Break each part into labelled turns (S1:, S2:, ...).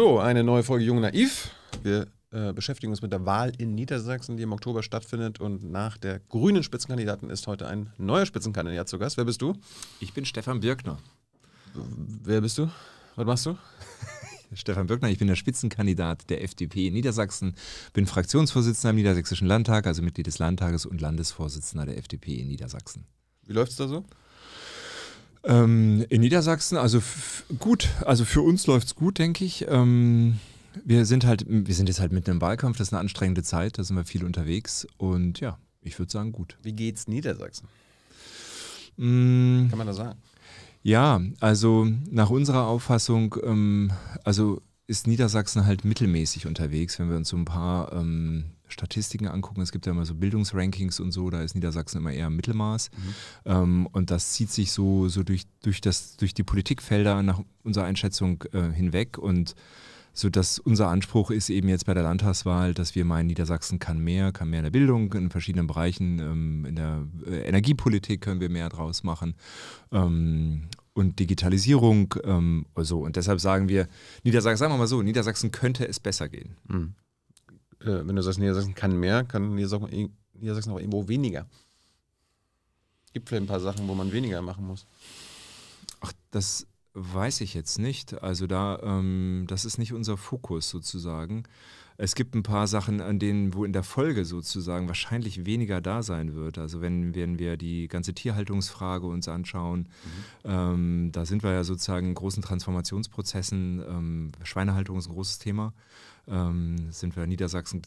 S1: So, eine neue Folge Jung Naiv. Wir äh, beschäftigen uns mit der Wahl in Niedersachsen, die im Oktober stattfindet. Und nach der grünen Spitzenkandidaten ist heute ein neuer Spitzenkandidat zu Gast. Wer bist du? Ich bin Stefan Birkner. Wer bist du? Was
S2: machst du? Stefan Birkner, ich bin der Spitzenkandidat der FDP in Niedersachsen, bin Fraktionsvorsitzender im Niedersächsischen Landtag, also Mitglied des Landtages und Landesvorsitzender der FDP in Niedersachsen. Wie läuft es da so? Ähm, in Niedersachsen, also gut, also für uns läuft es gut, denke ich. Ähm, wir sind halt, wir sind jetzt halt mitten im Wahlkampf, das ist eine anstrengende Zeit, da sind wir viel unterwegs und ja,
S1: ich würde sagen, gut. Wie geht's Niedersachsen? Mm, Kann man das sagen?
S2: Ja, also nach unserer Auffassung, ähm, also ist Niedersachsen halt mittelmäßig unterwegs, wenn wir uns so ein paar ähm, Statistiken angucken, es gibt ja immer so Bildungsrankings und so, da ist Niedersachsen immer eher im Mittelmaß. Mhm. Ähm, und das zieht sich so, so durch, durch, das, durch die Politikfelder nach unserer Einschätzung äh, hinweg. Und so dass unser Anspruch ist eben jetzt bei der Landtagswahl, dass wir meinen, Niedersachsen kann mehr, kann mehr in der Bildung, in verschiedenen Bereichen, ähm, in der äh, Energiepolitik können wir mehr draus machen. Ähm, und Digitalisierung, ähm, also, und deshalb sagen wir, Niedersachsen, sagen wir mal so, Niedersachsen
S1: könnte es besser gehen. Mhm äh, wenn du sagst, Niedersachsen kann mehr, kann Niedersachsen, e, Niedersachsen auch irgendwo weniger. Gibt vielleicht ein paar Sachen, wo man weniger machen muss.
S2: Ach, das weiß ich jetzt nicht. Also da, ähm, das ist nicht unser Fokus sozusagen. Es gibt ein paar Sachen, an denen, wo in der Folge sozusagen wahrscheinlich weniger da sein wird. Also wenn, wenn wir die ganze Tierhaltungsfrage uns anschauen, mhm. ähm, da sind wir ja sozusagen in großen Transformationsprozessen. Ähm, Schweinehaltung ist ein großes Thema ähm, sind wir in Niedersachsen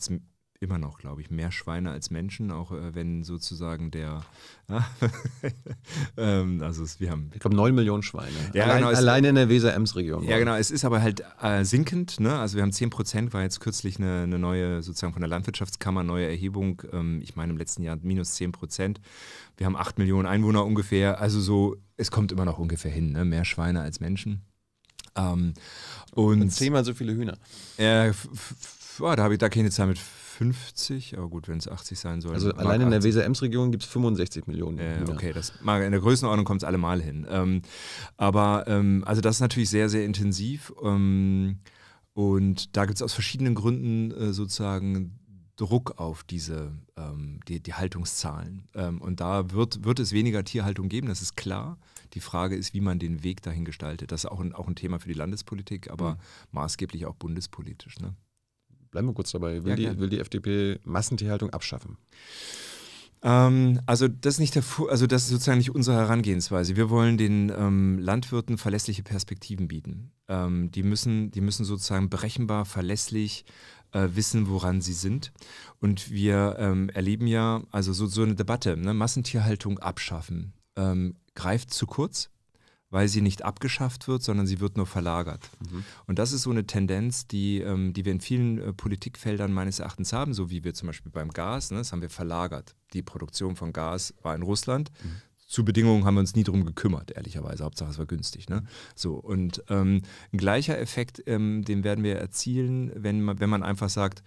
S2: immer noch, glaube ich, mehr Schweine als Menschen, auch äh, wenn sozusagen der, ähm, also es, wir haben... Ich glaube, neun Millionen Schweine, ja, allein, genau, es, allein in der Weser-Ems-Region. Ja genau, es ist aber halt äh, sinkend, ne? also wir haben 10 Prozent, war jetzt kürzlich eine, eine, neue, sozusagen von der Landwirtschaftskammer, neue Erhebung, ähm, ich meine im letzten Jahr minus 10 Prozent, wir haben 8 Millionen Einwohner ungefähr, also so, es kommt immer noch ungefähr hin, ne? mehr Schweine als Menschen. Ähm, und zehnmal so viele Hühner. Äh, da habe ich da keine Zahl mit 50, aber gut, wenn es 80 sein soll. Also allein in der Weser-Ems-Region gibt es 65 Millionen. Äh, okay, das mag, in der Größenordnung kommt es allemal hin. Ähm, aber ähm, also das ist natürlich sehr, sehr intensiv. Ähm, und da gibt es aus verschiedenen Gründen äh, sozusagen Druck auf diese ähm, die, die, Haltungszahlen. Ähm, und da wird, wird es weniger Tierhaltung geben, das ist klar. Die Frage ist, wie man den Weg dahin gestaltet. Das ist auch ein, auch ein Thema für die Landespolitik, aber mhm. maßgeblich auch bundespolitisch. Ne?
S1: Bleiben wir kurz dabei. Will, ja, die, will die FDP Massentierhaltung abschaffen?
S2: Ähm, also das ist nicht der, also das ist sozusagen nicht unsere Herangehensweise. Wir wollen den ähm, Landwirten verlässliche Perspektiven bieten. Ähm, die müssen, die müssen sozusagen berechenbar, verlässlich äh, wissen, woran sie sind. Und wir ähm, erleben ja also so, so eine Debatte, ne? Massentierhaltung abschaffen, ähm, greift zu kurz, weil sie nicht abgeschafft wird, sondern sie wird nur verlagert. Mhm. Und das ist so eine Tendenz, die, ähm, die wir in vielen äh, Politikfeldern meines Erachtens haben, so wie wir zum Beispiel beim Gas, ne, das haben wir verlagert. Die Produktion von Gas war in Russland, mhm zu Bedingungen haben wir uns nie drum gekümmert, ehrlicherweise. Hauptsache es war günstig. Ne? So, und ähm, ein gleicher Effekt, ähm, den werden wir erzielen, wenn man, wenn man einfach sagt,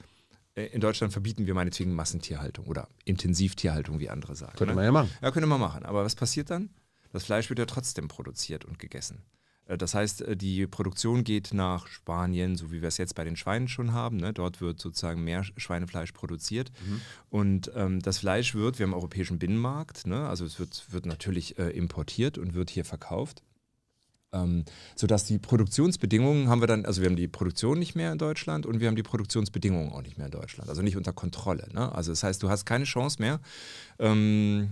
S2: äh, in Deutschland verbieten wir meinetwegen Massentierhaltung oder Intensivtierhaltung, wie andere sagen. Könnte ne? man ja machen. Ja, könnte man machen. Aber was passiert dann? Das Fleisch wird ja trotzdem produziert und gegessen. Äh, das heißt, äh, die Produktion geht nach Spanien, so wie wir es jetzt bei den Schweinen schon haben. Ne? Dort wird sozusagen mehr Schweinefleisch produziert. Mhm. Und ähm, das Fleisch wird, wir haben europäischen Binnenmarkt, ne? also es wird, wird natürlich äh, importiert und wird hier verkauft. Ähm, sodass die Produktionsbedingungen haben wir dann, also wir haben die Produktion nicht mehr in Deutschland und wir haben die Produktionsbedingungen auch nicht mehr in Deutschland, also nicht unter Kontrolle. Ne? Also das heißt, du hast keine Chance mehr, ähm,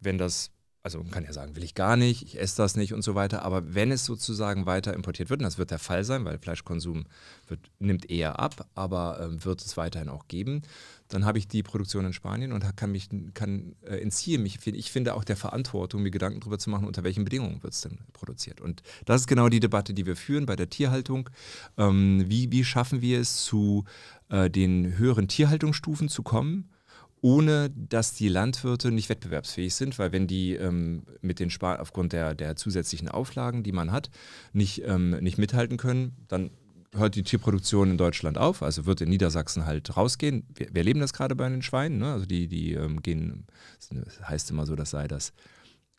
S2: wenn das also man kann ja sagen, will ich gar nicht, ich esse das nicht und so weiter. Aber wenn es sozusagen weiter importiert wird, und das wird der Fall sein, weil Fleischkonsum wird, nimmt eher ab, aber ähm, wird es weiterhin auch geben, dann habe ich die Produktion in Spanien und kann mich kann, äh, entziehen. Mich, ich finde auch der Verantwortung, mir Gedanken darüber zu machen, unter welchen Bedingungen wird es denn produziert. Und das ist genau die Debatte, die wir führen bei der Tierhaltung. Ähm, wie, wie schaffen wir es, zu äh, den höheren Tierhaltungsstufen zu kommen? ohne dass die Landwirte nicht wettbewerbsfähig sind, weil wenn die ähm, mit den Spar aufgrund der, der zusätzlichen Auflagen, die man hat, nicht, ähm, nicht mithalten können, dann hört die Tierproduktion in Deutschland auf, also wird in Niedersachsen halt rausgehen. Wir, wir erleben das gerade bei den Schweinen, ne? also die, die ähm, gehen, das heißt immer so, das sei das,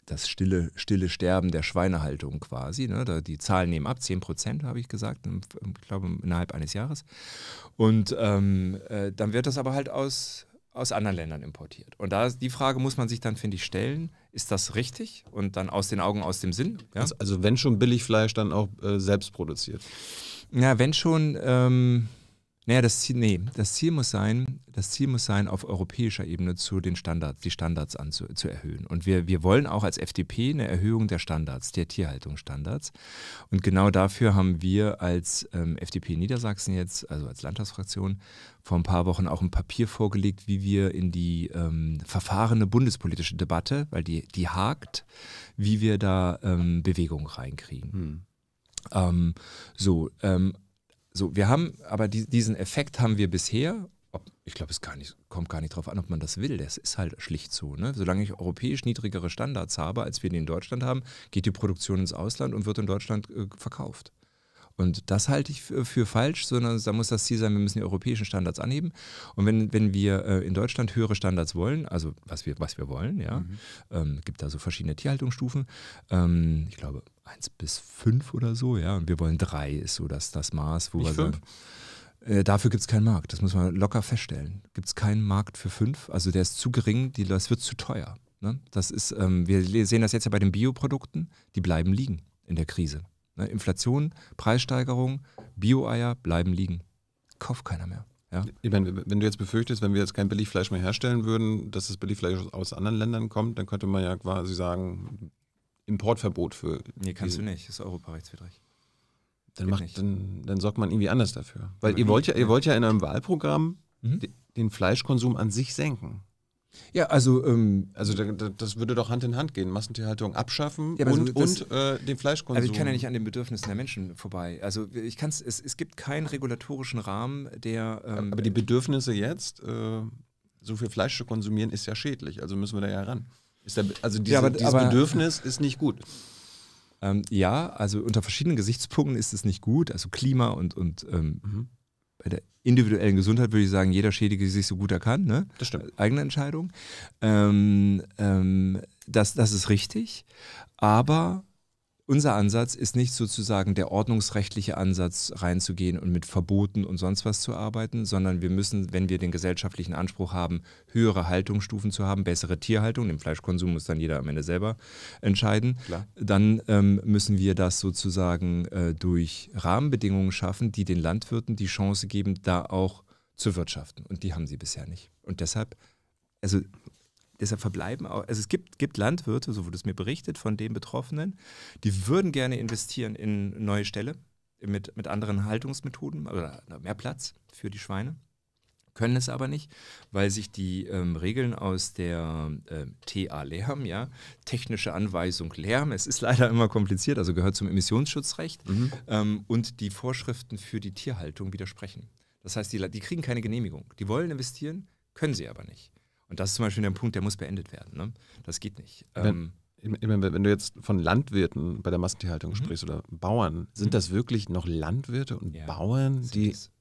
S2: das stille, stille Sterben der Schweinehaltung quasi. Ne? Da, die Zahlen nehmen ab, 10 Prozent habe ich gesagt, ich glaube innerhalb eines Jahres. Und ähm, äh, dann wird das aber halt aus aus anderen Ländern importiert. Und da die Frage muss man sich dann, finde ich, stellen, ist das richtig? Und dann aus den Augen, aus dem Sinn. Ja? Also, also, wenn schon Billigfleisch, dann auch äh, selbst produziert. Ja, wenn schon, ähm, naja, das Ziel, nee, das Ziel muss sein, das Ziel muss sein, auf europäischer Ebene zu den Standards, die Standards anzu, zu erhöhen. Und wir, wir wollen auch als FDP eine Erhöhung der Standards, der Tierhaltungsstandards. Und genau dafür haben wir als ähm, FDP Niedersachsen jetzt, also als Landtagsfraktion, vor ein paar Wochen auch ein Papier vorgelegt, wie wir in die ähm, verfahrene bundespolitische Debatte, weil die, die hakt, wie wir da ähm, Bewegung reinkriegen. Hm. Ähm, so, ähm, so, wir haben, aber die, diesen Effekt haben wir bisher. Ob, ich glaube, es gar nicht, kommt gar nicht darauf an, ob man das will. Das ist halt schlicht so. Ne? Solange ich europäisch niedrigere Standards habe, als wir die in Deutschland haben, geht die Produktion ins Ausland und wird in Deutschland äh, verkauft. Und das halte ich für, für falsch, sondern da muss das Ziel sein, wir müssen die europäischen Standards anheben. Und wenn, wenn wir äh, in Deutschland höhere Standards wollen, also was wir, was wir wollen, ja, mhm. ähm, gibt da so verschiedene Tierhaltungsstufen. Ähm, ich glaube, 1 bis 5 oder so, ja. Und wir wollen 3, ist so das, das Maß, wo Nicht wir fünf? sagen. Äh, dafür gibt es keinen Markt, das muss man locker feststellen. Gibt es keinen Markt für 5, also der ist zu gering, die, das wird zu teuer. Ne? Das ist, ähm, wir sehen das jetzt ja bei den Bioprodukten, die bleiben
S1: liegen in der Krise. Ne? Inflation, Preissteigerung, Bio-Eier bleiben liegen.
S2: Kauft keiner mehr.
S1: Ja? Ich meine, wenn du jetzt befürchtest, wenn wir jetzt kein Billigfleisch mehr herstellen würden, dass das Billigfleisch aus anderen Ländern kommt, dann könnte man ja quasi sagen, Importverbot für. Nee, kannst diese.
S2: du nicht, ist europarechtswidrig.
S1: Dann, macht, dann, dann sorgt man irgendwie anders dafür. Weil ihr wollt, ja, ihr wollt ja in einem Wahlprogramm mhm. den Fleischkonsum an sich senken. Ja, also. Ähm, also das würde doch Hand in Hand gehen. Massentierhaltung abschaffen ja, und, das, und äh, den Fleischkonsum. Aber ich kann ja nicht
S2: an den Bedürfnissen der Menschen vorbei. Also ich kann's, es, es gibt keinen regulatorischen
S1: Rahmen, der. Ähm, aber die Bedürfnisse jetzt, äh, so viel Fleisch zu konsumieren, ist ja schädlich. Also müssen wir da ja ran. Der, also diese, ja, aber, dieses aber, Bedürfnis ist nicht gut.
S2: Ähm, ja, also unter verschiedenen Gesichtspunkten ist es nicht gut. Also Klima und, und ähm, mhm. bei der individuellen Gesundheit würde ich sagen, jeder schädige sich so gut er kann. Ne? Das stimmt. Eigene Entscheidung. Ähm, ähm das, das ist richtig. Aber unser Ansatz ist nicht sozusagen der ordnungsrechtliche Ansatz reinzugehen und mit Verboten und sonst was zu arbeiten, sondern wir müssen, wenn wir den gesellschaftlichen Anspruch haben, höhere Haltungsstufen zu haben, bessere Tierhaltung, den Fleischkonsum muss dann jeder am Ende selber entscheiden, Klar. dann ähm, müssen wir das sozusagen äh, durch Rahmenbedingungen schaffen, die den Landwirten die Chance geben, da auch zu wirtschaften. Und die haben sie bisher nicht. Und deshalb, also deshalb verbleiben auch, also es gibt, gibt Landwirte, so wurde es mir berichtet, von den Betroffenen, die würden gerne investieren in neue Ställe mit, mit anderen Haltungsmethoden oder mehr Platz für die Schweine, können es aber nicht, weil sich die ähm, Regeln aus der äh, TA Lärm, ja, technische Anweisung Lärm, es ist leider immer kompliziert, also gehört zum Emissionsschutzrecht, mhm. ähm, und die Vorschriften für die Tierhaltung widersprechen. Das heißt, die, die kriegen keine Genehmigung. Die wollen investieren, können sie aber nicht. Und das ist zum Beispiel ein
S1: Punkt, der muss beendet werden. Ne? Das geht nicht. Ähm, wenn, wenn, du jetzt von Landwirten bei der Massentierhaltung mhm. sprichst oder Bauern, sind mhm. das wirklich noch Landwirte und ja, Bauern, die das.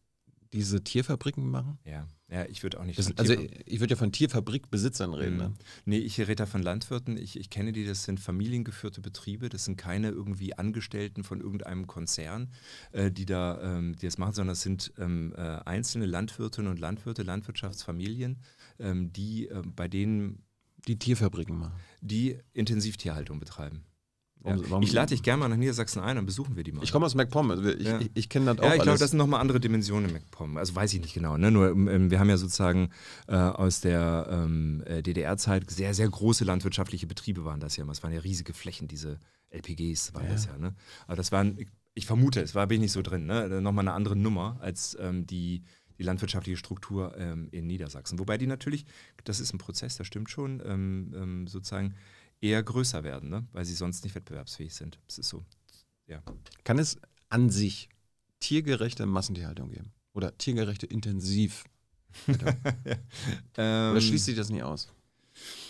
S1: diese Tierfabriken machen? Ja. Ja, ich würde auch nicht. Das, also ich würde ja von Tierfabrikbesitzern
S2: reden. Ne? Mhm. Ne? Nee, ich rede da von Landwirten. Ich, ich kenne die, das sind familiengeführte Betriebe, das sind keine irgendwie Angestellten von irgendeinem Konzern, äh, die da ähm, die das machen, sondern das sind ähm, äh, einzelne Landwirtinnen und Landwirte, Landwirtschaftsfamilien, ähm, die äh, bei denen die Tierfabriken machen, die Intensivtierhaltung betreiben. Ja. ich lade dich gerne mal nach Niedersachsen ein, dann besuchen wir die mal. Ich komme aus MacPom, also ich, ja. ich, ich kenne das auch. Ja, ich glaube, das sind nochmal andere Dimensionen in MacPom. Also weiß ich nicht genau. Ne? Nur ähm, ähm wir haben ja sozusagen äh, aus der ähm, äh, DDR-Zeit sehr, sehr große landwirtschaftliche Betriebe waren das ja. Es waren ja riesige Flächen, diese LPGs waren ja. das ja. Ne? Aber das waren, ich vermute, es war, bin ich nicht so drin, ne? nochmal eine andere Nummer als ähm, die die landwirtschaftliche Struktur ähm, in Niedersachsen. Wobei die natürlich, das ist ein Prozess, das stimmt schon, ähm, ähm, sozusagen eher größer werden, ne? weil sie sonst nicht wettbewerbsfähig sind. Das ist so. Ja.
S1: Kann es an sich tiergerechte Massentierhaltung geben? Oder tiergerechte Intensiv? Oder ähm, schließt sich das nie aus?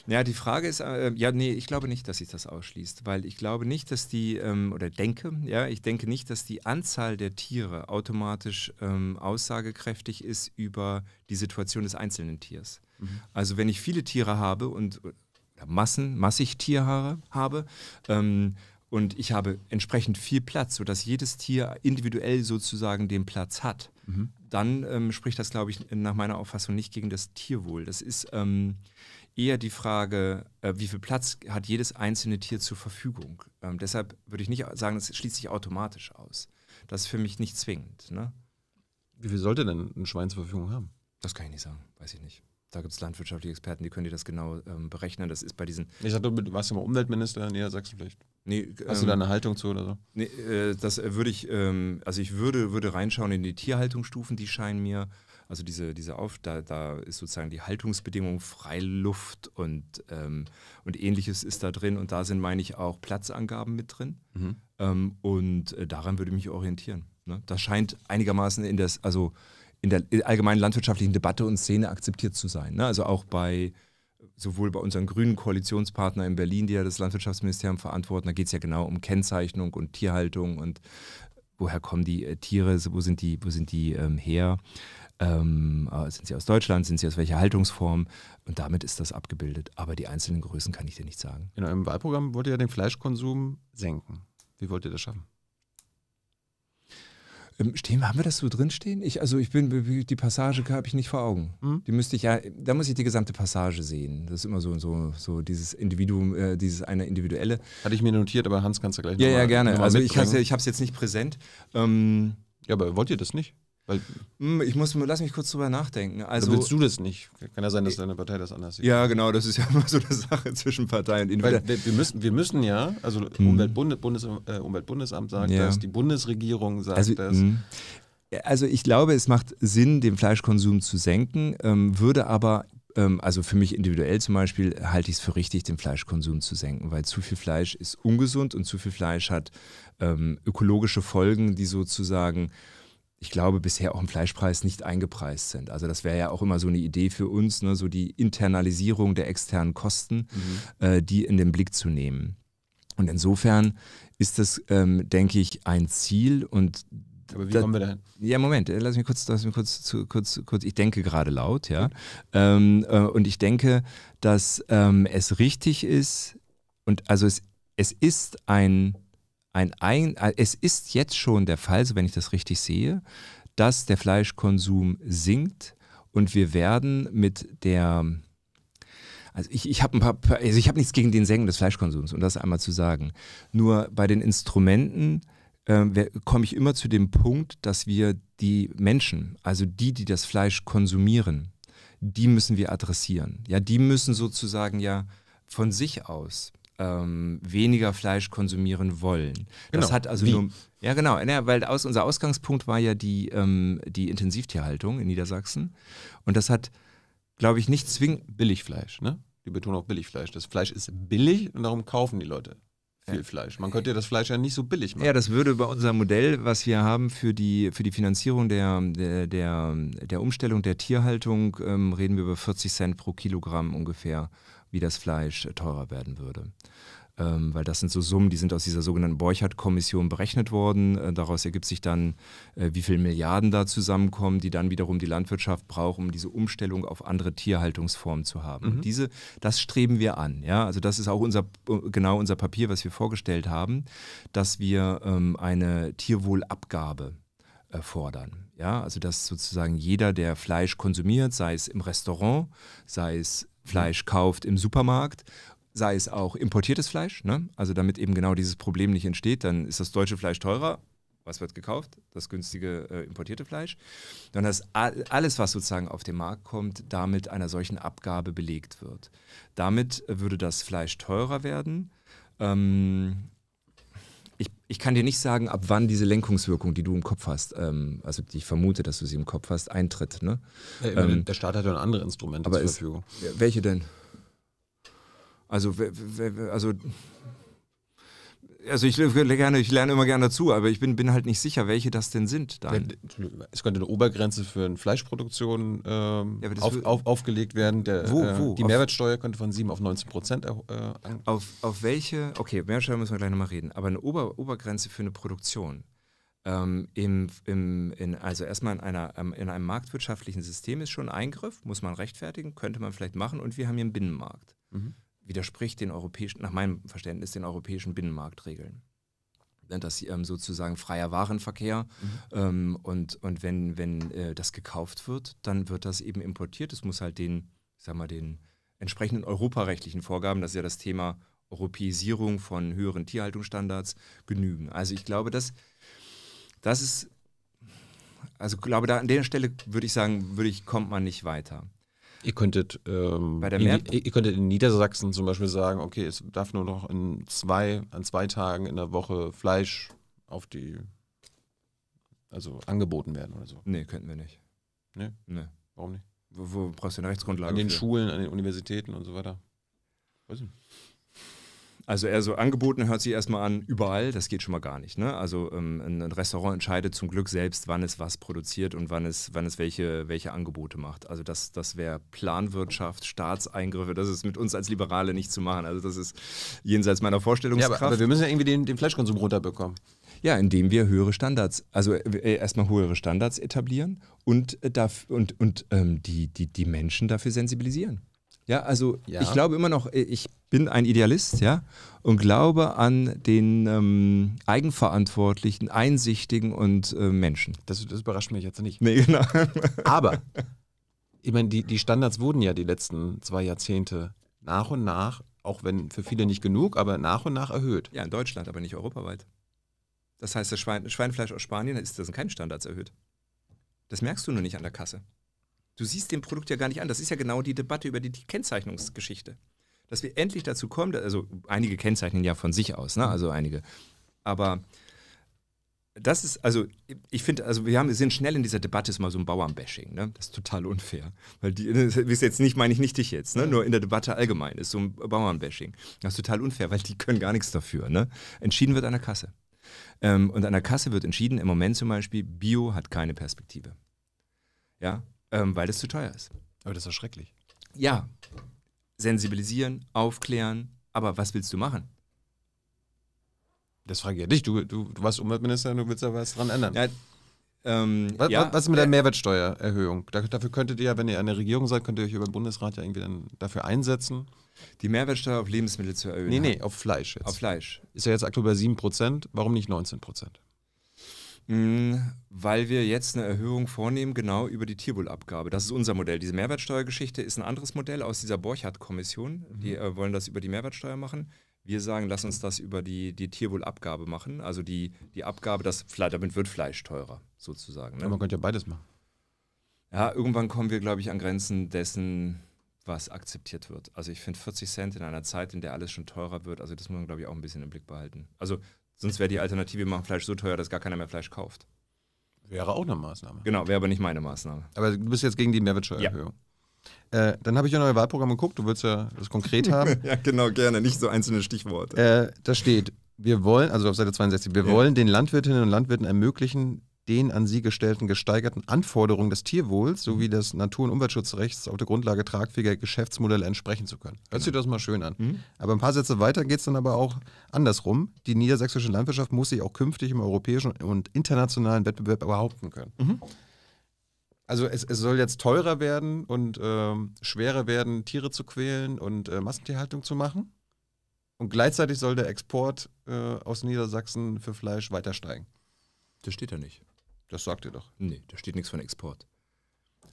S2: Ja, die Frage ist, äh, ja, nee, ich glaube nicht, dass sich das ausschließt, weil ich glaube nicht, dass die, ähm, oder denke, ja, ich denke nicht, dass die Anzahl der Tiere automatisch ähm, aussagekräftig ist über die Situation des einzelnen Tiers. Mhm. Also wenn ich viele Tiere habe und äh, Massen, massig Tierhaare habe, ähm, und ich habe entsprechend viel Platz, sodass jedes Tier individuell sozusagen den Platz hat, mhm. dann ähm, spricht das, glaube ich, nach meiner Auffassung nicht gegen das Tierwohl. Das ist, ähm, eher die Frage, äh, wie viel Platz hat jedes einzelne Tier zur Verfügung. Ähm, deshalb würde ich nicht sagen, das schließt sich automatisch aus. Das ist für mich nicht zwingend. Ne? Wie viel sollte denn ein Schwein zur Verfügung haben? Das kann ich nicht sagen, weiß ich nicht. Da gibt es landwirtschaftliche Experten, die können dir das genau
S1: ähm, berechnen. Das ist bei diesen. Ich dachte, du warst ja mal Umweltminister in Niedersachsen vielleicht. Nee, Hast ähm, du da ähm, eine Haltung zu oder so?
S2: Nee, äh, das äh, würde ich, ähm, also ich würde, würde reinschauen in die Tierhaltungsstufen, die scheinen mir also diese, diese Auf, da, da ist sozusagen die Haltungsbedingung Freiluft und, ähm, und ähnliches ist da drin. Und da sind, meine ich, auch Platzangaben mit drin. Mhm. Ähm, und äh, daran würde ich mich orientieren. Ne? Das scheint einigermaßen in das, also in der allgemeinen landwirtschaftlichen Debatte und Szene akzeptiert zu sein. Ne? Also auch bei sowohl bei unseren grünen Koalitionspartnern in Berlin, die ja das Landwirtschaftsministerium verantworten, da geht es ja genau um Kennzeichnung und Tierhaltung und woher kommen die äh, Tiere, wo sind die, wo sind die ähm, her. Ähm, äh, sind sie aus Deutschland? Sind sie aus welcher Haltungsform? Und damit ist das abgebildet. Aber die einzelnen Größen kann ich dir nicht sagen.
S1: In eurem Wahlprogramm wollt ihr ja den Fleischkonsum senken.
S2: Wie wollt ihr das schaffen? Ähm, stehen, haben wir das so drinstehen? Ich, also ich bin, die Passage habe ich nicht vor Augen. Mhm. Die müsste ich ja, da muss ich die gesamte Passage sehen. Das ist immer so so, so dieses Individuum, äh, dieses eine individuelle. Hatte ich mir notiert, aber Hans kannst du gleich Ja, ja, gerne. Also mitbringen. ich, ich
S1: habe es jetzt nicht präsent. Ähm, ja, aber wollt ihr das nicht? Weil
S2: hm, ich muss, lass mich kurz drüber nachdenken. Also, willst du
S1: das nicht? Kann ja sein, dass deine Partei das anders sieht. Ja, genau, das ist ja immer so eine Sache zwischen Parteien. Weil wir, wir, müssen, wir müssen ja, also hm. Umweltbundes, Bundes, äh, Umweltbundesamt sagt ja. das, die Bundesregierung sagt also, das. Hm. Also ich glaube,
S2: es macht Sinn, den Fleischkonsum zu senken, ähm, würde aber ähm, also für mich individuell zum Beispiel, halte ich es für richtig, den Fleischkonsum zu senken, weil zu viel Fleisch ist ungesund und zu viel Fleisch hat ähm, ökologische Folgen, die sozusagen ich glaube, bisher auch im Fleischpreis nicht eingepreist sind. Also das wäre ja auch immer so eine Idee für uns, ne? so die Internalisierung der externen Kosten, mhm. äh, die in den Blick zu nehmen. Und insofern ist das, ähm, denke ich, ein Ziel und aber wie kommen wir dahin? Ja, Moment, äh, lass mich kurz, lass mich kurz, zu, kurz, kurz ich denke gerade laut, ja. Ähm, äh, und ich denke, dass ähm, es richtig ist, und also es, es ist ein ein, ein, äh, es ist jetzt schon der Fall, so wenn ich das richtig sehe, dass der Fleischkonsum sinkt und wir werden mit der also ich, ich habe also ich nichts gegen den Senken des Fleischkonsums, um das einmal zu sagen. Nur bei den Instrumenten äh, komme ich immer zu dem Punkt, dass wir die Menschen, also die, die das Fleisch konsumieren, die müssen wir adressieren. Ja, die müssen sozusagen ja von sich aus ähm, weniger Fleisch konsumieren wollen. Genau. Das hat also Wie? nur. Ja, genau, ja, weil aus, unser Ausgangspunkt war ja die, ähm, die
S1: Intensivtierhaltung in Niedersachsen. Und das hat, glaube ich, nicht zwingend. Billigfleisch, ne? Die betonen auch Billigfleisch. Das Fleisch ist billig und darum kaufen die Leute viel ja. Fleisch. Man könnte ja das Fleisch ja nicht so billig machen. Ja,
S2: das würde bei unserem Modell, was wir haben für die, für die Finanzierung der, der, der, der Umstellung der Tierhaltung, ähm, reden wir über 40 Cent pro Kilogramm ungefähr wie das Fleisch äh, teurer werden würde. Ähm, weil das sind so Summen, die sind aus dieser sogenannten Borchardt-Kommission berechnet worden. Äh, daraus ergibt sich dann, äh, wie viele Milliarden da zusammenkommen, die dann wiederum die Landwirtschaft braucht, um diese Umstellung auf andere Tierhaltungsformen zu haben. Mhm. Diese, das streben wir an. Ja? Also das ist auch unser, äh, genau unser Papier, was wir vorgestellt haben, dass wir ähm, eine Tierwohlabgabe äh, fordern. Ja, also dass sozusagen jeder, der Fleisch konsumiert, sei es im Restaurant, sei es Fleisch kauft im Supermarkt sei es auch importiertes Fleisch, ne? also damit eben genau dieses Problem nicht entsteht, dann ist das deutsche Fleisch teurer. Was wird gekauft? Das günstige äh, importierte Fleisch. Dann dass alles, was sozusagen auf den Markt kommt, damit einer solchen Abgabe belegt wird. Damit äh, würde das Fleisch teurer werden. Ähm, ich kann dir nicht sagen, ab wann diese Lenkungswirkung, die du im Kopf hast, ähm, also die ich vermute, dass du sie im Kopf hast, eintritt. Ne? Ja, ähm, der Staat hat ja andere Instrumente zur Verfügung. Ist, welche denn? Also, also also ich, gerne,
S1: ich lerne immer gerne dazu, aber ich bin, bin halt nicht sicher, welche das denn sind. Dann. Es könnte eine Obergrenze für eine Fleischproduktion ähm, ja, auf, auf, aufgelegt werden. Der, wo, äh, wo? die Mehrwertsteuer könnte von 7 auf 19 Prozent. Äh, auf, auf welche, okay, Mehrwertsteuer müssen wir gleich nochmal reden, aber eine Ober,
S2: Obergrenze für eine Produktion. Ähm, im, im, in, also erstmal in, einer, ähm, in einem marktwirtschaftlichen System ist schon ein Eingriff, muss man rechtfertigen, könnte man vielleicht machen und wir haben hier einen Binnenmarkt. Mhm widerspricht den europäischen, nach meinem Verständnis, den europäischen Binnenmarktregeln nennt das ähm, sozusagen freier Warenverkehr. Mhm. Ähm, und, und wenn, wenn äh, das gekauft wird, dann wird das eben importiert. Es muss halt den, ich sag mal, den entsprechenden europarechtlichen Vorgaben, das ist ja das Thema Europäisierung von höheren Tierhaltungsstandards, genügen. Also ich glaube, dass das ist, also glaube, da an der Stelle
S1: würde ich sagen, würde ich, kommt man nicht weiter. Ihr könntet, ähm, ihr, ihr, könntet in Niedersachsen zum Beispiel sagen, okay, es darf nur noch in zwei, an zwei Tagen in der Woche Fleisch auf die, also angeboten werden oder so. Nee, könnten wir nicht. Nee? Nee. Warum nicht? Wo, wo brauchst du eine Rechtsgrundlage? An den für? Schulen, an den Universitäten und so weiter. Weiß ich nicht.
S2: Also eher so Angeboten hört sich erstmal an, überall, das geht schon mal gar nicht. Ne? Also ähm, ein Restaurant entscheidet zum Glück selbst, wann es was produziert und wann es, wann es welche, welche Angebote macht. Also das, das wäre Planwirtschaft, Staatseingriffe, das ist mit uns als Liberale nicht zu machen. Also das ist jenseits meiner Vorstellungskraft. Ja, aber, aber wir müssen ja
S1: irgendwie den, den Fleischkonsum
S2: runterbekommen. Ja, indem wir höhere Standards, also äh, äh, erstmal höhere Standards etablieren und, äh, und, und ähm, die, die, die Menschen dafür sensibilisieren. Ja, also ja. ich glaube
S1: immer noch, äh, ich
S2: bin ein Idealist, ja, und glaube an den ähm, eigenverantwortlichen, einsichtigen und äh, Menschen.
S1: Das, das, überrascht mich jetzt nicht. Nee, genau. Aber, ich meine, die, die Standards wurden ja die letzten zwei Jahrzehnte nach und nach, auch wenn für viele nicht genug, aber nach und nach erhöht. Ja, in Deutschland, aber nicht europaweit.
S2: Das heißt, das Schwein, Schweinefleisch aus Spanien da sind keine Standards erhöht. Das merkst du nur nicht an der Kasse. Du siehst dem Produkt ja gar nicht an. Das ist ja genau die Debatte über die, die Kennzeichnungsgeschichte. Dass wir endlich dazu kommen, also einige kennzeichnen ja von sich aus, ne? also einige. Aber das ist, also ich finde, also wir, haben, wir sind schnell in dieser Debatte, ist mal so ein Bauernbashing, ne? Das ist total unfair. Weil die, das ist jetzt nicht, meine ich nicht dich jetzt, ne? Nur in der Debatte allgemein ist so ein Bauernbashing. Das ist total unfair, weil die können gar nichts dafür, ne? Entschieden wird an der Kasse. Ähm, und an der Kasse wird entschieden, im Moment zum Beispiel, Bio hat keine Perspektive. Ja, ähm, weil das zu teuer ist.
S1: Aber das ist doch schrecklich.
S2: Ja, sensibilisieren,
S1: aufklären, aber was willst du machen? Das frage ich ja dich. Du, du, du warst Umweltminister, du willst da was dran ändern. Ja, ähm, was, ja, was, ist mit der äh, Mehrwertsteuererhöhung? Dafür könntet ihr ja, wenn ihr eine Regierung seid, könnt ihr euch über den Bundesrat ja irgendwie dann dafür einsetzen. Die Mehrwertsteuer auf Lebensmittel zu erhöhen? Nee, nee, auf Fleisch jetzt. Auf Fleisch. Ist ja jetzt aktuell bei 7%,
S2: warum nicht 19%? Mm, weil wir jetzt eine Erhöhung vornehmen, genau über die Tierwohlabgabe. Das ist unser Modell. Diese Mehrwertsteuergeschichte ist ein anderes Modell aus dieser Borchardt-Kommission. Mhm. Die äh, wollen das über die Mehrwertsteuer machen. Wir sagen, lass uns das über die, die Tierwohlabgabe machen. Also die, die Abgabe, das, damit wird Fleisch teurer, sozusagen. Ne? Aber man könnte ja beides machen. Ja, irgendwann kommen wir, glaube ich, an Grenzen dessen, was akzeptiert wird. Also ich finde 40 Cent in einer Zeit, in der alles schon teurer wird, also das muss man, glaube ich, auch ein bisschen im Blick behalten. Also Sonst wäre die Alternative, wir machen Fleisch so teuer, dass gar keiner mehr Fleisch kauft. Wäre auch eine Maßnahme. Genau, wäre aber nicht meine Maßnahme.
S1: Aber du bist jetzt gegen die Mehrwertsteuererhöhung. Ja. Äh, dann habe ich ja neue Wahlprogramme geguckt, du willst ja das konkret haben. ja, genau, gerne, nicht so einzelne Stichworte. Äh, da steht, wir wollen, also auf Seite 62, wir ja. wollen den Landwirtinnen und Landwirten ermöglichen, den an sie gestellten gesteigerten Anforderungen des Tierwohls sowie mhm. des Natur- und Umweltschutzrechts auf der Grundlage tragfähiger Geschäftsmodelle entsprechen zu können. Hört genau. sich das mal schön an. Mhm. Aber ein paar Sätze weiter geht es dann aber auch andersrum. Die niedersächsische Landwirtschaft muss sich auch künftig im europäischen und internationalen Wettbewerb behaupten können. Mhm. Also es, es, soll jetzt teurer werden und ähm, schwerer werden, Tiere zu quälen und äh, Massentierhaltung zu machen. Und gleichzeitig soll der Export äh, aus Niedersachsen für Fleisch weiter steigen. Das steht da nicht. Das sagt ihr doch. Nee, da steht nichts von Export.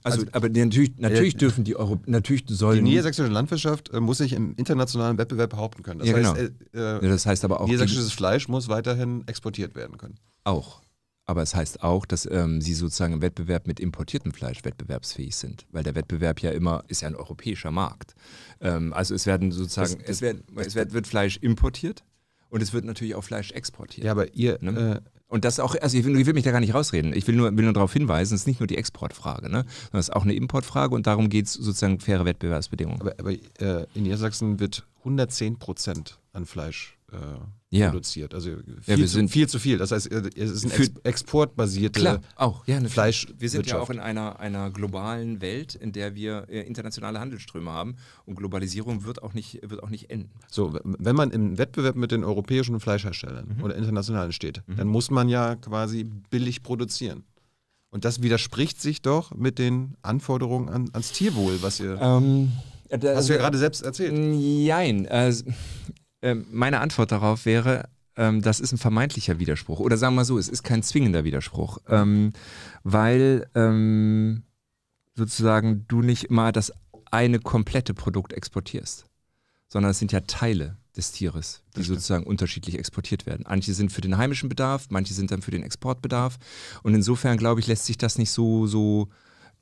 S1: Also, also aber natürlich, natürlich äh, dürfen
S2: die Euro, natürlich sollen. Die niedersächsische
S1: Landwirtschaft äh, muss sich im internationalen Wettbewerb behaupten können. Das ja, genau. heißt, äh, äh, ja, das heißt aber auch. Niedersächsisches Fleisch muss weiterhin exportiert werden können.
S2: Auch. Aber es heißt auch, dass ähm, sie sozusagen im Wettbewerb mit importiertem Fleisch wettbewerbsfähig sind, weil der Wettbewerb ja immer ist ja ein europäischer Markt. Ähm, also es werden sozusagen das, das, es, werden, es wird, wird Fleisch importiert und es wird natürlich auch Fleisch exportiert. Ja, aber ihr ne? Äh, und das auch, also ich will, ich will, mich da gar nicht rausreden. Ich will nur, will nur darauf hinweisen, es ist nicht nur die Exportfrage, ne? sondern es ist auch eine Importfrage und darum geht es sozusagen faire Wettbewerbsbedingungen. Aber, aber äh, in Niedersachsen
S1: wird 110 Prozent an Fleisch äh, ja. produziert. Also viel, ja, zu, viel, zu, viel Das heißt, es ist ein Ex exportbasierte Klar, auch. Ja, Fleisch. Wir sind ja auch in einer,
S2: einer globalen Welt, in der wir äh, internationale Handelsströme haben und Globalisierung wird auch
S1: nicht, wird auch nicht enden. So, wenn man im Wettbewerb mit den europäischen Fleischherstellern mhm. oder internationalen steht, mhm. dann muss man ja quasi billig produzieren. Und das widerspricht sich doch mit den Anforderungen an, ans Tierwohl, was ihr. Ähm, Hast du ja also, gerade selbst erzählt.
S2: Nein. Mm, äh, also, ähm, meine Antwort darauf wäre, ähm, das ist ein vermeintlicher Widerspruch. Oder sagen wir mal so, es ist kein zwingender Widerspruch. Ähm, weil ähm, sozusagen du nicht immer das eine komplette Produkt exportierst, sondern es sind ja Teile des Tieres, die sozusagen unterschiedlich exportiert werden. Manche sind für den heimischen Bedarf, manche sind dann für den Exportbedarf. Und insofern, glaube ich, lässt sich das nicht so, so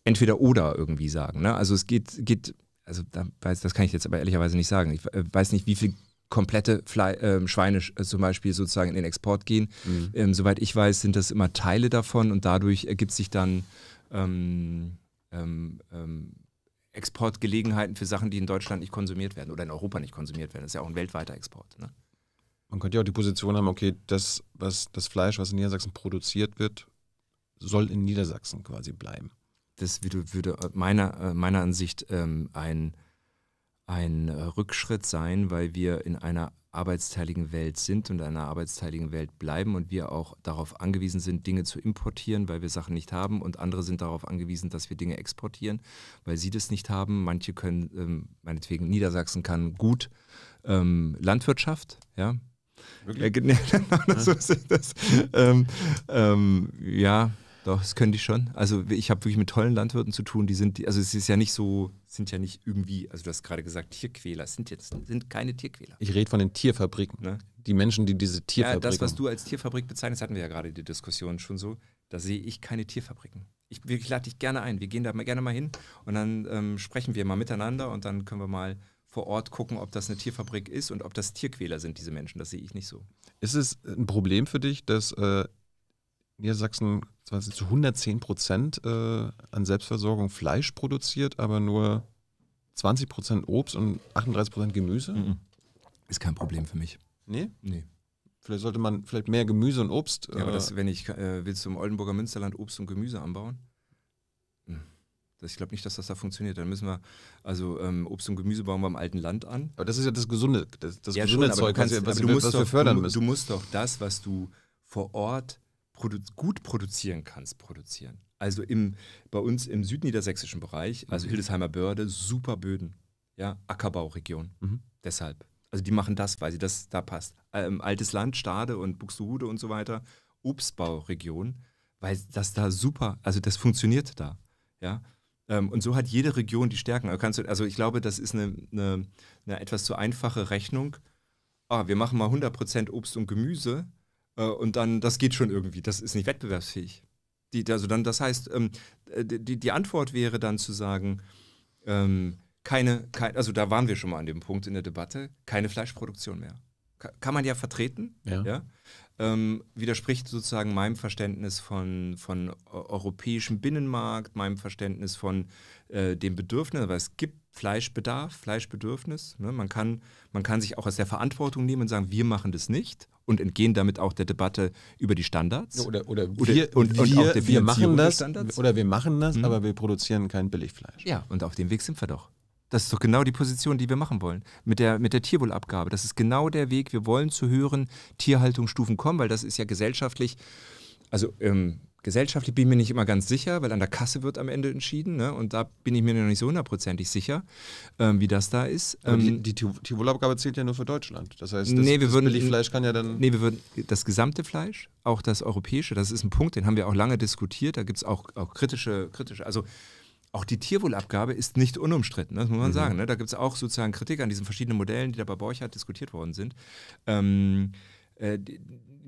S2: entweder oder irgendwie sagen. Ne? Also es geht, geht also das kann ich jetzt aber ehrlicherweise nicht sagen. Ich äh, weiß nicht, wie viel komplette Fle ähm, äh, Schweine zum Beispiel sozusagen in den Export gehen. Mhm. Ähm, soweit ich weiß, sind das immer Teile davon und dadurch ergibt sich dann ähm, ähm, ähm, Exportgelegenheiten für Sachen, die in Deutschland nicht konsumiert werden oder in Europa nicht konsumiert werden. Das ist ja auch ein weltweiter Export. Ne?
S1: Man könnte ja auch die Position haben, okay, das, was das Fleisch, was in Niedersachsen produziert wird, soll in Niedersachsen quasi bleiben.
S2: Das würde, würde äh, meiner, äh, meiner Ansicht ähm, ein ein äh, Rückschritt sein, weil wir in einer arbeitsteiligen Welt sind und in einer arbeitsteiligen Welt bleiben und wir auch darauf angewiesen sind, Dinge zu importieren, weil wir Sachen nicht haben und andere sind darauf angewiesen, dass wir Dinge exportieren, weil sie das nicht haben. Manche können, ähm, meinetwegen Niedersachsen kann gut ähm, Landwirtschaft, ja. Wirklich? Äh, genau, ja, das, das, ähm, ähm ja doch, das könnte ich schon. Also ich habe wirklich mit tollen Landwirten zu tun. Die sind, also es ist ja nicht so, sind ja nicht irgendwie, also du hast gerade gesagt, Tierquäler sind jetzt sind keine Tierquäler.
S1: Ich rede von den Tierfabriken, ne? die Menschen, die diese Tierfabriken. Ja, das, was
S2: du als Tierfabrik bezeichnest, hatten wir ja gerade die Diskussion schon so. Da sehe ich keine Tierfabriken. Ich, ich lade dich gerne ein. Wir gehen da gerne mal hin und dann ähm, sprechen wir mal miteinander und dann können wir mal vor Ort gucken, ob das eine Tierfabrik ist und ob das Tierquäler sind, diese Menschen. Das sehe ich nicht so.
S1: Ist es ein Problem für dich, dass äh, Niedersachsen zu 110 Prozent äh, an Selbstversorgung Fleisch produziert, aber nur 20 Prozent Obst und 38 Prozent Gemüse? Mhm. Ist kein Problem für mich. Nee? Nee. Vielleicht sollte man vielleicht mehr Gemüse und Obst. Ja, aber äh, das, wenn ich, äh, willst du im Oldenburger Münsterland Obst und Gemüse anbauen?
S2: Hm. Das, ich glaube nicht, dass das da funktioniert. Dann müssen wir also ähm, Obst und Gemüse bauen beim alten Land an.
S1: Aber das ist ja das gesunde, das, das ja, gesunde schon, Zeug, kannst, was, wir, was doch, wir fördern du, müssen. Du
S2: musst doch das, was du vor Ort produ gut produzieren kannst, produzieren. Also im, bei uns im südniedersächsischen Bereich, also mhm. Hildesheimer Börde, super Böden. Ja, Ackerbauregion. Mhm. Deshalb. Also die machen das, weil sie das da passt. Ähm, altes Land, Stade und Buxtehude und so weiter, Obstbauregion, weil das da super, also das funktioniert da. Ja. Ähm, und so hat jede Region die Stärken. Also, du, also ich glaube, das ist eine, eine, eine etwas zu einfache Rechnung. Ah, wir machen mal 100% Obst und Gemüse äh, und dann, das geht schon irgendwie. Das ist nicht wettbewerbsfähig. Die, also dann, das heißt, ähm, die, die Antwort wäre dann zu sagen, ähm, keine, kein, also da waren wir schon mal an dem Punkt in der Debatte, keine Fleischproduktion mehr. Ka kann man ja vertreten, ja. ja? Ähm, widerspricht sozusagen meinem Verständnis von, von europäischem Binnenmarkt, meinem Verständnis von äh, dem Bedürfnis, weil es gibt Fleischbedarf, Fleischbedürfnis. Ne? Man, kann, man kann sich auch aus der Verantwortung nehmen und sagen, wir machen das nicht und entgehen damit auch der Debatte über die Standards. Oder, oder, oder wir, und, und wir, wir machen das, oder wir machen das, mhm. aber wir produzieren kein Billigfleisch. Ja, und auf dem Weg sind wir doch. Das ist doch genau die Position, die wir machen wollen. Mit der, mit der Tierwohlabgabe. Das ist genau der Weg. Wir wollen zu höheren Tierhaltungsstufen kommen, weil das ist ja gesellschaftlich, also ähm, Gesellschaftlich bin ich mir nicht immer ganz sicher, weil an der Kasse wird am Ende entschieden. Ne? Und da bin ich mir noch nicht so hundertprozentig sicher, ähm, wie das da ist. Ähm, die, die,
S1: die zählt ja nur für Deutschland. Das heißt, das, nee, wir das Billigfleisch
S2: kann ja dann. Nee, wir würden das gesamte Fleisch, auch das europäische, das ist ein Punkt, den haben wir auch lange diskutiert. Da gibt es auch, auch kritische, kritische. Also auch die Tierwohlabgabe ist nicht unumstritten, das muss man mhm. sagen. Ne? Da gibt es auch sozusagen Kritik an diesen verschiedenen Modellen, die da bei Borchardt diskutiert worden sind. Ähm, äh,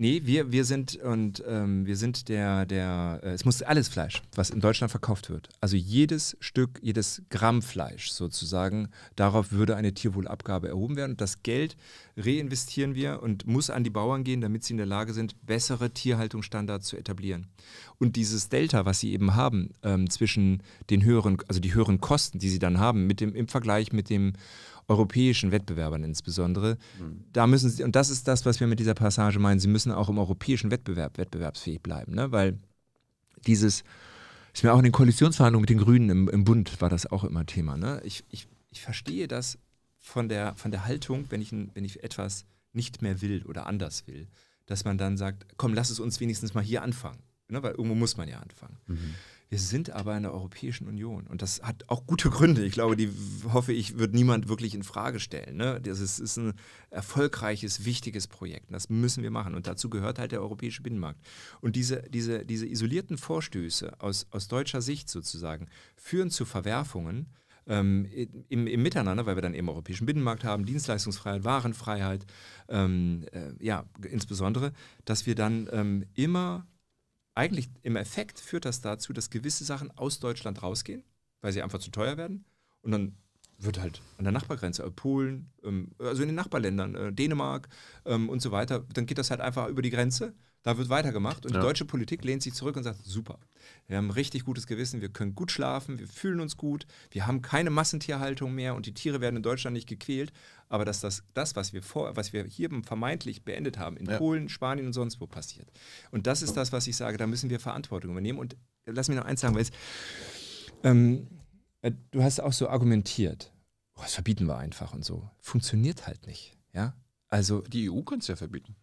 S2: Nee, wir, wir sind und ähm, wir sind der, der, äh, es muss alles Fleisch, was in Deutschland verkauft wird. Also jedes Stück, jedes Gramm Fleisch sozusagen, darauf würde eine Tierwohlabgabe erhoben werden. Und das Geld reinvestieren wir und muss an die Bauern gehen, damit sie in der Lage sind, bessere Tierhaltungsstandards zu etablieren. Und dieses Delta, was sie eben haben, ähm, zwischen den höheren, also die höheren Kosten, die sie dann haben, mit dem, im Vergleich mit dem europäischen Wettbewerbern insbesondere. Mhm. Da müssen sie, und das ist das, was wir mit dieser Passage meinen, sie müssen auch im europäischen Wettbewerb wettbewerbsfähig bleiben, ne? weil dieses, ist mir auch in den Koalitionsverhandlungen mit den Grünen im, im Bund war das auch immer Thema. Ne? Ich, ich, ich verstehe das von der, von der Haltung, wenn ich, wenn ich etwas nicht mehr will oder anders will, dass man dann sagt, komm, lass es uns wenigstens mal hier anfangen. Ne? Weil irgendwo muss man ja anfangen. Mhm. Wir sind aber in der Europäischen Union und das hat auch gute Gründe. Ich glaube, die hoffe ich, wird niemand wirklich in Frage stellen. Ne? Das ist, ist ein erfolgreiches, wichtiges Projekt. das müssen wir machen. Und dazu gehört halt der europäische Binnenmarkt. Und diese, diese, diese isolierten Vorstöße aus, aus deutscher Sicht sozusagen führen zu Verwerfungen, ähm, im, im, Miteinander, weil wir dann eben europäischen Binnenmarkt haben, Dienstleistungsfreiheit, Warenfreiheit, ähm, äh, ja, insbesondere, dass wir dann ähm, immer eigentlich im Effekt führt das dazu, dass gewisse Sachen aus Deutschland rausgehen, weil sie einfach zu teuer werden. Und dann wird halt an der Nachbargrenze, äh, Polen, ähm, also in den Nachbarländern, äh, Dänemark ähm, und so weiter, dann geht das halt einfach über die Grenze da wird weitergemacht und ja. die deutsche Politik lehnt sich zurück und sagt, super, wir haben ein richtig gutes Gewissen, wir können gut schlafen, wir fühlen uns gut, wir haben keine Massentierhaltung mehr und die Tiere werden in Deutschland nicht gequält. Aber dass das, das was, wir vor, was wir hier vermeintlich beendet haben, in ja. Polen, Spanien und sonst wo passiert. Und das ist das, was ich sage, da müssen wir Verantwortung übernehmen. Und lass mich noch eins sagen, weil es, ähm, äh, du hast auch so argumentiert, oh, das verbieten wir einfach und so. Funktioniert halt nicht. Ja? Also, die EU kann es ja verbieten.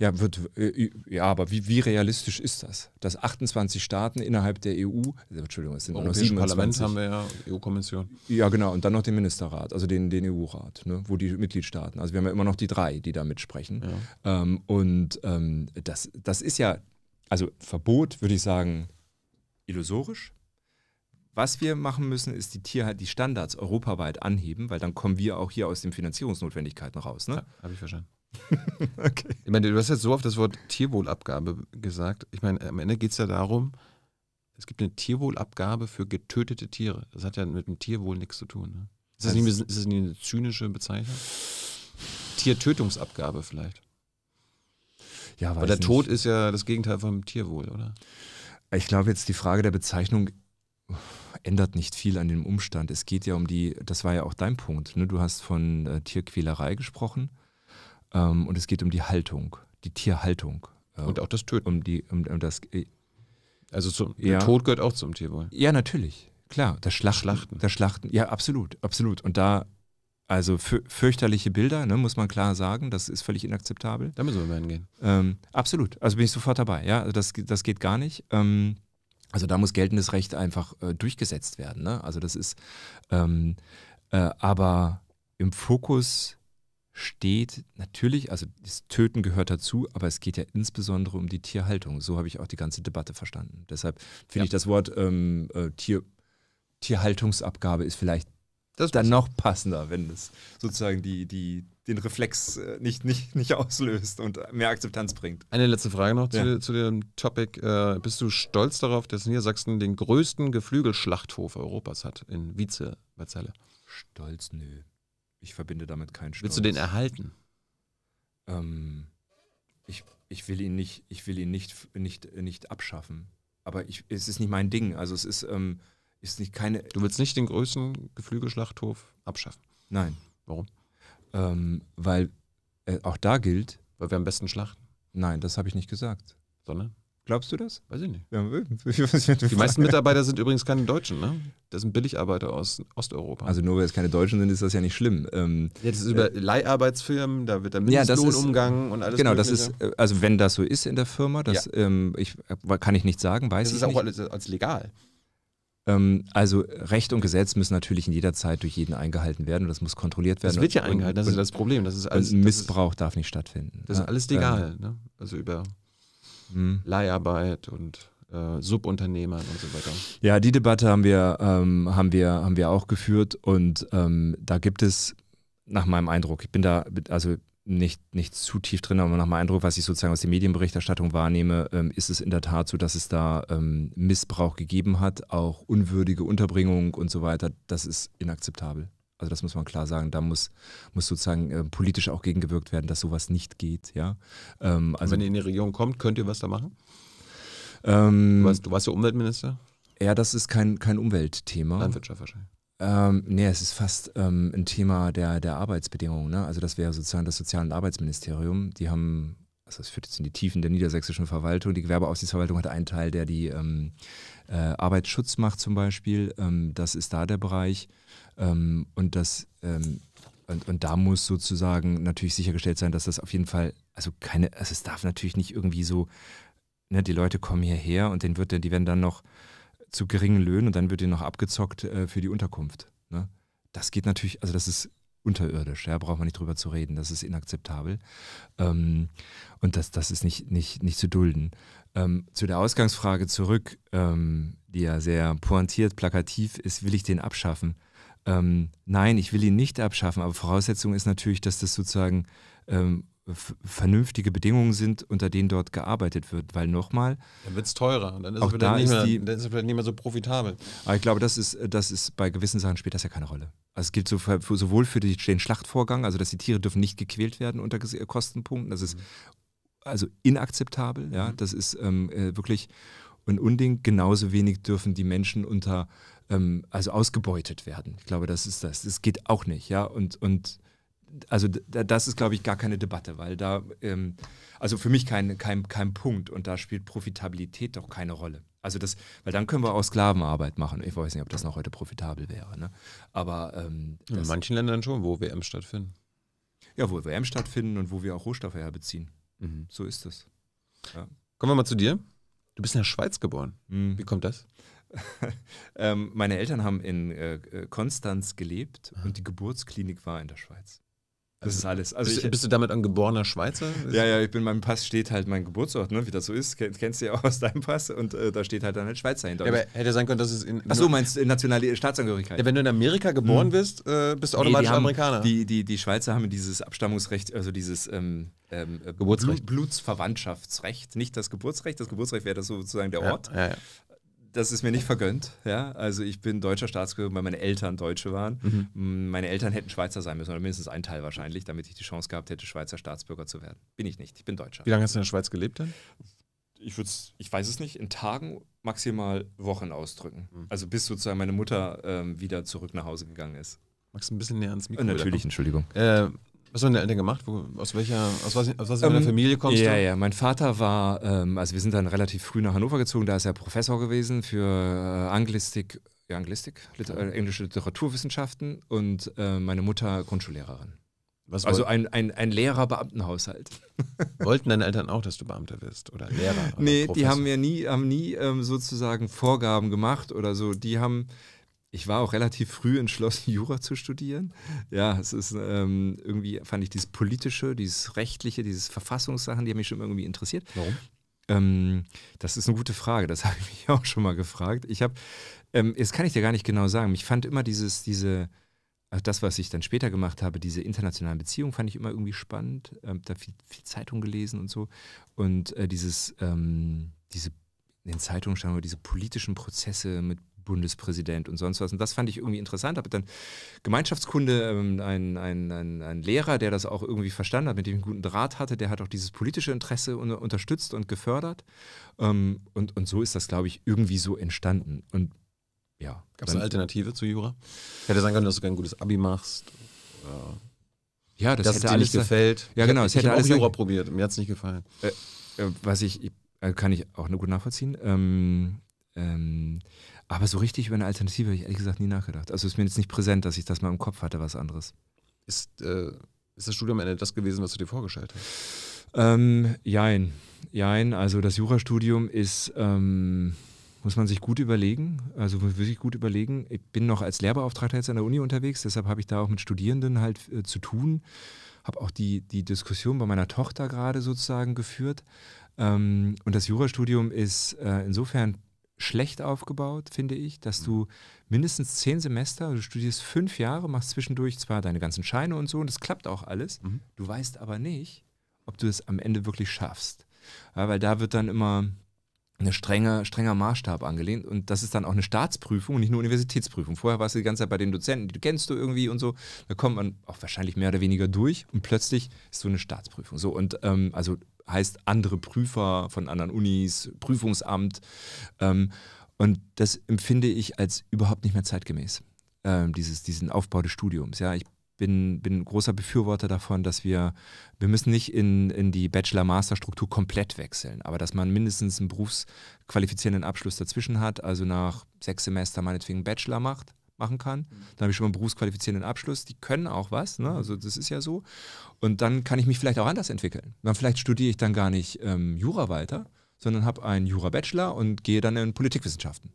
S2: Ja, wird, äh, ja aber wie, wie realistisch ist das? Dass 28 Staaten innerhalb der EU, also, Entschuldigung, es sind noch 27. Parlament haben
S1: wir ja, EU-Kommission.
S2: Ja, genau, und dann noch den Ministerrat, also den, den EU-Rat, ne, wo die Mitgliedstaaten, also wir haben ja immer noch die drei, die da mitsprechen. Ja. Ähm, und ähm, das, das ist ja, also Verbot würde ich sagen, illusorisch. Was wir machen müssen, ist die Tierhalt, die Standards europaweit anheben, weil dann kommen wir auch hier aus den
S1: Finanzierungsnotwendigkeiten raus. Ne? Ja, Habe ich verstanden. okay. Ich meine, du hast jetzt so oft das Wort Tierwohlabgabe gesagt. Ich meine, am Ende geht es ja darum, es gibt eine Tierwohlabgabe für getötete Tiere. Das hat ja mit dem Tierwohl nichts zu tun. Ne? Ist, das nicht, ist das nicht eine zynische Bezeichnung? Tiertötungsabgabe vielleicht. Ja, Weil der nicht. Tod ist ja das Gegenteil vom Tierwohl, oder?
S2: Ich glaube jetzt die Frage der Bezeichnung ändert nicht viel an dem Umstand. Es geht ja um die, das war ja auch dein Punkt. Ne? Du hast von äh, Tierquälerei gesprochen. Ähm, und es geht um die Haltung, die Tierhaltung. Äh, und auch das Töten. Um die, um, um das, äh, also zum ja. Tod gehört auch zum Tierwohl. Ja, natürlich. Klar, das Schlachten. Schlachten. Das Schlachten. Ja, absolut, absolut. Und da, also fürchterliche Bilder, ne, muss man klar sagen, das ist völlig inakzeptabel. Da müssen wir mal hingehen. Ähm, absolut. Also bin ich sofort dabei. Ja, also das, das geht gar nicht. Ähm, also da muss geltendes Recht einfach äh, durchgesetzt werden. Ne? Also das ist, ähm, äh, aber im Fokus steht natürlich, also das Töten gehört dazu, aber es geht ja insbesondere um die Tierhaltung. So habe ich auch die ganze Debatte verstanden. Deshalb finde ja. ich das Wort ähm, äh, Tier, Tierhaltungsabgabe ist vielleicht das dann noch passender, wenn es sozusagen die, die, den Reflex äh, nicht, nicht, nicht auslöst und mehr Akzeptanz bringt.
S1: Eine letzte Frage noch zu, ja. dir, zu dem Topic. Äh, bist du stolz darauf, dass Niedersachsen den größten Geflügelschlachthof Europas hat in Wietze bei Stolz, nö ich verbinde damit
S2: keinen Stolz. Willst du den erhalten? Ähm, ich, ich will ihn nicht, ich will ihn nicht, nicht, nicht abschaffen. Aber ich, es ist nicht mein Ding. Also es ist, ähm,
S1: ist nicht keine. Du willst nicht den größten Geflügelschlachthof abschaffen.
S2: Nein. Warum? Ähm, weil äh, auch da gilt. Weil wir am besten schlachten. Nein, das habe ich nicht gesagt. Sondern? Glaubst du das? Weiß ich nicht. Ja, die meisten Mitarbeiter sind übrigens keine Deutschen, ne? Das sind Billigarbeiter aus Osteuropa. Also nur weil es keine Deutschen sind, ist das ja nicht schlimm. Ähm, ja, das ist über äh,
S1: Leiharbeitsfirmen, da wird der Mindestlohnumgang ja, äh, und alles. Genau, mögliche. das ist, äh, also wenn das so ist in der Firma, das ja.
S2: ähm, ich, äh, kann ich nicht sagen, weiß das ich nicht. Das
S1: ist auch als legal
S2: ähm, also Recht und Gesetz müssen natürlich in jeder Zeit durch jeden eingehalten werden und das muss kontrolliert werden. Das wird ja eingehalten, das ist das Problem. Das ist alles, Missbrauch ist, darf nicht stattfinden. Das ist ne? alles ähm, legal,
S1: ähm, ne? Also über mhm. Leiharbeit und äh, Subunternehmern und so weiter.
S2: Ja, die Debatte haben wir, ähm, haben wir, haben wir auch geführt und ähm, da gibt es nach meinem Eindruck, ich bin da, also nicht, nicht zu tief drin, aber nach meinem Eindruck, was ich sozusagen aus der Medienberichterstattung wahrnehme, ähm, ist es in der Tat so, dass es da ähm, Missbrauch gegeben hat, auch unwürdige Unterbringung und so weiter. Das ist inakzeptabel. Also das muss man klar sagen. Da muss, muss sozusagen äh, politisch auch gegengewirkt werden, dass sowas nicht geht. Ja? Ähm, also, wenn ihr in die Region kommt, könnt ihr was da machen? Ähm, du, warst, du warst ja Umweltminister? Ja, das ist kein, kein Umweltthema. Landwirtschaft wahrscheinlich. Ähm, nee, es ist fast ähm, ein Thema der, der Arbeitsbedingungen. Ne? Also das wäre sozusagen das Sozial- und Arbeitsministerium. Die haben, also das führt jetzt in die Tiefen der niedersächsischen Verwaltung. Die Gewerbeaufsichtsverwaltung hat einen Teil, der die ähm, äh, Arbeitsschutz macht zum Beispiel. Ähm, das ist da der Bereich. Ähm, und das ähm, und, und da muss sozusagen natürlich sichergestellt sein, dass das auf jeden Fall, also keine, also es darf natürlich nicht irgendwie so, ne, die Leute kommen hierher und denen wird die werden dann noch zu geringen Löhnen und dann wird denen noch abgezockt äh, für die Unterkunft. Ne? Das geht natürlich, also das ist unterirdisch, ja, braucht man nicht drüber zu reden, das ist inakzeptabel. Ähm, und das, das ist nicht, nicht, nicht zu dulden. Ähm, zu der Ausgangsfrage zurück, ähm, die ja sehr pointiert, plakativ ist, will ich den abschaffen? Ähm, nein, ich will ihn nicht abschaffen, aber Voraussetzung ist natürlich, dass das sozusagen ähm, vernünftige Bedingungen sind, unter denen dort gearbeitet wird. Weil
S1: nochmal. Dann wird es teurer, dann ist, auch es da nicht mehr, die, dann ist vielleicht nicht mehr so profitabel.
S2: Aber ich glaube, das ist, das ist bei gewissen Sachen spielt das ja keine Rolle. Also es gilt sowohl für den Schlachtvorgang, also dass die Tiere dürfen nicht gequält werden unter Kostenpunkten. Das ist mhm. also inakzeptabel, ja. Mhm. Das ist ähm, äh, wirklich ein Unding. Genauso wenig dürfen die Menschen unter ähm, also ausgebeutet werden. Ich glaube, das ist das. Das geht auch nicht, ja. Und, und also das ist, glaube ich, gar keine Debatte, weil da, ähm, also für mich kein, kein, kein Punkt und da spielt Profitabilität doch keine Rolle. Also das, weil dann können wir auch Sklavenarbeit machen. Ich weiß nicht, ob das noch heute profitabel wäre. Ne? Aber ähm, in manchen Ländern schon, wo WM stattfinden. Ja, wo WM stattfinden und wo wir auch Rohstoffe herbeziehen. Mhm. So ist es. Ja.
S1: Kommen wir mal zu dir. Du bist in der Schweiz geboren. Mhm. Wie kommt das?
S2: ähm, meine Eltern haben in äh, äh Konstanz gelebt Aha. und die Geburtsklinik war in der Schweiz. Das also, ist alles. Also bist, ich, bist, du damit ein geborener Schweizer? ja, ja, ich bin, meinem Pass steht halt mein Geburtsort, ne? wie das so ist. Kennst du ja auch aus deinem Pass und äh, da steht halt dann halt Schweizer hinter. Ja, aber hätte sein können, dass es in. Achso, meinst du nationale Staatsangehörigkeit? Ja, wenn du in Amerika geboren hm. bist, äh, bist du automatisch nee, die haben, Amerikaner. Die, die, die Schweizer haben dieses Abstammungsrecht, also dieses ähm, ähm, äh, Geburtsrecht. Blutsverwandtschaftsrecht, nicht das Geburtsrecht. Das Geburtsrecht wäre das sozusagen der Ort. Ja, ja, das ist mir nicht vergönnt. Ja? Also ich bin deutscher Staatsbürger, weil meine Eltern Deutsche waren. Mhm. Mm, meine Eltern hätten Schweizer sein müssen, oder mindestens ein Teil wahrscheinlich, damit ich die Chance gehabt hätte, Schweizer Staatsbürger zu werden. Bin ich nicht, ich bin Deutscher. Wie lange hast du in
S1: der Schweiz gelebt denn?
S2: Ich, ich weiß es nicht, in Tagen maximal Wochen ausdrücken. Mhm. Also bis sozusagen meine Mutter ähm, wieder zurück nach Hause gegangen ist.
S1: Magst du ein bisschen näher ans äh, Mikro? natürlich, Entschuldigung. Äh, was haben deine Eltern gemacht? Wo, aus welcher, aus was, aus was ähm, deiner Familie kommst ja, du? Ja,
S2: ja. Mein Vater war, ähm, also wir sind dann relativ früh nach Hannover gezogen, da ist er Professor gewesen für äh, Anglistik, ja, Anglistik, Liter äh, englische Literaturwissenschaften und äh, meine Mutter Grundschullehrerin. Was also ein, ein, ein Lehrer-Beamtenhaushalt.
S1: Wollten deine Eltern auch, dass du Beamter wirst
S2: oder Lehrer? Oder nee, Professor? die haben mir ja nie, haben nie ähm, sozusagen Vorgaben gemacht oder so. Die haben ich war auch relativ früh entschlossen, Jura zu studieren. Ja, es ist ähm, irgendwie, fand ich dieses politische, dieses rechtliche, dieses Verfassungssachen, die haben mich schon irgendwie interessiert. Warum? Ähm, das ist eine gute Frage, das habe ich mich auch schon mal gefragt. Ich habe, ähm, das kann ich dir gar nicht genau sagen. Ich fand immer dieses, diese, also das, was ich dann später gemacht habe, diese internationalen Beziehungen, fand ich immer irgendwie spannend. Ähm, da viel, viel Zeitung gelesen und so. Und äh, dieses, ähm, diese in den Zeitungen stand über diese politischen Prozesse mit Bundespräsident und sonst was. Und das fand ich irgendwie interessant. Habe dann Gemeinschaftskunde, ähm, ein, ein, ein, ein, Lehrer, der das auch irgendwie verstanden hat, mit dem ich einen guten Draht hatte, der hat auch dieses politische Interesse un unterstützt und gefördert. Ähm, und, und so ist das, glaube ich, irgendwie so entstanden. Und ja. Gab es eine Alternative
S1: zu Jura? Ich hätte sagen können, dass du kein gutes Abi machst. Oder ja, das dass hätte es dir alles nicht gefällt. Ja, genau. Ich, hätte ich habe auch Jura probiert, mir hat es nicht gefallen. Äh, äh was ich,
S2: äh, kann ich auch nur gut nachvollziehen. Ähm, ähm, aber so richtig über eine Alternative habe ich ehrlich gesagt nie nachgedacht. Also ist mir jetzt nicht präsent, dass ich das mal im Kopf hatte, was anderes.
S1: Ist, äh, ist das Studium am Ende das gewesen, was du dir vorgestellt hast? Ähm, jein. Jein. Also
S2: das Jurastudium ist, ähm, muss man sich gut überlegen. Also wirklich gut überlegen. Ich bin noch als Lehrbeauftragter jetzt an der Uni unterwegs, deshalb habe ich da auch mit Studierenden halt äh, zu tun. Habe auch die, die Diskussion bei meiner Tochter gerade sozusagen geführt. Ähm, und das Jurastudium ist äh, insofern schlecht aufgebaut, finde ich, dass du mhm. mindestens zehn Semester, du studierst fünf Jahre, machst zwischendurch zwar deine ganzen Scheine und so, und das klappt auch alles, mhm. du weißt aber nicht, ob du es am Ende wirklich schaffst. Ja, weil da wird dann immer ein strenge, strenger Maßstab angelehnt und das ist dann auch eine Staatsprüfung und nicht eine Universitätsprüfung. Vorher warst du die ganze Zeit bei den Dozenten, die kennst du irgendwie und so, da kommt man auch wahrscheinlich mehr oder weniger durch und plötzlich ist so eine Staatsprüfung. So und ähm, also heißt andere Prüfer von anderen Unis, Prüfungsamt. Ähm, und das empfinde ich als überhaupt nicht mehr zeitgemäß, ähm, dieses, diesen Aufbau des Studiums. Ja, ich bin, bin großer Befürworter davon, dass wir, wir müssen nicht in, in die Bachelor-Master-Struktur komplett wechseln, aber dass man mindestens einen berufsqualifizierenden Abschluss dazwischen hat, also nach sechs Semester meinetwegen Bachelor macht machen kann. Mhm. Dann habe ich schon mal einen berufsqualifizierenden Abschluss. Die können auch was, ne? also das ist ja so. Und dann kann ich mich vielleicht auch anders entwickeln. Dann vielleicht studiere ich dann gar nicht ähm, Jura weiter, sondern habe einen Jura-Bachelor und gehe dann in Politikwissenschaften.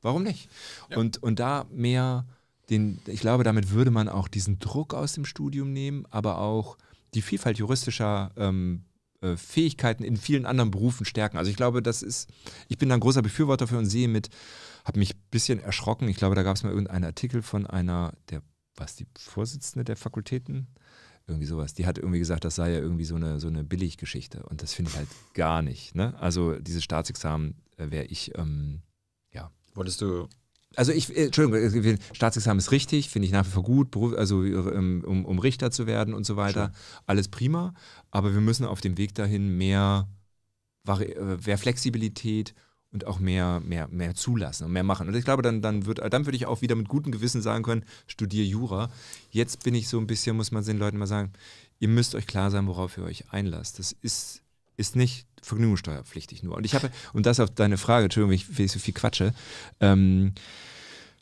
S2: Warum nicht? Ja. Und, und da mehr den, ich glaube, damit würde man auch diesen Druck aus dem Studium nehmen, aber auch die Vielfalt juristischer ähm, äh, Fähigkeiten in vielen anderen Berufen stärken. Also ich glaube, das ist, ich bin da ein großer Befürworter für und sehe mit habe mich ein bisschen erschrocken. Ich glaube, da gab es mal irgendeinen Artikel von einer, der, was die Vorsitzende der Fakultäten? Irgendwie sowas. Die hat irgendwie gesagt, das sei ja irgendwie so eine, so eine Billiggeschichte. Und das finde ich halt gar nicht. Ne? Also dieses Staatsexamen äh, wäre ich, ähm, ja. Wolltest du also ich, äh, Entschuldigung, äh, Staatsexamen ist richtig, finde ich nach wie vor gut, also ähm, um, um Richter zu werden und so weiter, Schön. alles prima, aber wir müssen auf dem Weg dahin mehr, mehr Flexibilität und auch mehr, mehr, mehr zulassen und mehr machen. Und also ich glaube, dann, dann, wird, dann würde ich auch wieder mit gutem Gewissen sagen können, studiere Jura. Jetzt bin ich so ein bisschen, muss man den Leuten mal sagen, ihr müsst euch klar sein, worauf ihr euch einlasst. Das ist, ist nicht vergnügungssteuerpflichtig nur. Und ich habe, und das auf deine Frage, Entschuldigung, wenn ich, wenn ich so viel quatsche, ähm,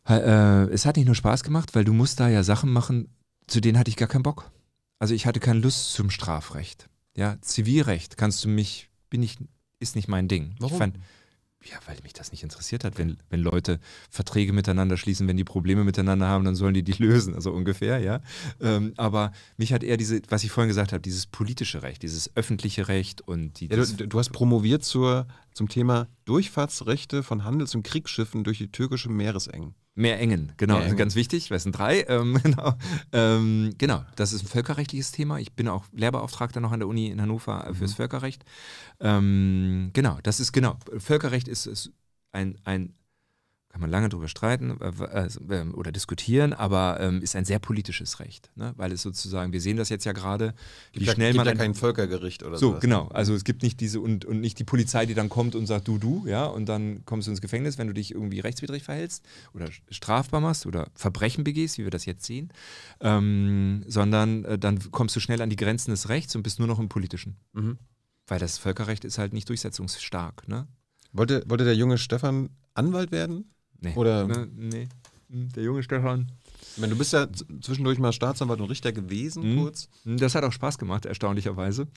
S2: äh, es hat nicht nur Spaß gemacht, weil du musst da ja Sachen machen, zu denen hatte ich gar keinen Bock. Also ich hatte keine Lust zum Strafrecht. Ja, Zivilrecht kannst du mich, bin ich, ist nicht mein Ding. Warum? Ich fand, ja, weil mich das nicht interessiert hat. Wenn, wenn Leute Verträge miteinander schließen, wenn die Probleme miteinander haben, dann sollen die die lösen, also ungefähr, ja. Ähm, aber mich hat eher diese,
S1: was ich vorhin gesagt habe, dieses politische Recht, dieses öffentliche Recht und die. Ja, du, du, hast promoviert zur, zum Thema Durchfahrtsrechte von Handels- und Kriegsschiffen durch die türkische Meeresengen. Mehr engen, genau, Meerengen. ganz wichtig, weil sind drei. Ähm, genau. Ähm, genau, das ist ein völkerrechtliches
S2: Thema. Ich bin auch Lehrbeauftragter noch an der Uni in Hannover äh, mhm. fürs Völkerrecht. Ähm, genau, das ist genau. Völkerrecht ist, ist ein, ein kann man lange drüber streiten äh, äh ähm, oder diskutieren, aber ähm, ist ein sehr politisches Recht, ne? weil es sozusagen, wir sehen das jetzt ja gerade, wie da, schnell man. Es gibt ja kein Völkergericht oder so. So, ne? genau. Also es gibt nicht diese und, und nicht die Polizei, die dann kommt und sagt, du, du, ja, und dann kommst du ins Gefängnis, wenn du dich irgendwie rechtswidrig verhältst oder strafbar machst oder Verbrechen begehst, wie wir das jetzt sehen, ähm, sondern äh, dann kommst du schnell an die Grenzen des Rechts und bist nur noch im Politischen. Mhm. Weil das Völkerrecht ist halt nicht durchsetzungsstark.
S1: Ne? Wollte, wollte der junge Stefan Anwalt werden? Nee. Oder? Ne, nee. Hm, der junge Stefan. Ich meine, du bist ja zwischendurch mal Staatsanwalt und Richter gewesen, mhm. kurz.
S2: Hm, das hat auch Spaß gemacht, erstaunlicherweise.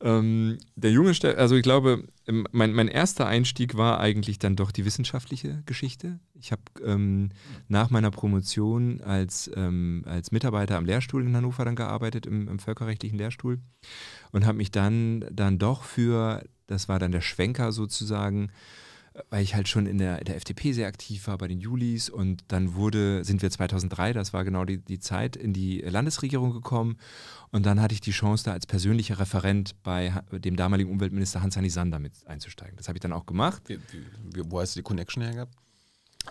S2: Ähm, der junge, Ste also ich glaube, mein, mein erster Einstieg war eigentlich dann doch die wissenschaftliche Geschichte. Ich habe ähm, nach meiner Promotion als, ähm, als Mitarbeiter am Lehrstuhl in Hannover dann gearbeitet, im, im völkerrechtlichen Lehrstuhl. Und habe mich dann, dann doch für, das war dann der Schwenker sozusagen, weil ich halt schon in der, der FDP sehr aktiv war, bei den Julis und dann wurde, sind wir 2003, das war genau die, die Zeit, in die Landesregierung gekommen und dann hatte ich die Chance, da als persönlicher Referent bei dem damaligen Umweltminister Hans-Hanni Sander mit einzusteigen. Das habe ich dann auch gemacht.
S1: Wie, wie, wo hast du die Connection hergehabt?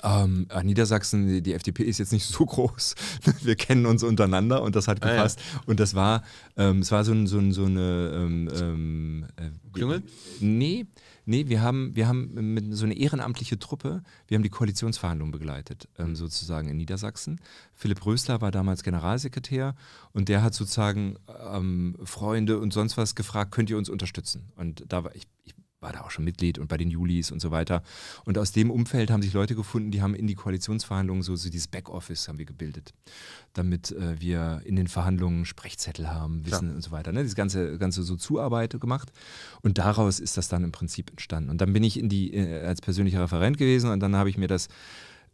S1: Ähm,
S2: Niedersachsen, die FDP ist jetzt nicht so groß. Wir kennen uns untereinander und das hat gepasst. Ah, ja. Und das war, ähm, es war so, ein, so, ein, so eine ähm, ähm äh, Klüngel? Nee, Nee, wir haben, wir haben ähm, mit so eine ehrenamtliche Truppe, wir haben die Koalitionsverhandlungen begleitet, ähm, mhm. sozusagen in Niedersachsen. Philipp Rösler war damals Generalsekretär und der hat sozusagen ähm, Freunde und sonst was gefragt, könnt ihr uns unterstützen? Und da war ich, ich war da auch schon Mitglied und bei den Julis und so weiter. Und aus dem Umfeld haben sich Leute gefunden, die haben in die Koalitionsverhandlungen so, so dieses Backoffice haben wir gebildet, damit äh, wir in den Verhandlungen Sprechzettel haben, Wissen ja. und so weiter. Ne? Das ganze, ganze so Zuarbeit gemacht. Und daraus ist das dann im Prinzip entstanden. Und dann bin ich in die, äh, als persönlicher Referent gewesen und dann habe ich mir das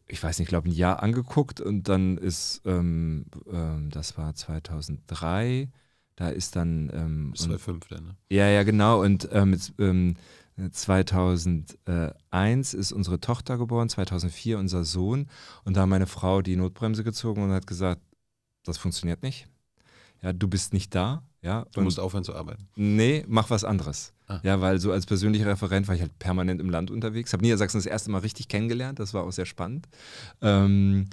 S2: ich weiß nicht, glaube ein Jahr angeguckt und dann ist, ähm, ähm, das war 2003, da ist dann. Ähm, Bis 2005 dann, ne? Ja, ja, genau. Und ähm, jetzt, ähm, 2001 ist unsere Tochter geboren, 2004 unser Sohn. Und da hat meine Frau die Notbremse gezogen und hat gesagt: Das funktioniert nicht. Ja, du bist nicht da. Ja, du musst aufhören zu arbeiten. Nee, mach was anderes. Ah. Ja, weil so als persönlicher Referent war ich halt permanent im Land unterwegs. Habe Niedersachsen das erste Mal richtig kennengelernt. Das war auch sehr spannend. Ähm,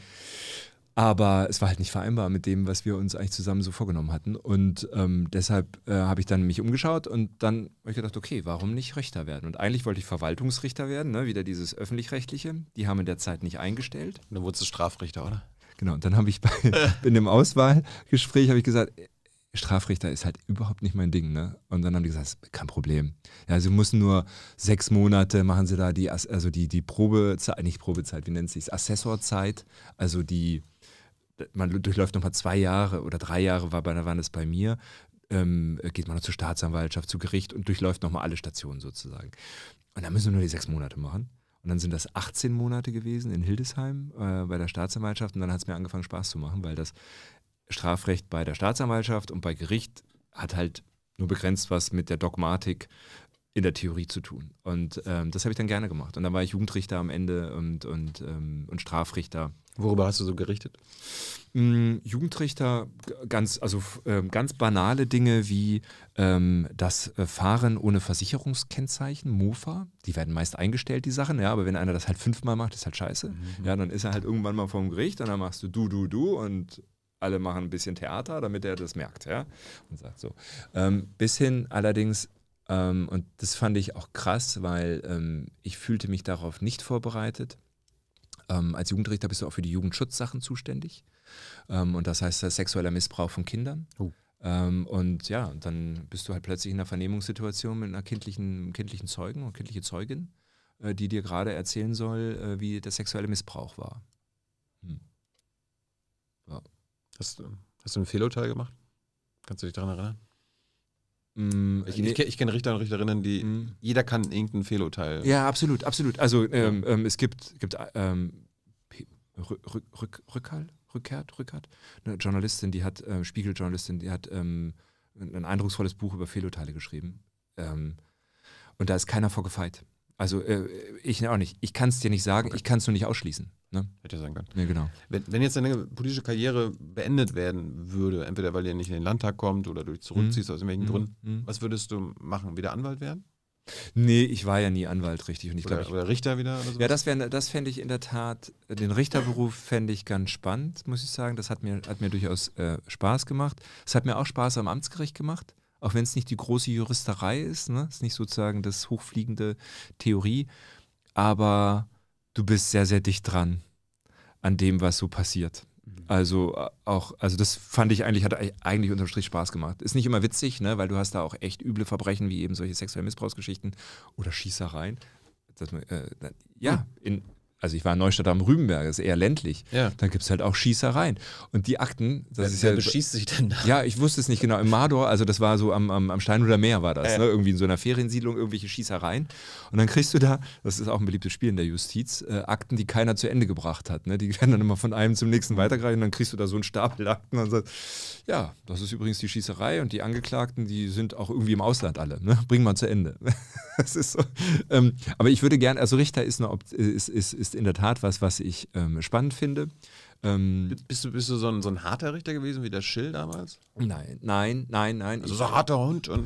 S2: aber es war halt nicht vereinbar mit dem, was wir uns eigentlich zusammen so vorgenommen hatten. Und ähm, deshalb äh, habe ich dann mich umgeschaut und dann habe ich gedacht, okay, warum nicht Richter werden? Und eigentlich wollte ich Verwaltungsrichter werden, ne? wieder dieses öffentlich-rechtliche. Die haben in der Zeit nicht eingestellt. Und dann wurdest du Strafrichter, oder? Genau, und dann habe ich bei, in dem Auswahlgespräch ich gesagt, äh, Strafrichter ist halt überhaupt nicht mein Ding, ne? Und dann haben die gesagt, kein Problem. Ja, sie müssen nur sechs Monate machen sie da die, also die, die Probezeit, nicht Probezeit, wie nennt sich's, Assessorzeit, also die man durchläuft nochmal zwei Jahre oder drei Jahre war, waren es bei mir, ähm, geht man noch zur Staatsanwaltschaft, zu Gericht und durchläuft nochmal alle Stationen sozusagen. Und dann müssen wir nur die sechs Monate machen. Und dann sind das 18 Monate gewesen in Hildesheim äh, bei der Staatsanwaltschaft. Und dann hat es mir angefangen, Spaß zu machen, weil das Strafrecht bei der Staatsanwaltschaft und bei Gericht hat halt nur begrenzt was mit der Dogmatik in der Theorie zu tun. Und ähm, das habe ich dann gerne gemacht. Und dann war ich Jugendrichter am Ende und, und, ähm, und Strafrichter Worüber hast du so gerichtet? Mm, Jugendrichter, ganz, also ähm, ganz banale Dinge wie ähm, das äh, Fahren ohne Versicherungskennzeichen, Mofa, die werden meist eingestellt, die Sachen, ja, aber wenn einer das halt fünfmal macht, ist halt scheiße. Mhm. Ja, dann ist er halt irgendwann mal vorm Gericht und dann machst du du, du, du und alle machen ein bisschen Theater, damit er das merkt, ja. Und sagt so. Ähm, bis hin allerdings ähm, und das fand ich auch krass, weil ähm, ich fühlte mich darauf nicht vorbereitet. Ähm, als Jugendrichter bist du auch für die Jugendschutzsachen zuständig. Ähm, und das heißt sexueller Missbrauch von Kindern. Oh. Ähm, und ja, dann bist du halt plötzlich in einer Vernehmungssituation mit einer kindlichen, kindlichen Zeugen und kindliche Zeugin, äh, die dir gerade erzählen soll, äh, wie der sexuelle Missbrauch war.
S1: Hm. Ja. Hast, hast, du ein Fehlurteil gemacht? Kannst du dich daran erinnern? Mm, ich, ich, ne- ich kenne Richter und Richterinnen, die mhm. jeder kann irgendein Fehlurteil. Ja, absolut, absolut. Also ähm,
S2: ähm, es gibt, gibt ähm, Rück, Rück, Rückhalt, Rückkehrt, Rückert, eine Journalistin, die hat, äh, Spiegeljournalistin, die hat ähm, ein eindrucksvolles Buch über Fehlurteile geschrieben. Ähm, und da ist keiner vorgefeit.
S1: Also äh, ich auch nicht. Ich kann es dir nicht sagen, okay. ich kann es
S2: nur nicht ausschließen. Ne? Hätte ja sein können. Ja, genau.
S1: Wenn, wenn, jetzt deine politische Karriere beendet werden würde, entweder weil ihr nicht in den Landtag kommt oder du dich zurückziehst, mhm. aus irgendwelchen mhm. Gründen, mhm. was würdest du machen? Wieder Anwalt werden? Nee, ich war ja nie
S2: Anwalt, richtig. Und ich oder, glaub, ich, oder Richter wieder? Oder ja, das, das fände ich in der Tat, den Richterberuf fände ich ganz spannend, muss ich sagen. Das hat mir, hat mir durchaus äh, Spaß gemacht. Es hat mir auch Spaß am Amtsgericht gemacht, auch wenn es nicht die große Juristerei ist. Es ne? ist nicht sozusagen das hochfliegende Theorie. Aber du bist sehr, sehr dicht dran an dem, was so passiert. Mhm. Also äh, auch, also das fand ich eigentlich, hat eigentlich unterm Strich Spaß gemacht. Ist nicht immer witzig, ne, weil du hast da auch echt üble Verbrechen wie eben solche sexuellen Missbrauchsgeschichten oder Schießereien. Das, äh, ja, in, also ich war in Neustadt am Rübenberg, das ist eher ländlich, ja. dann gibt es halt auch Schießereien. Und die Akten, das wer, ist wer beschießt sich denn da? Ja, ich wusste es nicht genau. Im Mardor, also das war so am, am, am Steinruder Meer war das, ja. ne? irgendwie in so einer Feriensiedlung, irgendwelche Schießereien. Und dann kriegst du da, das ist auch ein beliebtes Spiel in der Justiz, äh, Akten, die keiner zu Ende gebracht hat. Ne? Die werden dann immer von einem zum nächsten weitergereicht und dann kriegst du da so einen Stapel Akten und sagst, ja, das ist übrigens die Schießerei und die Angeklagten, die sind auch irgendwie im Ausland alle. Ne? Bring mal zu Ende. das ist so. Ähm, aber ich würde gerne, also Richter ist, eine, Op ist, ist, ist ist in der Tat was, was ich ähm, spannend finde.
S1: Ähm, bist du, bist du so, ein, so ein harter Richter gewesen wie der Schill damals? Nein, nein, nein, nein. Also so ein harter Hund und.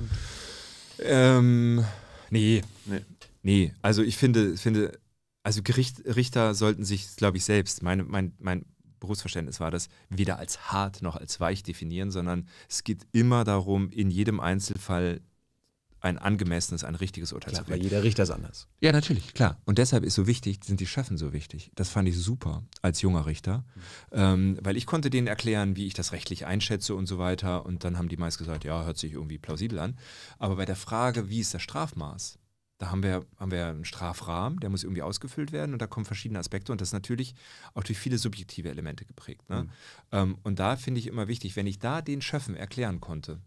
S1: Ähm, nee. nee. Nee.
S2: Also ich finde, finde also Gericht, Richter sollten sich, glaube ich, selbst, meine, mein, mein Berufsverständnis war das, weder als hart noch als weich definieren, sondern es geht immer darum, in jedem Einzelfall ein angemessenes, ein richtiges Urteil klar, zu fällen. jeder Richter ist anders. Ja, natürlich, klar. Und deshalb ist so wichtig, sind die Schöffen so wichtig. Das fand ich super als junger Richter, mhm. ähm, weil ich konnte denen erklären, wie ich das rechtlich einschätze und so weiter. Und dann haben die meist gesagt, ja, hört sich irgendwie plausibel an. Aber bei der Frage, wie ist das Strafmaß? Da haben wir, haben wir einen Strafrahmen, der muss irgendwie ausgefüllt werden und da kommen verschiedene Aspekte und das ist natürlich auch durch viele subjektive Elemente geprägt. Ne? Mhm. Ähm, und da finde ich immer wichtig, wenn ich da den Schöffen erklären konnte,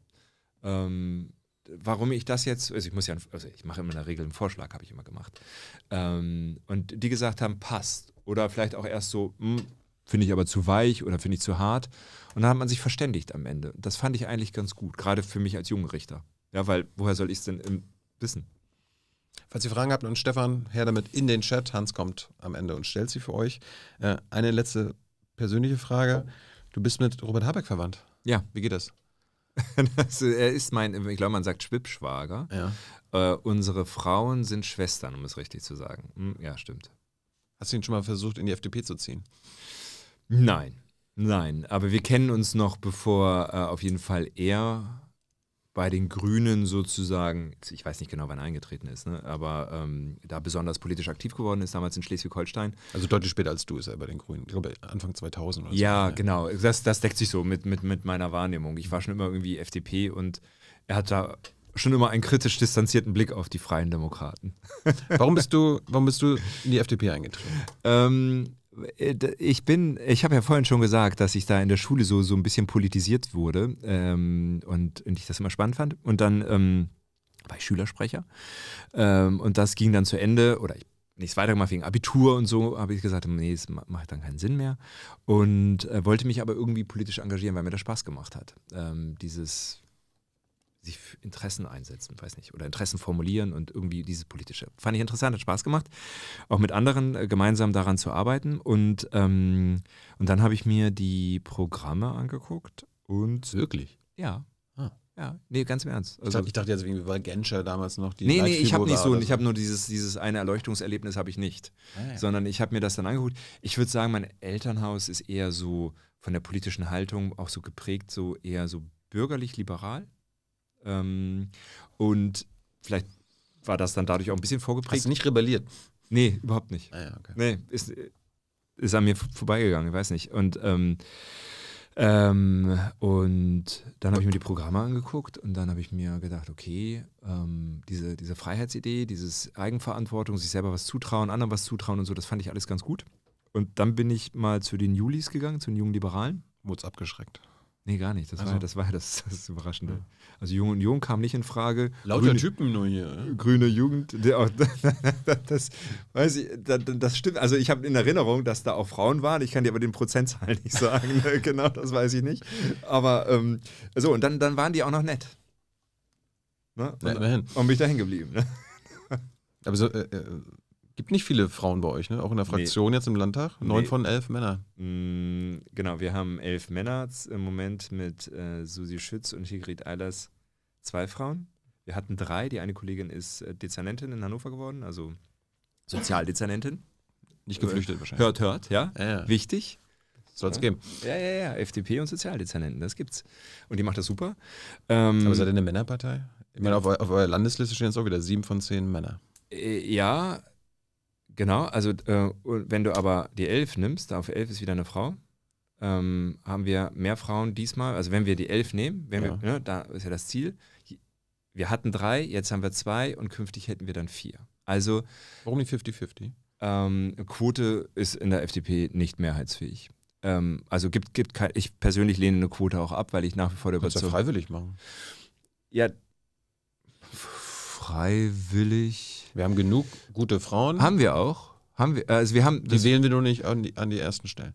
S2: ähm, warum ich das jetzt, also ich muss ja, also ich mache immer in der Regel einen Vorschlag, habe ich immer gemacht. Ähm, und die gesagt haben, passt. Oder vielleicht auch erst so, hm, finde ich aber zu weich oder finde ich zu hart. Und dann hat man sich verständigt am Ende. Das fand ich eigentlich ganz gut, gerade
S1: für mich als Jungrichter. Ja, weil woher soll ich es denn ähm, wissen? Falls ihr Fragen habt und Stefan, her damit in den Chat. Hans kommt am Ende und stellt sie für euch. Äh, eine letzte persönliche Frage. Du bist mit Robert Habeck verwandt. Ja. Wie geht das? das,
S2: er ist mein, ich glaube, man sagt Schwippschwager. Ja. Äh, unsere Frauen sind Schwestern, um es richtig zu sagen. Hm, ja, stimmt. Hast du ihn schon mal versucht, in die FDP zu ziehen? Nein, nein. Aber wir kennen uns noch, bevor äh, auf jeden Fall er bei den Grünen sozusagen, ich weiß nicht genau, wann er eingetreten ist, ne? aber ähm, da besonders politisch aktiv geworden ist, damals in Schleswig-Holstein. Also deutlich später als du ist er bei den Grünen, ich glaube Anfang
S1: 2000 oder so. Ja,
S2: ja. genau, das, das deckt sich so mit, mit, mit meiner Wahrnehmung. Ich war schon immer irgendwie FDP und er hat da schon immer einen kritisch distanzierten Blick auf die Freien Demokraten. warum, bist du,
S1: warum bist du in die FDP eingetreten? Ähm, äh, ich bin, ich
S2: habe ja vorhin schon gesagt, dass ich da in der Schule so, so ein bisschen politisiert wurde ähm, und, und, ich das immer spannend fand. Und dann ähm, war ich Schülersprecher ähm, und das ging dann zu Ende oder ich nichts weitergemacht wegen Abitur und so, habe ich gesagt, nee, es macht dann keinen Sinn mehr und äh, wollte mich aber irgendwie politisch engagieren, weil mir das Spaß gemacht hat. Ähm, dieses sich für Interessen einsetzen, weiß nicht, oder Interessen formulieren und irgendwie dieses politische. Fand ich interessant, hat Spaß gemacht, auch mit anderen äh, gemeinsam daran zu arbeiten. Und, ähm, und dann habe ich mir die Programme angeguckt und. Wirklich? Ja. Ah.
S1: Ja, nee, ganz im Ernst. Also, ich, dachte, jetzt irgendwie, war Genscher damals noch die. Nee, nee, ich habe nicht so, ich habe nur dieses, dieses
S2: eine Erleuchtungserlebnis habe ich nicht. Ah, ja. Sondern ich habe mir das dann angeguckt. Ich würde sagen, mein Elternhaus ist eher so von der politischen Haltung auch so geprägt, so eher so bürgerlich-liberal. Ähm, und vielleicht war das dann dadurch auch ein bisschen vorgeprägt. Hast du nicht rebelliert? Nee, überhaupt nicht. Ah, ja, okay. Nee, ist, ist an mir vorbeigegangen, ich weiß nicht. Und, ähm, ähm, und dann habe ich mir die Programme angeguckt und dann habe ich mir gedacht, okay, ähm, diese, diese Freiheitsidee, dieses Eigenverantwortung, sich selber was zutrauen, anderen was zutrauen und so, das fand ich alles ganz gut. Und dann bin ich mal zu den Julis gegangen, zu den jungen Liberalen. Wurde es abgeschreckt? Nee, gar nicht. Das also. war ja das, war das, das Überraschende. Ja. Also Jung und Jung kam nicht in Frage. Lauter grüne, Typen nur hier. Grüne Jugend. das, weiß ich, das, das stimmt. Also ich habe in Erinnerung, dass da auch Frauen waren. Ich kann dir aber den Prozentzahl nicht sagen. genau, das weiß ich nicht. Aber ähm, so, und dann, dann waren die auch noch nett.
S1: Ne? Und, und bin ich da hängen geblieben. Ne? Aber so, äh, äh, Gibt nicht viele Frauen bei euch, ne? Auch in der Fraktion nee. jetzt im Landtag? Neun nee. von elf Männer. Mm,
S2: genau, wir haben elf Männer im Moment mit äh, Susi Schütz und Sigrid Eilers zwei Frauen. Wir hatten drei. Die eine Kollegin ist äh, Dezernentin in Hannover geworden, also Sozialdezernentin. Nicht geflüchtet wahrscheinlich. Hört, hört, ja. ja, ja. Wichtig.
S1: Soll es geben. Ja, ja, ja. FDP und Sozialdezernenten, das gibt's. Und die macht das super. Ähm, Aber seid ihr eine Männerpartei? Ich meine, auf, auf eurer Landesliste stehen jetzt auch wieder sieben von zehn Männer. Äh, ja, Genau, also äh, wenn du aber die 11 nimmst, auf 11 ist wieder eine Frau,
S2: ähm, haben wir mehr Frauen diesmal. Also wenn wir die 11 nehmen, ja. wir, ne, da ist ja das Ziel. Wir hatten drei, jetzt haben wir zwei und künftig hätten wir dann vier. Also.
S1: Warum nicht 50-50?
S2: Ähm, Quote ist in der FDP nicht mehrheitsfähig. Ähm, also gibt, gibt kein, ich persönlich lehne eine Quote auch ab, weil ich nach wie vor der Überzeugung. Das freiwillig machen. Ja,
S1: freiwillig wir haben genug gute Frauen. Haben wir auch. Haben wir, also wir haben, die wählen wir nur nicht an die, an die ersten Stellen.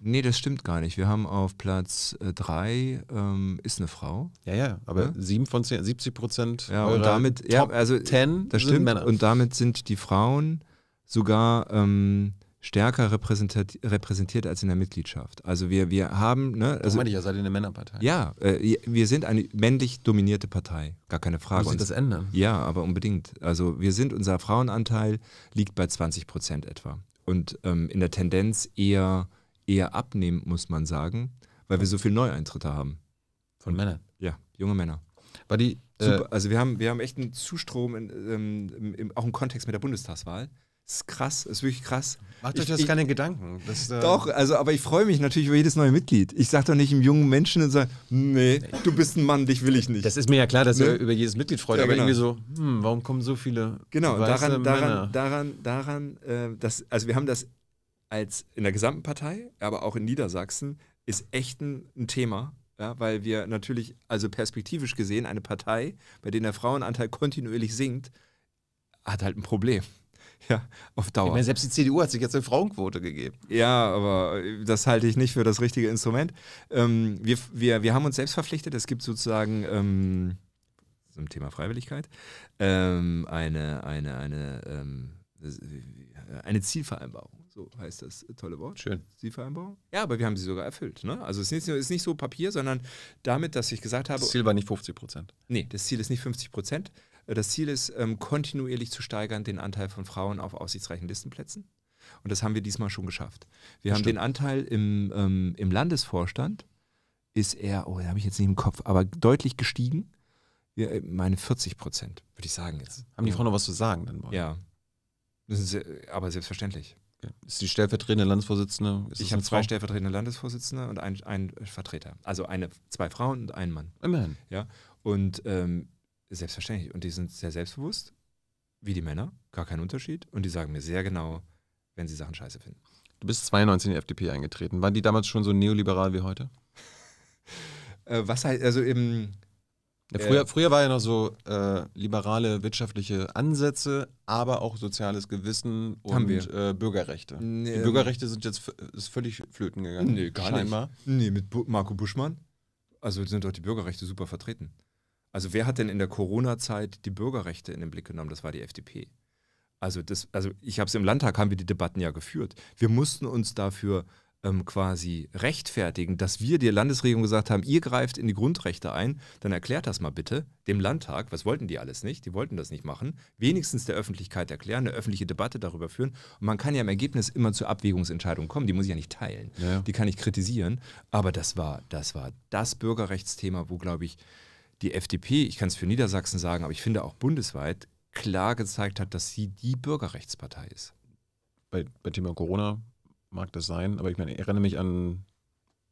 S2: Nee, das stimmt gar nicht. Wir haben auf Platz 3 äh, ähm, ist eine Frau. Ja, ja, aber ja?
S1: 7 von 10, 70 Prozent. Ja, und damit, Top ja,
S2: also 10 das stimmt. Männer. Und damit sind die Frauen sogar ähm, stärker repräsentiert, repräsentiert als in der Mitgliedschaft. Also wir, wir haben... Ne, also, meine ich ja, seid ihr eine Männerpartei? Ja, äh, wir sind eine männlich dominierte Partei, gar keine Frage. Muss sich das ändern? Ja, aber unbedingt. Also wir sind, unser Frauenanteil liegt bei 20 Prozent etwa. Und ähm, in der Tendenz eher, eher abnehmend, muss man sagen, weil wir so viele Neueintritte haben. Von Männern? Ja, junge Männer. War die, äh, also wir haben, wir haben echt einen Zustrom, in, ähm, im, auch im Kontext mit der Bundestagswahl ist krass, ist wirklich krass. Macht ich, euch das ich, keine Gedanken. Das, äh doch, also, aber ich freue mich natürlich über jedes neue Mitglied. Ich sage doch nicht einem jungen Menschen und sage, nee, du bist ein Mann, dich will ich
S1: nicht. Das ist mir ja klar, dass ne? ihr über jedes Mitglied freut, ja, aber genau. irgendwie so, hm, warum kommen so viele? Genau, daran, daran, daran,
S2: daran, daran, äh, dass, also wir haben das als in der gesamten Partei, aber auch in Niedersachsen, ist echt ein, ein Thema. Ja, weil wir natürlich, also perspektivisch gesehen, eine Partei, bei der der Frauenanteil kontinuierlich sinkt, hat halt ein Problem. Ja, auf Dauer. Ich meine,
S1: selbst die CDU hat sich jetzt eine Frauenquote gegeben.
S2: Ja, aber das halte ich nicht für das richtige Instrument. Ähm, wir, wir, wir haben uns selbst verpflichtet. Es gibt sozusagen ähm, zum Thema Freiwilligkeit ähm, eine, eine, eine, ähm, eine Zielvereinbarung. So heißt das tolle Wort. Schön. Zielvereinbarung. Ja, aber wir haben sie sogar erfüllt. Ne? Also es ist nicht, so Papier, sondern damit, dass ich gesagt habe. Das Ziel war nicht 50 Prozent. Nee, das Ziel ist nicht 50 Prozent, das Ziel ist, ähm, kontinuierlich zu steigern den Anteil von Frauen auf aussichtsreichen Listenplätzen. Und das haben wir diesmal schon geschafft. Wir das haben stimmt. den Anteil im, ähm, im Landesvorstand, ist er, oh, da habe ich jetzt nicht im Kopf, aber deutlich gestiegen. Ja, äh, meine 40 Prozent,
S1: würde ich sagen jetzt. Haben die Frauen noch was zu sagen dann? Wollen? Ja. Sehr, äh, aber selbstverständlich. Ja. Ist die stellvertretende Landesvorsitzende? ich habe zwei
S2: stellvertretende Landesvorsitzende und einen Vertreter. Also eine, zwei Frauen und einen Mann. Immerhin. Ja. Und ähm, Selbstverständlich. Und die sind sehr selbstbewusst, wie die Männer, gar kein Unterschied. Und die sagen mir sehr genau, wenn sie Sachen scheiße finden.
S1: Du bist 92 in die FDP eingetreten. Waren die damals schon so neoliberal wie heute? äh, was heißt, also eben. Ja, früher, äh, früher, war ja noch so äh, liberale wirtschaftliche Ansätze, aber auch soziales Gewissen und äh, Bürgerrechte. Nee, die ähm, Bürgerrechte sind jetzt ist völlig flöten gegangen. Nee, gar scheinbar. nicht. Nee, mit Bu Marco Buschmann. Also sind doch die Bürgerrechte super vertreten.
S2: Also wer hat denn in der Corona-Zeit die Bürgerrechte in den Blick genommen? Das war die FDP. Also, das, also ich habe es im Landtag, haben wir die Debatten ja geführt. Wir mussten uns dafür ähm, quasi rechtfertigen, dass wir der Landesregierung gesagt haben, ihr greift in die Grundrechte ein, dann erklärt das mal bitte dem Landtag, was wollten die alles nicht, die wollten das nicht machen, wenigstens der Öffentlichkeit erklären, eine öffentliche Debatte darüber führen. Und man kann ja im Ergebnis immer zur Abwägungsentscheidung kommen, die muss ich ja nicht teilen, ja. die kann ich kritisieren, aber das war das, war das Bürgerrechtsthema, wo, glaube ich, die FDP, ich kann es für Niedersachsen sagen, aber ich finde auch bundesweit, klar gezeigt hat, dass sie die Bürgerrechtspartei ist.
S1: Bei, bei Thema Corona mag das sein, aber ich, meine, ich erinnere mich an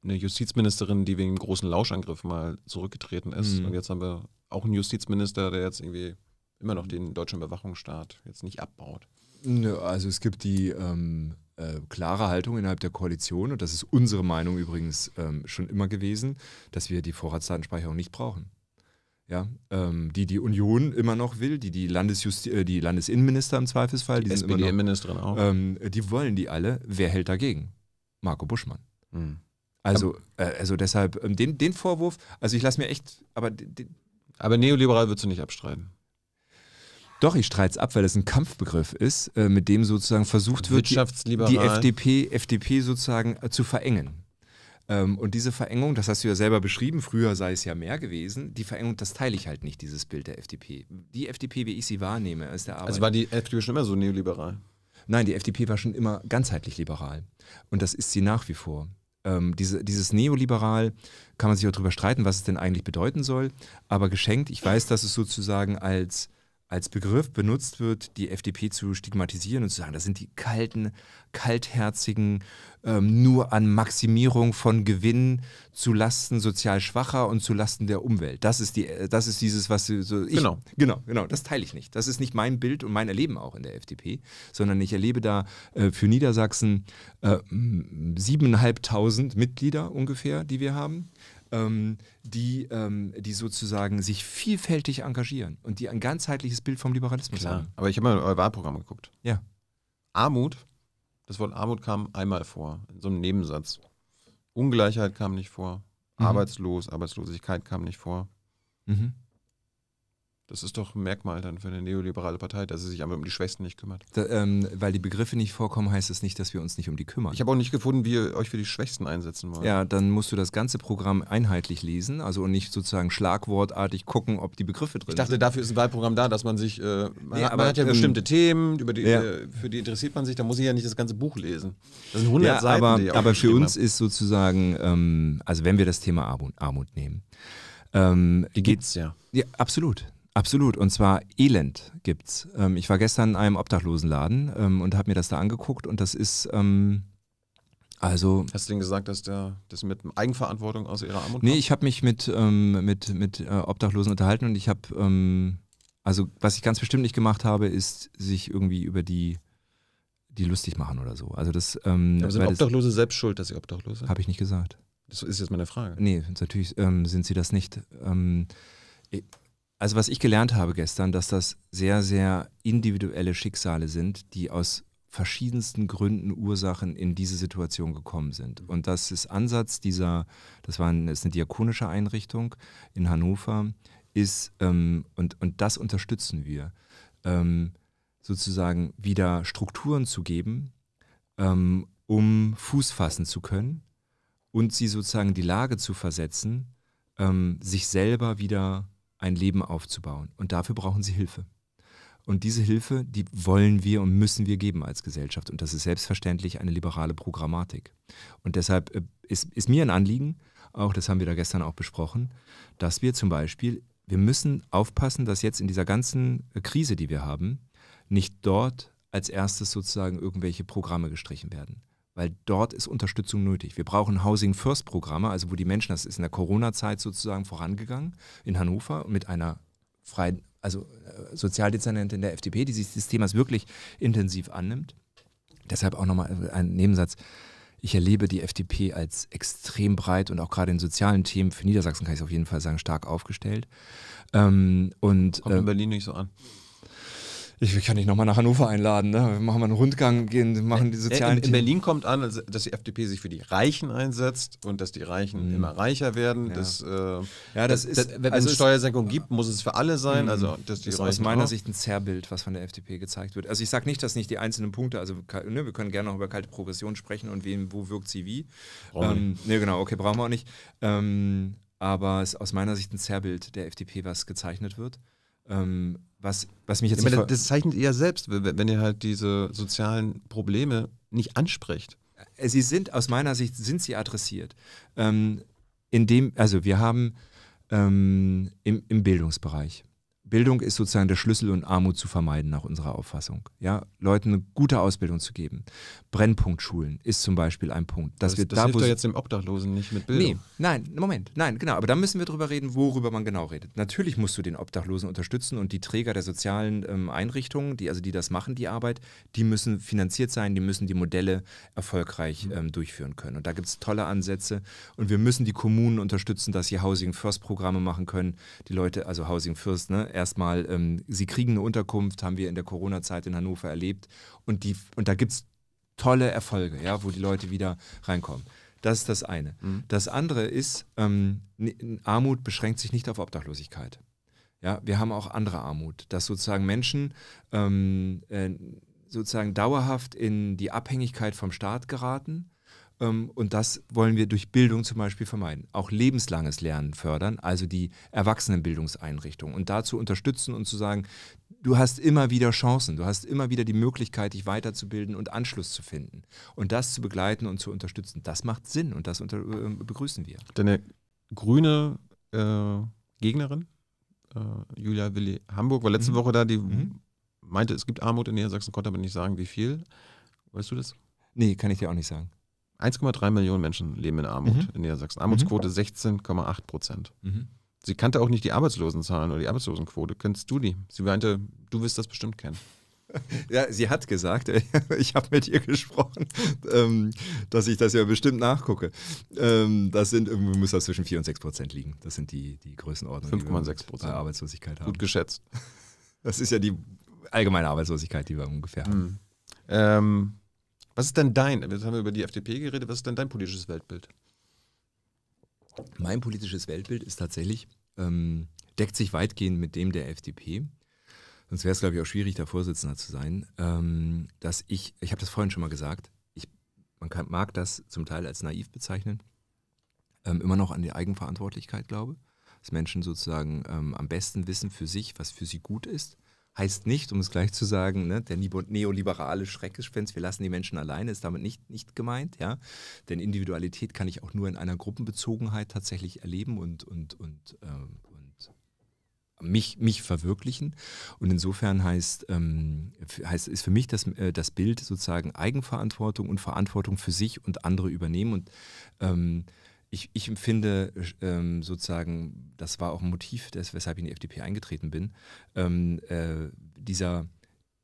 S1: eine Justizministerin, die wegen einem großen Lauschangriff mal zurückgetreten ist. Mhm. Und jetzt haben wir auch einen Justizminister, der jetzt irgendwie immer noch den deutschen Überwachungsstaat jetzt nicht abbaut.
S2: also es gibt die ähm, äh, klare Haltung innerhalb der Koalition, und das ist unsere Meinung übrigens ähm, schon immer gewesen, dass wir die Vorratsdatenspeicherung nicht brauchen ja, ähm, die die Union immer noch will, die die, Landesjusti äh, die Landesinnenminister im Zweifelsfall, die, die SPD-Innenministerin auch, ähm, die wollen die alle. Wer hält dagegen? Marco Buschmann. Mhm. Also, äh, also deshalb, ähm, den, den Vorwurf, also ich lasse mir echt, aber.
S1: aber neoliberal würdest du nicht abstreiten.
S2: Doch, ich streite es ab, weil das ein Kampfbegriff ist, äh, mit dem sozusagen versucht wird, die, die
S1: FDP, FDP sozusagen äh, zu verengen.
S2: Ähm, und diese Verengung, das hast du ja selber beschrieben, früher sei es ja mehr gewesen, die Verengung, das teile ich halt nicht, dieses Bild der FDP. Die FDP, wie ich sie wahrnehme, ist der also Arbeit. Also war die FDP schon immer so neoliberal? Nein, die FDP war schon immer ganzheitlich liberal. Und das ist sie nach wie vor. Ähm, diese, dieses Neoliberal kann man sich auch darüber streiten, was es denn eigentlich bedeuten soll. Aber geschenkt, ich weiß, dass es sozusagen als als Begriff benutzt wird, die FDP zu stigmatisieren und zu sagen, das sind die kalten, kaltherzigen, ähm, nur an Maximierung von Gewinn zu Lasten sozial Schwacher und zu Lasten der Umwelt. Das ist, die, äh, das ist dieses, was so ich, genau. genau, genau, das teile ich nicht. Das ist nicht mein Bild und mein Erleben auch in der FDP, sondern ich erlebe da äh, für Niedersachsen äh, siebeneinhalbtausend äh, Mitglieder ungefähr, die wir haben ähm, die, ähm, die sozusagen sich vielfältig engagieren und die ein ganzheitliches Bild vom Liberalismus Klar. haben.
S1: Aber ich habe mal euer Wahlprogramm geguckt. Ja. Armut, das Wort Armut kam einmal vor, in so einem Nebensatz. Ungleichheit kam nicht vor. Mhm. Arbeitslos, Arbeitslosigkeit kam nicht vor. Mhm. Das ist doch ein Merkmal dann für eine neoliberale Partei, dass sie sich einfach um die Schwächsten nicht kümmert.
S2: Da, ähm, weil die Begriffe nicht vorkommen,
S1: heißt es das nicht, dass wir uns nicht um die kümmern. Ich habe auch nicht gefunden, wie ihr euch für die Schwächsten
S2: einsetzen wollt. Ja, dann musst du das ganze Programm einheitlich lesen, also und nicht sozusagen schlagwortartig gucken, ob die Begriffe drin sind. Ich dachte, sind.
S1: dafür ist ein Wahlprogramm da, dass man sich, äh, man, nee, hat, aber, hat, ja ähm, bestimmte Themen, über die, ja. äh, für die interessiert man sich, da muss ich ja nicht das ganze Buch lesen. Das sind 100 ja, Seiten. Aber, die aber für uns habe.
S2: ist sozusagen, ähm, also wenn wir das Thema Armut, Armut nehmen, ähm, die geht's ja. Ja, absolut. Absolut, und zwar Elend gibt's. Ähm, ich war gestern in einem Obdachlosenladen ähm, und habe mir das da angeguckt und das ist ähm, also.
S1: Hast du denn gesagt, dass der das mit Eigenverantwortung aus ihrer Armut? Nee, kommt?
S2: ich habe mich mit, ähm, mit, mit äh, Obdachlosen unterhalten und ich habe, ähm, also was ich ganz bestimmt nicht gemacht habe, ist sich irgendwie über die die lustig machen oder so. Also das. Ähm, Aber sind Obdachlose
S1: das, selbst schuld, dass sie Obdachlose sind? Habe ich nicht gesagt. Das ist jetzt meine Frage.
S2: Nee, natürlich ähm, sind sie das nicht. Ich, also was ich gelernt habe gestern, dass das sehr, sehr individuelle Schicksale sind, die aus verschiedensten Gründen, Ursachen in diese Situation gekommen sind. Und das ist Ansatz dieser, das war ein, ist eine diakonische Einrichtung in Hannover, ist, ähm, und, und das unterstützen wir, ähm, sozusagen wieder Strukturen zu geben, ähm, um Fuß fassen zu können und sie sozusagen die Lage zu versetzen, ähm, sich selber wieder zu ein Leben aufzubauen. Und dafür brauchen sie Hilfe. Und diese Hilfe, die wollen wir und müssen wir geben als Gesellschaft. Und das ist selbstverständlich eine liberale Programmatik. Und deshalb äh, ist, ist mir ein Anliegen, auch das haben wir da gestern auch besprochen, dass wir zum Beispiel, wir müssen aufpassen, dass jetzt in dieser ganzen äh, Krise, die wir haben, nicht dort als erstes sozusagen irgendwelche Programme gestrichen werden weil dort ist Unterstützung nötig. Wir brauchen Housing First Programme, also wo die Menschen, das ist in der Corona-Zeit sozusagen vorangegangen in Hannover mit einer freien, also äh, Sozialdezernentin der FDP, die sich des Themas wirklich intensiv annimmt. Deshalb auch nochmal äh, ein Nebensatz. Ich erlebe die FDP als extrem breit und auch gerade in sozialen Themen, für Niedersachsen kann ich es auf jeden Fall sagen, stark aufgestellt. Ähm, und, Kommt in äh, Berlin nicht so an ich kann dich nochmal nach Hannover einladen, ne? Wir machen mal einen Rundgang, gehen, machen die sozialen. In, in
S1: Berlin kommt an, also, dass die FDP sich für die Reichen einsetzt und dass die Reichen mhm. immer reicher werden. Ja. Das, äh, ja, das, das ist, wenn also es Steuersenkung gibt, muss es für alle sein. Mhm. Also dass die das ist aus meiner auch. Sicht ein Zerrbild, was von der FDP gezeigt wird. Also ich sage
S2: nicht, dass nicht die einzelnen Punkte, also ne, wir können gerne noch über kalte Progression sprechen und wem, wo wirkt sie wie. Ähm, ne, genau, okay, brauchen wir auch nicht. Ähm, aber es ist aus meiner Sicht ein Zerrbild der FDP, was gezeichnet wird.
S1: Ähm, was, was mich jetzt. Ja, das, zeichnet ihr ja selbst, wenn ihr halt
S2: diese sozialen Probleme nicht anspricht. Äh, sie sind aus meiner Sicht sind sie adressiert. Ähm, in dem, also wir haben ähm, im, im Bildungsbereich Bildung ist sozusagen der Schlüssel und Armut zu vermeiden, nach unserer Auffassung. Ja, Leuten eine gute Ausbildung zu geben. Brennpunktschulen ist zum Beispiel ein Punkt. Dass das wir das da, hilft doch jetzt
S1: dem Obdachlosen nicht mit
S2: Bildung. Nee, nein, Moment, nein, genau. Aber da müssen wir drüber reden, worüber man genau redet. Natürlich musst du den Obdachlosen unterstützen und die Träger der sozialen ähm, Einrichtungen, die also die das machen, die Arbeit, die müssen finanziert sein, die müssen die Modelle erfolgreich mhm. ähm, durchführen können. Und da gibt es tolle Ansätze. Und wir müssen die Kommunen unterstützen, dass sie Housing First Programme machen können. Die Leute, also Housing First, ne? erstmal, ähm, sie kriegen eine Unterkunft, haben wir in der Corona-Zeit in Hannover erlebt. Und, die, und da gibt es tolle Erfolge, ja, wo die Leute wieder reinkommen. Das ist das eine. Mhm. Das andere ist, ähm, Armut beschränkt sich nicht auf Obdachlosigkeit. Ja, wir haben auch andere Armut, dass sozusagen Menschen ähm, äh, sozusagen dauerhaft in die Abhängigkeit vom Staat geraten ähm, und das wollen wir durch Bildung zum Beispiel vermeiden. Auch lebenslanges Lernen fördern, also die Erwachsenenbildungseinrichtungen. und dazu unterstützen und zu sagen, du hast immer wieder Chancen, du hast immer wieder die Möglichkeit, dich weiterzubilden und Anschluss zu finden. Und das zu begleiten und zu unterstützen, das macht Sinn und das unter, äh, begrüßen wir.
S1: Deine grüne äh, Gegnerin, äh, Julia Willi Hamburg, war letzte mhm. Woche da, die mhm. meinte, es gibt Armut in Niedersachsen, konnte aber nicht sagen, wie viel. Weißt du das? Nee, kann ich dir auch nicht sagen. 1,3 Millionen Menschen leben in Armut mhm. in Niedersachsen. Armutsquote mhm. 16,8 Prozent. Mhm. Sie kannte auch nicht die Arbeitslosenzahlen oder die Arbeitslosenquote. Kennst du die? Sie meinte, du wirst das bestimmt kennen. Ja, sie
S2: hat gesagt, äh, ich habe mit ihr gesprochen, ähm, dass ich das ja bestimmt nachgucke. Ähm, das sind, irgendwie muss das zwischen 4 und 6 Prozent liegen. Das sind die, die Größenordnungen. 5,6 Prozent. Arbeitslosigkeit haben. Gut
S1: geschätzt. Das ist ja die allgemeine Arbeitslosigkeit, die wir ungefähr haben. Mhm. Ähm, was ist denn dein, jetzt haben wir über die FDP geredet, was ist denn dein politisches Weltbild? Mein politisches Weltbild ist tatsächlich, ähm, deckt
S2: sich weitgehend mit dem der FDP. Sonst wäre es, glaube ich, auch schwierig, da Vorsitzender zu sein. Ähm, dass ich, ich habe das vorhin schon mal gesagt, ich, man kann, mag das zum Teil als naiv bezeichnen, ähm, immer noch an die Eigenverantwortlichkeit glaube, dass Menschen sozusagen ähm, am besten wissen für sich, was für sie gut ist Heißt nicht, um es gleich zu sagen, ne, der neoliberale Schreckgespenst, wir lassen die Menschen alleine, ist damit nicht, nicht gemeint. Ja? Denn Individualität kann ich auch nur in einer Gruppenbezogenheit tatsächlich erleben und, und, und, ähm, und mich, mich verwirklichen. Und insofern heißt, ähm, heißt ist für mich das, äh, das Bild sozusagen Eigenverantwortung und Verantwortung für sich und andere übernehmen. Und ähm, ich, ich empfinde ähm, sozusagen, das war auch ein Motiv, des, weshalb ich in die FDP eingetreten bin, ähm, äh, dieser,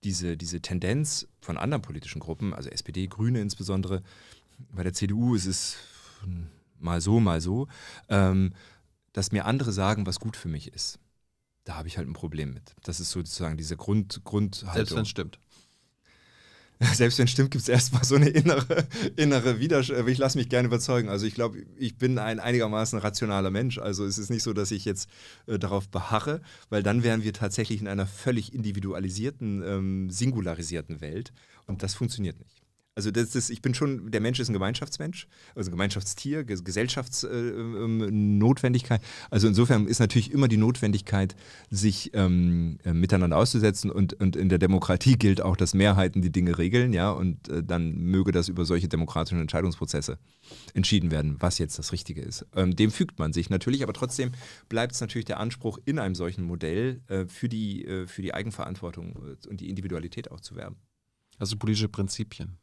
S2: diese, diese Tendenz von anderen politischen Gruppen, also SPD, Grüne insbesondere, bei der CDU ist es mal so, mal so, ähm, dass mir andere sagen, was gut für mich ist. Da habe ich halt ein Problem mit. Das ist sozusagen diese Grund, Grundhaltung. Selbst wenn es stimmt. selbst wenn es stimmt, gibt es erstmal so eine innere, innere Widerstand. Äh, ich lasse mich gerne überzeugen. Also ich glaube, ich bin ein einigermaßen rationaler Mensch. Also es ist nicht so, dass ich jetzt äh, darauf beharre, weil dann wären wir tatsächlich in einer völlig individualisierten, ähm, singularisierten Welt. Und das funktioniert nicht. Also das ist, ich bin schon, der Mensch ist ein Gemeinschaftsmensch, also ein Gemeinschaftstier, Gesellschaftsnotwendigkeit. Äh, ähm, also insofern ist natürlich immer die Notwendigkeit, sich ähm, äh, miteinander auszusetzen und, und in der Demokratie gilt auch, dass Mehrheiten die Dinge regeln, ja, und äh, dann möge das über solche demokratischen Entscheidungsprozesse entschieden werden, was jetzt das Richtige ist. Ähm, dem fügt man sich natürlich, aber trotzdem bleibt es natürlich der Anspruch, in einem solchen Modell äh, für, die, äh, für die Eigenverantwortung äh, und die Individualität auch zu werben.
S1: Also politische Prinzipien.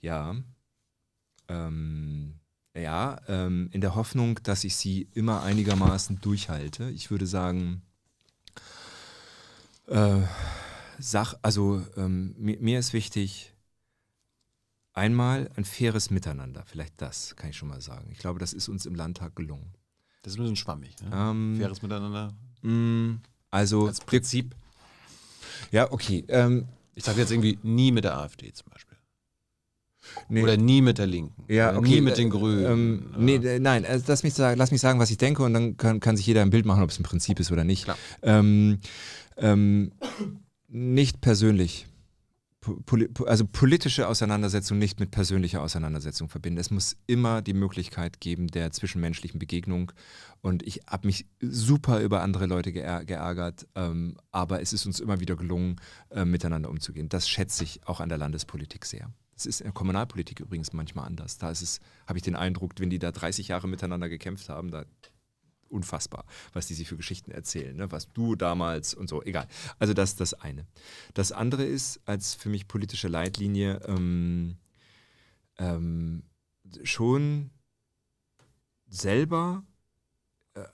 S2: Ja. Ähm, ja, ähm, in der Hoffnung, dass ich sie immer einigermaßen durchhalte. Ich würde sagen, äh, Sach, also ähm, mir, mir, ist wichtig, einmal ein faires Miteinander, vielleicht das kann ich schon mal sagen. Ich glaube, das ist uns im Landtag gelungen. Das ist ein bisschen schwammig, ne? ähm, faires Miteinander.
S1: Mh, mm, also als Prinzip. Ja, okay. Ähm, ich sage jetzt irgendwie nie mit der AfD zum Beispiel. Nee. Oder nie mit der Linken. Ja, okay. Nie mit den äh, Grünen. Ähm,
S2: nee, nein, äh, lass, mich sagen, lass mich sagen, was ich denke und dann kann, kann sich jeder ein Bild machen, ob es ein Prinzip ist oder nicht. Ähm, ähm, nicht persönlich. Poli also politische Auseinandersetzung nicht mit persönlicher Auseinandersetzung verbinden. Es muss immer die Möglichkeit geben der zwischenmenschlichen Begegnung. Und ich habe mich super über andere Leute geärgert, ähm, aber es ist uns immer wieder gelungen, äh, miteinander umzugehen. Das schätze ich auch an der Landespolitik sehr. Das ist in der Kommunalpolitik übrigens manchmal anders. Da ist es, habe ich den Eindruck, wenn die da 30 Jahre miteinander gekämpft haben, da unfassbar, was die sich für Geschichten erzählen, ne? was du damals und so, egal. Also das ist das eine. Das andere ist, als für mich politische Leitlinie, ähm, ähm, schon selber, äh,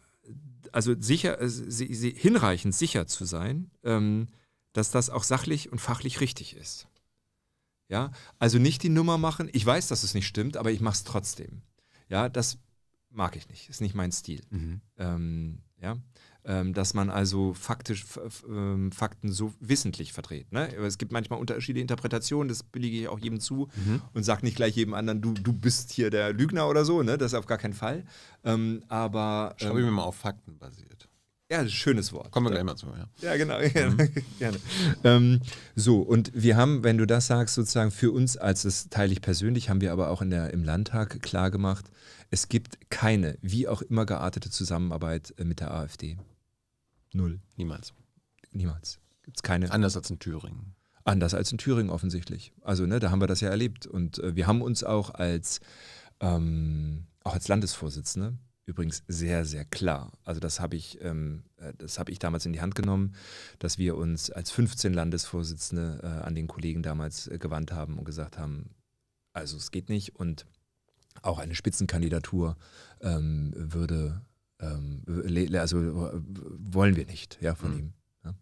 S2: also sicher, äh, sie, sie, hinreichend sicher zu sein, ähm, dass das auch sachlich und fachlich richtig ist. Ja, also nicht die Nummer machen. Ich weiß, dass es nicht stimmt, aber ich mache es trotzdem. Ja, das mag ich nicht. Ist nicht mein Stil. Mhm. Ähm, ja, ähm, dass man also faktisch ähm, Fakten so wissentlich verdreht. Ne? es gibt manchmal unterschiedliche Interpretationen. Das billige ich auch jedem zu mhm. und sage nicht gleich jedem anderen, du, du bist hier der Lügner oder so. Ne? Das auf gar keinen Fall. Ähm, aber ähm, ich mir mal auf Fakten basiert. Ja, ein schönes Wort. Kommen wir gleich mal zu, ja. Ja, genau. Mhm. Gerne. Ähm, so, und wir haben, wenn du das sagst, sozusagen für uns, als das teile ich persönlich, haben wir aber auch in der, im Landtag klargemacht, es gibt keine, wie auch immer geartete Zusammenarbeit äh, mit der AfD. Null. Niemals. Niemals. Gibt es keine. Anders als in Thüringen. Anders als in Thüringen offensichtlich. Also, ne, da haben wir das ja erlebt. Und äh, wir haben uns auch als, ähm, auch als Landesvorsitzende übrigens sehr, sehr klar. Also das habe ich, ähm, äh, das hab ich damals in die Hand genommen, dass wir uns als 15 Landesvorsitzende äh, an den Kollegen damals äh, gewandt haben und gesagt haben, also es geht nicht und auch eine Spitzenkandidatur ähm, würde, ähm, also äh,
S1: wollen wir nicht ja, von mhm. ihm. Ja?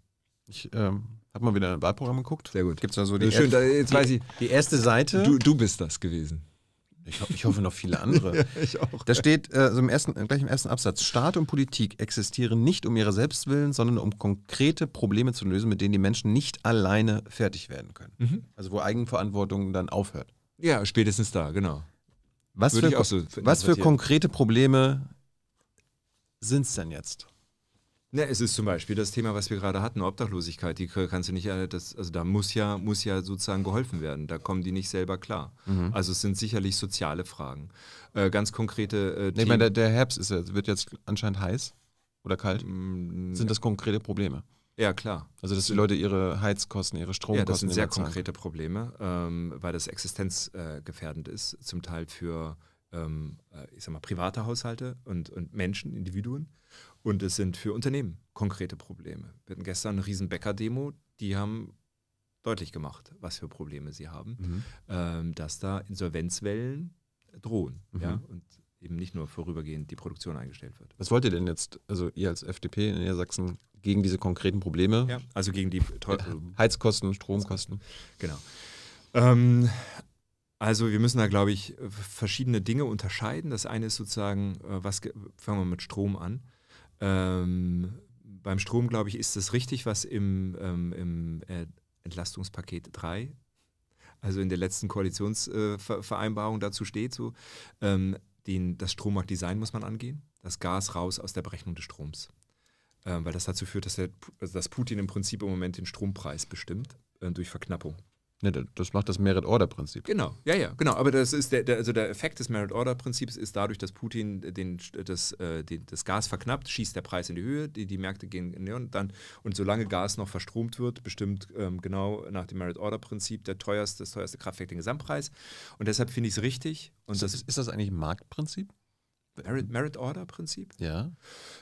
S1: Ich ähm, habe mal wieder ein Wahlprogramm geguckt. Sehr gut. Gibt's da so die, Schön, da, jetzt weiß ich. die erste Seite? Du, du bist das gewesen. Ich, ho ich hoffe noch viele andere. ja, ich auch. Da steht also im ersten, gleich im ersten Absatz, Staat und Politik existieren nicht um ihrer selbst willen, sondern um konkrete Probleme zu lösen, mit denen die Menschen nicht alleine fertig werden können. Mhm. Also wo Eigenverantwortung dann aufhört. Ja, spätestens da, genau. Was Würde für, so was für konkrete Probleme sind es denn jetzt?
S2: Ne, es ist zum Beispiel das Thema, was wir gerade hatten, Obdachlosigkeit. Die kannst du nicht, äh, das, also da muss ja, muss ja sozusagen geholfen werden. Da kommen die nicht selber klar. Mhm. Also es sind sicherlich soziale Fragen.
S1: Äh, ganz konkrete. Äh, nee, Themen. ich meine, der, der Herbst ist, wird jetzt anscheinend heiß oder kalt. Mhm. Sind das konkrete Probleme? Ja, klar. Also, dass die Leute ihre Heizkosten, ihre Stromkosten. Ja, das sind sehr konkrete
S2: Probleme, ähm, weil das existenzgefährdend äh, ist, zum Teil für, ähm, äh, ich sag mal, private Haushalte und, und Menschen, Individuen. Und es sind für Unternehmen konkrete Probleme. Wir hatten gestern eine riesenbäcker demo die haben deutlich gemacht, was für Probleme sie haben, mhm. ähm, dass da Insolvenzwellen drohen. Mhm. Ja?
S1: Und eben nicht nur vorübergehend die Produktion eingestellt wird. Was wollt ihr denn jetzt, also ihr als FDP in Niedersachsen, gegen diese konkreten Probleme? Ja, also gegen die Teu Heizkosten, Stromkosten.
S2: Genau. Ähm, also wir müssen da, glaube ich, verschiedene Dinge unterscheiden. Das eine ist sozusagen, äh, was fangen wir mit Strom an? Ähm, beim Strom, glaube ich, ist das richtig, was im, ähm, im äh, Entlastungspaket 3, also in der letzten Koalitionsvereinbarung äh, dazu steht. So, ähm, den, das Strommarktdesign muss man angehen, das Gas raus aus der Berechnung des Stroms. Ähm, weil das dazu führt, dass, der, also dass Putin im Prinzip im Moment den Strompreis bestimmt äh, durch Verknappung.
S1: Ne, das macht das Merit-Order-Prinzip.
S2: Genau, ja, ja, genau. Aber das ist der, der also der Effekt des Merit-Order-Prinzips ist dadurch, dass Putin den, das, äh, den, das Gas verknappt, schießt der Preis in die Höhe, die, die Märkte gehen in und dann und solange Gas noch verstromt wird, bestimmt ähm, genau nach dem Merit-Order-Prinzip der teuerste, das teuerste Kraftwerk den Gesamtpreis. Und deshalb finde ich es richtig. Und ist, das, ist das eigentlich Marktprinzip? Merit, Merit Order Prinzip. Ja.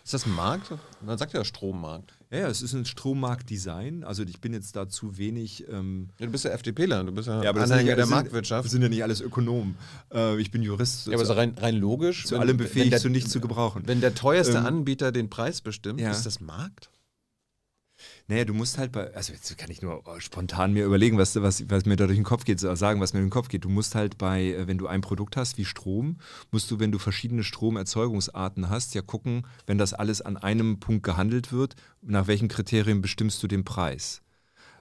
S2: Ist das ein Markt? Man sagt ja Strommarkt. Ja, ja, es ist ein Strommarktdesign. Also ich bin jetzt da zu wenig. Ähm ja, du bist
S1: ja FDPler, du bist ja, ja Anhänger der sind,
S2: Marktwirtschaft. Wir sind ja nicht alles Ökonomen. Äh, ich bin Jurist. Ja, aber so rein, rein logisch. Zu wenn, allem befähigt, zu nicht zu gebrauchen. Wenn der teuerste ähm,
S1: Anbieter den
S2: Preis bestimmt, ja. ist das Markt? Naja, du musst halt bei, also jetzt kann ich nur äh, spontan mir überlegen, was, was, was mir da durch den Kopf geht, äh, sagen, was mir durch den Kopf geht. Du musst halt bei, äh, wenn du ein Produkt hast wie Strom, musst du, wenn du verschiedene Stromerzeugungsarten hast, ja gucken, wenn das alles an einem Punkt gehandelt wird, nach welchen Kriterien bestimmst du den Preis?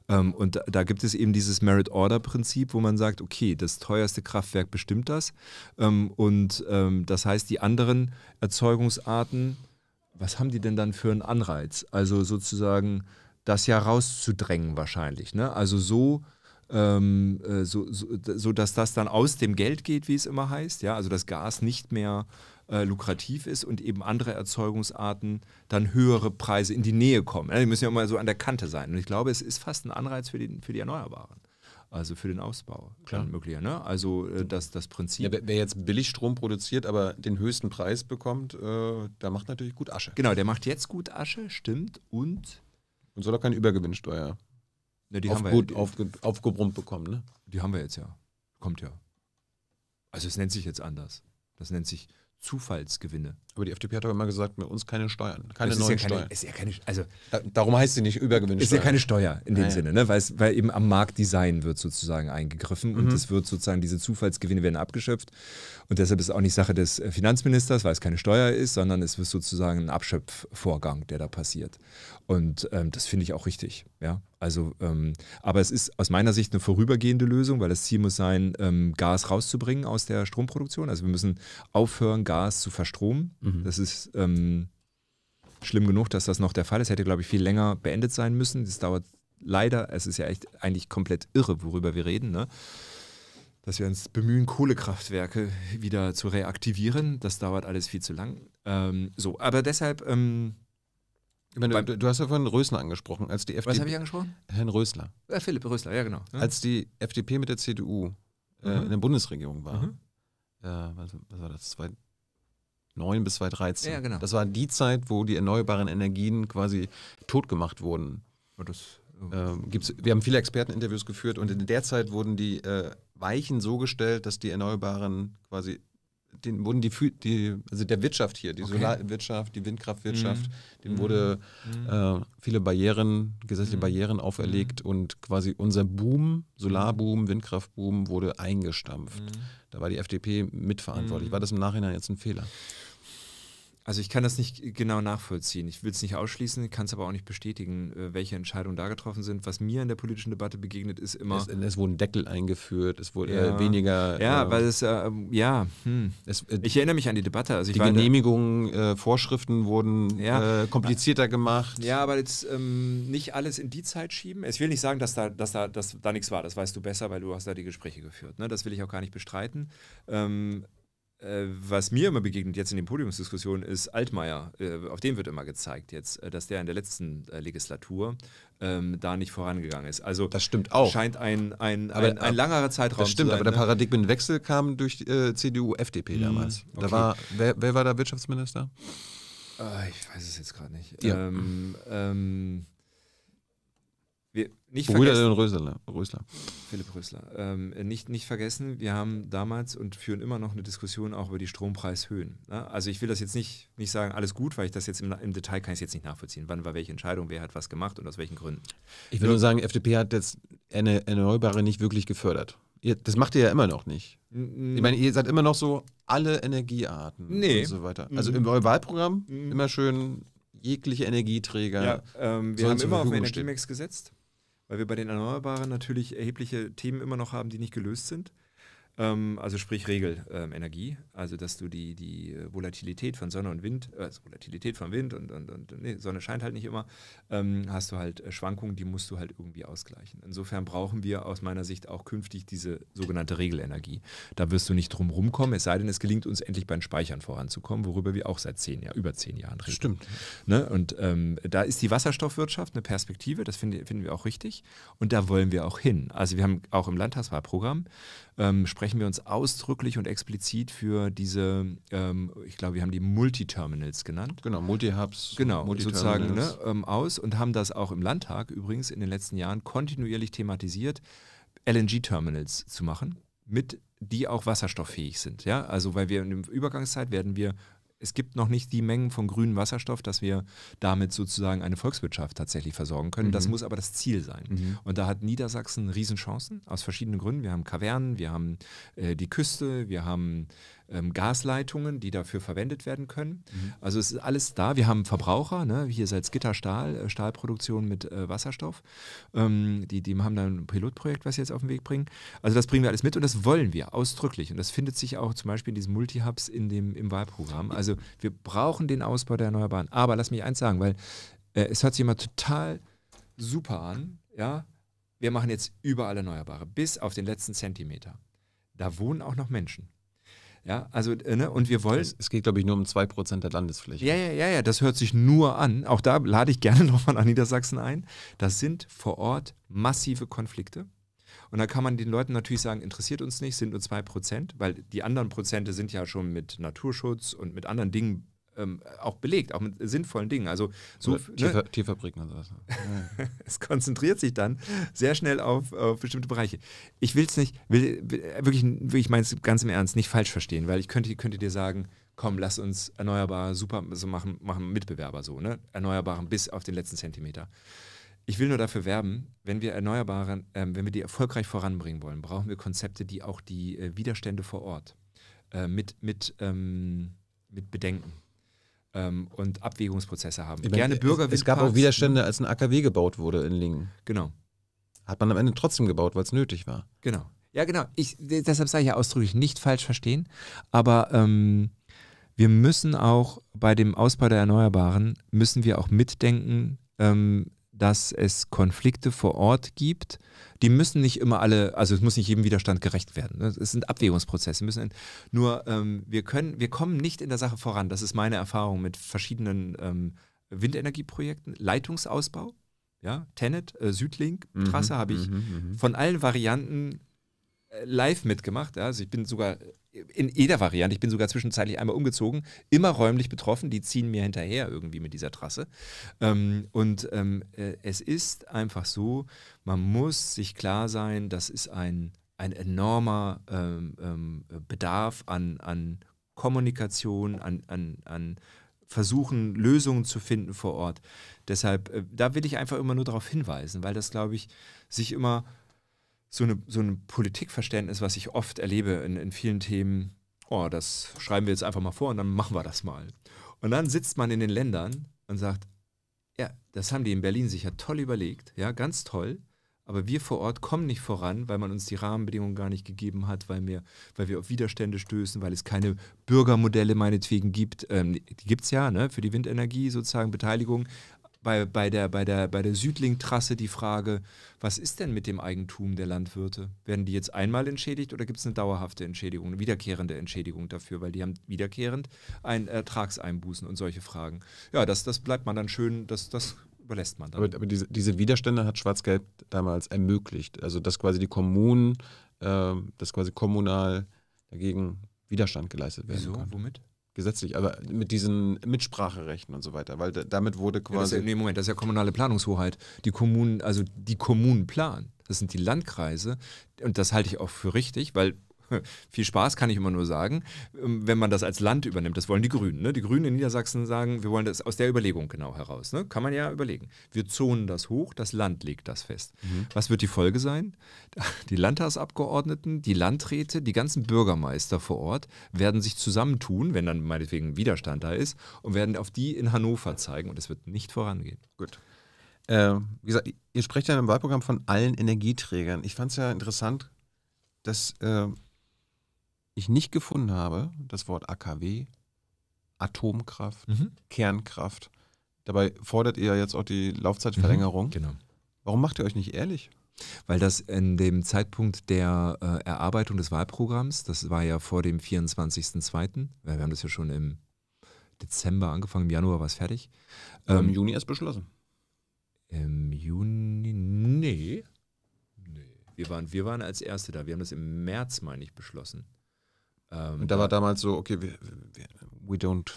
S2: Ähm, und da, gibt es eben dieses Merit-Order-Prinzip, wo man sagt, okay, das teuerste Kraftwerk bestimmt das. Ähm, und ähm, das heißt, die anderen Erzeugungsarten, was haben die denn dann für einen Anreiz? Also sozusagen, das ja rauszudrängen wahrscheinlich. Ne? Also so, ähm, äh, so, so, so, dass das dann aus dem Geld geht, wie es immer heißt. Ja? Also das Gas nicht mehr äh, lukrativ ist und eben andere Erzeugungsarten dann höhere Preise in die Nähe kommen. Ne? Die müssen ja immer so an der Kante sein. Und ich glaube, es ist fast ein Anreiz für, den, für die Erneuerbaren.
S1: Also für den Ausbau, klar möglicher. Ne? Also äh, das, das Prinzip. Ja, wer jetzt Billigstrom produziert, aber den höchsten Preis bekommt, äh, der macht natürlich gut Asche. Genau, der macht jetzt gut Asche, stimmt. Und man soll doch keine Übergewinnsteuer. Ne, die auf haben wir gut ja, aufge, aufgebrummt
S2: bekommen, ne? Die haben wir jetzt ja. Kommt ja. Also es nennt sich jetzt anders. Das
S1: nennt sich Zufallsgewinne. Aber die FDP hat doch immer gesagt, mit uns keine Steuern, keine neuen ist ja Steuern. ist ja keine, also da, darum heißt sie nicht Übergewinnsteuer. Ist ja keine Steuer in dem Nein. Sinne,
S2: ne? weil, es, weil eben am Marktdesign wird sozusagen eingegriffen mhm. und es wird sozusagen, diese Zufallsgewinne werden abgeschöpft und deshalb ist es auch nicht Sache des äh, Finanzministers, weil es keine Steuer ist, sondern es wird sozusagen ein Abschöpfvorgang, der da passiert. Und ähm, das finde ich auch richtig. Ja? Also, ähm, aber es ist aus meiner Sicht eine vorübergehende Lösung, weil das Ziel muss sein, ähm, Gas rauszubringen aus der Stromproduktion. Also wir müssen aufhören, Gas zu verstromen. Mhm. Das ist ähm, schlimm genug, dass das noch der Fall ist. Hätte, glaube ich, viel länger beendet sein müssen. Das dauert leider, es ist ja echt eigentlich komplett irre, worüber wir reden. Ne? Dass wir uns bemühen, Kohlekraftwerke wieder zu
S1: reaktivieren. Das dauert alles viel zu lang. Ähm, so, aber deshalb ähm, meine, du, du, hast ja vorhin Rösler angesprochen. Als die FDP, Was habe ich angesprochen? Herrn Rösler. Ja, äh, Philipp Rösler, ja genau. Ja. Als die FDP mit der CDU äh, mhm. in der Bundesregierung war, mhm. äh, was, war das, 2009 bis 2013, ja, genau. das war die Zeit, wo die erneuerbaren Energien quasi totgemacht wurden. Das, oh. ähm, gibt's, wir haben viele Experteninterviews geführt und in der Zeit wurden die äh, Weichen so gestellt, dass die Erneuerbaren quasi den wurden die, die, also der Wirtschaft hier, die okay. Solarwirtschaft, die Windkraftwirtschaft, mhm. dem wurde mhm. äh, viele Barrieren, gesetzliche mhm. Barrieren auferlegt mhm. und quasi unser Boom, Solarboom, mhm. Windkraftboom wurde eingestampft. Mhm. Da war die FDP mitverantwortlich. War das im Nachhinein jetzt ein Fehler? Also ich kann das nicht genau nachvollziehen. Ich will es nicht ausschließen,
S2: kann es aber auch nicht bestätigen, äh, welche Entscheidungen da getroffen sind. Was mir in der politischen Debatte begegnet, ist immer. Es,
S1: es wurde ein Deckel eingeführt, es wurde äh, ja. weniger. Ja, äh, weil es äh, ja. Hm. Es, äh, ich erinnere mich an die Debatte. Also die Genehmigungen, äh, Vorschriften wurden ja. komplizierter
S2: gemacht. Ja, aber jetzt ähm, nicht alles in die Zeit schieben. Ich will nicht sagen, dass da, dass da, dass da nichts war. Das weißt du besser, weil du hast da die Gespräche geführt. Ne? Das will ich auch gar nicht bestreiten. Ähm, äh, was mir immer begegnet jetzt in den Podiumsdiskussionen ist Altmaier, äh, auf dem wird immer gezeigt jetzt, äh, dass der in der letzten Legislatur ähm, da nicht vorangegangen ist. Also das stimmt auch. Scheint ein, ein, aber, ein, ein langer Zeitraum das stimmt, zu sein. aber der ne?
S1: Paradigmenwechsel kam durch äh, CDU, FDP mhm, damals. Da war, wer, wer, war da Wirtschaftsminister?
S2: Äh, ich weiß es jetzt gerade nicht. Ja. Ähm,
S1: ähm,
S2: wir nicht Brüder Rösler. Rösler. Philipp Rösler. Ähm, nicht, nicht vergessen, wir haben damals und führen immer noch eine Diskussion auch über die Strompreishöhen. Ja, ne? also ich will das jetzt nicht, nicht sagen, alles gut, weil ich das jetzt im, im Detail kann ich jetzt nicht nachvollziehen, wann war welche Entscheidung, wer hat was gemacht und aus welchen Gründen. Ich will nur
S1: sagen, FDP hat jetzt eine Erneuerbare nicht wirklich gefördert. Ihr, das macht ihr ja immer noch nicht. Mm. Ich meine, ihr seid immer noch so alle Energiearten nee. und so weiter. Mhm. Also mm. im Wahlprogramm mhm. immer schön jegliche Energieträger. Ja, ähm, wir haben immer auf den Energiemix gesetzt weil wir bei den Erneuerbaren natürlich erhebliche
S2: Themen immer noch haben, die nicht gelöst sind. Ähm, also sprich Regelenergie, ähm, also dass du die, die äh, Volatilität von Sonne und Wind, äh, also Volatilität von Wind und, und, und nee, Sonne scheint halt nicht immer, ähm, hast du halt äh, Schwankungen, die musst du halt irgendwie ausgleichen. Insofern brauchen wir aus meiner Sicht auch künftig diese sogenannte Regelenergie. Da wirst du nicht drum rumkommen, es sei denn, es gelingt uns endlich beim Speichern voranzukommen, worüber wir auch seit zehn Jahren, über zehn Jahren reden. Stimmt. Ne? Und ähm, da ist die Wasserstoffwirtschaft eine Perspektive, das find, finden wir auch richtig und da wollen wir auch hin. Also wir haben auch im Landtagswahlprogramm ähm, sprechen wir uns ausdrücklich und explizit für diese, ähm, ich glaube, wir haben die Multi-Terminals genannt. Genau, Multihubs. Genau, Multi sozusagen ne, ähm, aus und haben das auch im Landtag übrigens in den letzten Jahren kontinuierlich thematisiert, LNG-Terminals zu machen, mit die auch wasserstofffähig sind. Ja? Also weil wir in der Übergangszeit werden wir es gibt noch nicht die Mengen von grünem Wasserstoff, dass wir damit sozusagen eine Volkswirtschaft tatsächlich versorgen können. Mhm. Das muss aber das Ziel sein. Mhm. Und da hat Niedersachsen Riesenchancen aus verschiedenen Gründen. Wir haben Kavernen, wir haben äh, die Küste, wir haben ähm, Gasleitungen, die dafür verwendet werden können. Mhm. Also es ist alles da. Wir haben Verbraucher, ne? hier Salzgitter Gitterstahl, äh, Stahlproduktion mit äh, Wasserstoff. Ähm, die, die haben da ein Pilotprojekt, was sie jetzt auf den Weg bringen. Also das bringen wir alles mit und das wollen wir ausdrücklich. Und das findet sich auch zum Beispiel in diesen Multihubs in dem, im Wahlprogramm. Also wir brauchen den Ausbau der Erneuerbaren. Aber lass mich eins sagen, weil äh, es hört sich immer total super an, ja, wir machen jetzt überall Erneuerbare, bis auf den letzten Zentimeter. Da wohnen auch noch Menschen. Ja, also, äh, ne, und wir wollen. Es, es geht, glaube ich, nur um 2% der Landesfläche. Ja, ja, ja, ja, das hört sich nur an. Auch da lade ich gerne nochmal an Niedersachsen ein. Das sind vor Ort massive Konflikte. Und da kann man den Leuten natürlich sagen, interessiert uns nicht, sind nur 2%, weil die anderen Prozente sind ja schon mit Naturschutz und mit anderen Dingen ähm, auch belegt, auch mit sinnvollen Dingen. Also so, ne? Tierfabriken und sowas. Ne? es konzentriert sich dann sehr schnell auf, auf bestimmte Bereiche. Ich will es nicht, will, äh, wirklich, ich meine es ganz im Ernst, nicht falsch verstehen, weil ich könnte, könnte dir sagen, komm, lass uns erneuerbare super so machen, machen Mitbewerber so, ne? Erneuerbaren bis auf den letzten Zentimeter. Ich will nur dafür werben, wenn wir Erneuerbare, ähm, wenn wir die erfolgreich voranbringen wollen, brauchen wir Konzepte, die auch die äh, Widerstände vor Ort äh, mit, mit, ähm, mit bedenken ähm, und Abwägungsprozesse haben. Ich Gerne Bürger Es, es gab auch
S1: Widerstände, als ein AKW gebaut wurde in Lingen. Genau. Hat man am Ende trotzdem gebaut, weil es nötig war.
S2: Genau. Ja, genau. Ich, deshalb sage ich ja ausdrücklich nicht falsch verstehen, aber ähm, wir müssen auch bei dem Ausbau der Erneuerbaren, müssen wir auch mitdenken, ähm, dass es Konflikte vor Ort gibt, die müssen nicht immer alle, also es muss nicht jedem Widerstand gerecht werden. Ne? Es sind Abwägungsprozesse. Müssen, nur ähm, wir können, wir kommen nicht in der Sache voran. Das ist meine Erfahrung mit verschiedenen ähm, Windenergieprojekten, Leitungsausbau. Ja, Tenet, äh, Südlink, mhm, Trasse mhm, habe ich. Mh, mhm, mhm. Von allen Varianten live mitgemacht. Ja? Also ich bin sogar in jeder Variante, ich bin sogar zwischenzeitlich einmal umgezogen, immer räumlich betroffen, die ziehen mir hinterher irgendwie mit dieser Trasse. Ähm, und ähm, äh, es ist einfach so, man muss sich klar sein, das ist ein, ein enormer ähm, ähm Bedarf an, an Kommunikation, an, an, an Versuchen, Lösungen zu finden vor Ort. Deshalb, äh, da will ich einfach immer nur darauf hinweisen, weil das, glaube ich, sich immer so, eine, so ein Politikverständnis, was ich oft erlebe in, in vielen Themen, oh, das schreiben wir jetzt einfach mal vor und dann machen wir das mal. Und dann sitzt man in den Ländern und sagt, ja, das haben die in Berlin sich ja toll überlegt, ja, ganz toll. Aber wir vor Ort kommen nicht voran, weil man uns die Rahmenbedingungen gar nicht gegeben hat, weil wir, weil wir auf Widerstände stößen, weil es keine Bürgermodelle meinetwegen gibt. Ähm, die gibt es ja ne, für die Windenergie sozusagen Beteiligung bei, bei, der, bei, der, bei der Südling-Trasse die Frage, was ist denn mit dem Eigentum der Landwirte? Werden die jetzt einmal entschädigt oder gibt es eine dauerhafte Entschädigung, eine wiederkehrende Entschädigung dafür? Weil die haben wiederkehrend ein Ertragseinbußen und solche Fragen. Ja, das, das bleibt man dann schön, das, das überlässt man dann. Aber, aber
S1: diese, diese Widerstände hat Schwarz-Gelb damals ermöglicht. Also, dass quasi die Kommunen, äh, dass quasi kommunal dagegen Widerstand geleistet werden Wieso? Konnte. Womit? gesetzlich, aber mit diesen Mitspracherechten und so weiter, weil damit wurde quasi. Ja, ja, nee, Moment,
S2: das ist ja kommunale Planungshoheit. Die Kommunen, also die Kommunen planen. Das sind die Landkreise. Und das halte ich auch für richtig, weil viel Spaß, kann ich immer nur sagen, ähm, wenn man das als Land übernimmt. Das wollen die Grünen. Ne? Die Grünen in Niedersachsen sagen, wir wollen das aus der Überlegung genau heraus. Ne? Kann man ja überlegen. Wir zonen das hoch, das Land legt das fest. Mhm. Was wird die Folge sein? Die Landtagsabgeordneten, die Landräte, die ganzen Bürgermeister vor Ort werden sich zusammentun, wenn dann meinetwegen Widerstand da ist, und werden auf die in Hannover zeigen. Und es wird nicht vorangehen.
S1: Gut. Äh, wie gesagt, ihr sprecht ja im Wahlprogramm von allen Energieträgern. Ich fand es ja interessant, dass äh, ich nicht gefunden habe, das Wort AKW, Atomkraft, mhm. Kernkraft, dabei fordert ihr ja jetzt auch die Laufzeitverlängerung. Mhm, genau. Warum macht ihr euch nicht ehrlich? Weil das in dem
S2: Zeitpunkt der äh, Erarbeitung des Wahlprogramms, das war ja vor dem 24.02., wir haben das ja schon im Dezember angefangen, im Januar war es fertig. Ähm, Im Juni erst beschlossen. Im Juni, nee. nee. Wir, waren, wir waren als Erste da. Wir haben das im März, meine ich, beschlossen. Ähm, Und da war damals so, okay, we, we don't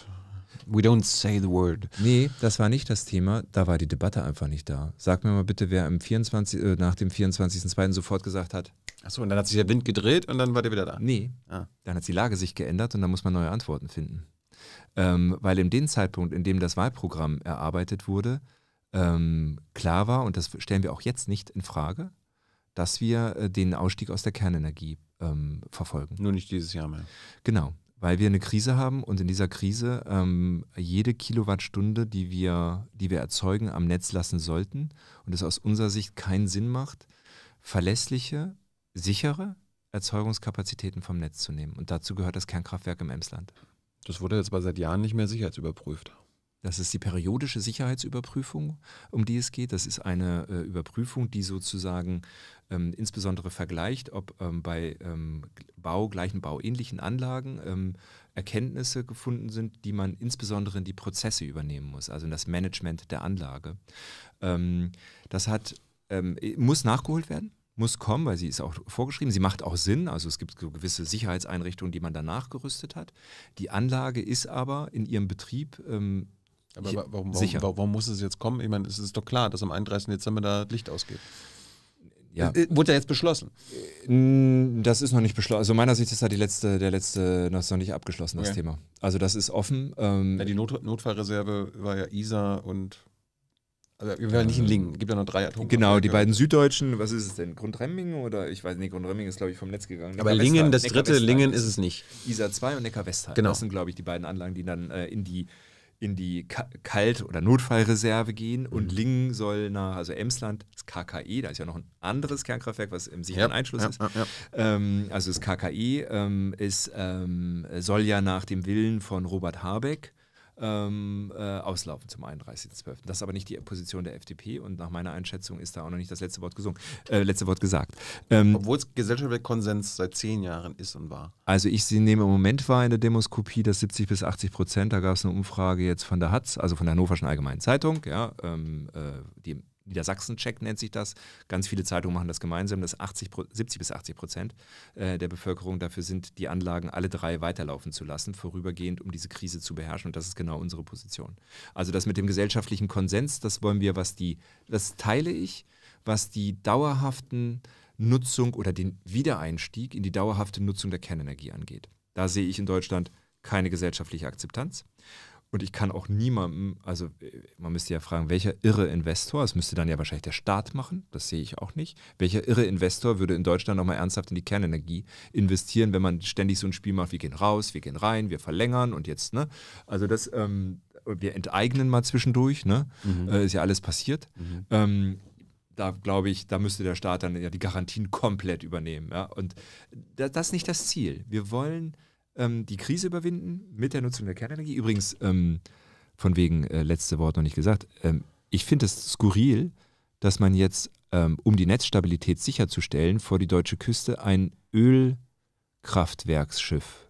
S2: We don't say the word. Nee, das war nicht das Thema. Da war die Debatte einfach nicht da. Sag mir mal bitte, wer im 24, äh, nach dem 24.02. sofort gesagt hat. Achso,
S1: und dann hat sich der Wind gedreht und dann war der wieder da. Nee. Ah. Dann hat die Lage sich
S2: geändert und dann muss man neue Antworten finden. Ähm, weil in dem Zeitpunkt, in dem das Wahlprogramm erarbeitet wurde, ähm, klar war, und das stellen wir auch jetzt nicht in Frage, dass wir äh, den Ausstieg aus der Kernenergie ähm, verfolgen. Nur nicht dieses Jahr mehr. Genau, weil wir eine Krise haben und in dieser Krise ähm, jede Kilowattstunde, die wir, die wir erzeugen, am Netz lassen sollten und es aus unserer Sicht keinen Sinn macht, verlässliche, sichere Erzeugungskapazitäten vom Netz zu nehmen. Und dazu gehört das Kernkraftwerk im Emsland. Das wurde jetzt aber seit Jahren nicht mehr sicherheitsüberprüft. Das ist die periodische Sicherheitsüberprüfung, um die es geht. Das ist eine äh, Überprüfung, die sozusagen ähm, insbesondere vergleicht, ob ähm, bei ähm, Bau, gleichen bauähnlichen Anlagen ähm, Erkenntnisse gefunden sind, die man insbesondere in die Prozesse übernehmen muss, also in das Management der Anlage. Ähm, das hat, ähm, muss nachgeholt werden muss kommen, weil sie ist auch vorgeschrieben. Sie macht auch Sinn. Also es gibt so gewisse Sicherheitseinrichtungen, die man danach gerüstet hat. Die
S1: Anlage ist aber in ihrem Betrieb ähm, aber ich, warum, warum, warum, warum, muss es jetzt kommen? Ich meine, es ist doch klar, dass am 31. Dezember da Licht ausgeht. Ja. Äh, äh, wurde ja jetzt beschlossen?
S2: Äh, das ist noch nicht beschlossen. Also meiner Sicht ist da die letzte, der letzte, das ist noch nicht abgeschlossen, das okay. Thema. Also das ist offen. Ähm,
S1: ja, die Not Notfallreserve war ja ISA und also wir waren nicht in Lingen, Es gibt ja noch drei Atomkraftwerke. Genau, die beiden Süddeutschen, was ist es denn? Grundremming oder ich weiß
S2: nicht, Grundremming ist glaube ich vom Netz gegangen. Aber Lingen, das dritte Lingen ist es nicht. Isar 2 und Neckar Westheim. Genau. Das sind glaube ich die beiden Anlagen, die dann äh, in die in die Ka Kalt- oder Notfallreserve gehen und mhm. Lingen soll nach, also Emsland, das KKE, da ist ja noch ein anderes Kernkraftwerk, was im sicheren ja, Einschluss ja, ist. Ja, ähm, also das KKE ähm, ist, ähm, soll ja nach dem Willen von Robert Habeck ähm, äh, auslaufen zum 31.12. Das ist aber nicht die Position der FDP und nach meiner Einschätzung ist da auch noch nicht das letzte Wort, gesungen, äh, letzte Wort gesagt. Ähm, Obwohl
S1: es gesellschaftlicher Konsens seit zehn Jahren ist und war.
S2: Also ich nehme im Moment wahr in der Demoskopie, dass 70 bis 80 Prozent, da gab es eine Umfrage jetzt von der HATZ, also von der Hannoverschen Allgemeinen Zeitung,
S1: ja, ähm,
S2: äh, die Niedersachsen-Check nennt sich das. Ganz viele Zeitungen machen das gemeinsam, dass 80, 70 bis 80 Prozent äh, der Bevölkerung dafür sind, die Anlagen alle drei weiterlaufen zu lassen, vorübergehend, um diese Krise zu beherrschen. Und das ist genau unsere Position. Also das mit dem gesellschaftlichen Konsens, das wollen wir, was die, das teile ich, was die dauerhaften Nutzung oder den Wiedereinstieg in die dauerhafte Nutzung der Kernenergie angeht. Da sehe ich in Deutschland keine gesellschaftliche Akzeptanz. Und ich kann auch niemandem, also äh, man müsste ja fragen, welcher irre Investor, das müsste dann ja wahrscheinlich der Staat machen, das sehe ich auch nicht, welcher irre Investor würde in Deutschland nochmal ernsthaft in die Kernenergie investieren, wenn man ständig so ein Spiel macht, wir gehen raus, wir gehen rein, wir verlängern und jetzt, ne? Also das, ähm, wir enteignen mal zwischendurch, ne? Mhm. Äh, ist ja alles passiert. Mhm. Ähm, da glaube ich, da müsste der Staat dann ja die Garantien komplett übernehmen. Ja? Und das, das ist nicht das Ziel. Wir wollen ähm, die Krise überwinden mit der Nutzung der Kernenergie. Übrigens, ähm, von wegen äh, letzte Wort noch nicht gesagt, ähm, ich finde es skurril, dass man jetzt, ähm, um die Netzstabilität sicherzustellen, vor die deutsche Küste ein Ölkraftwerksschiff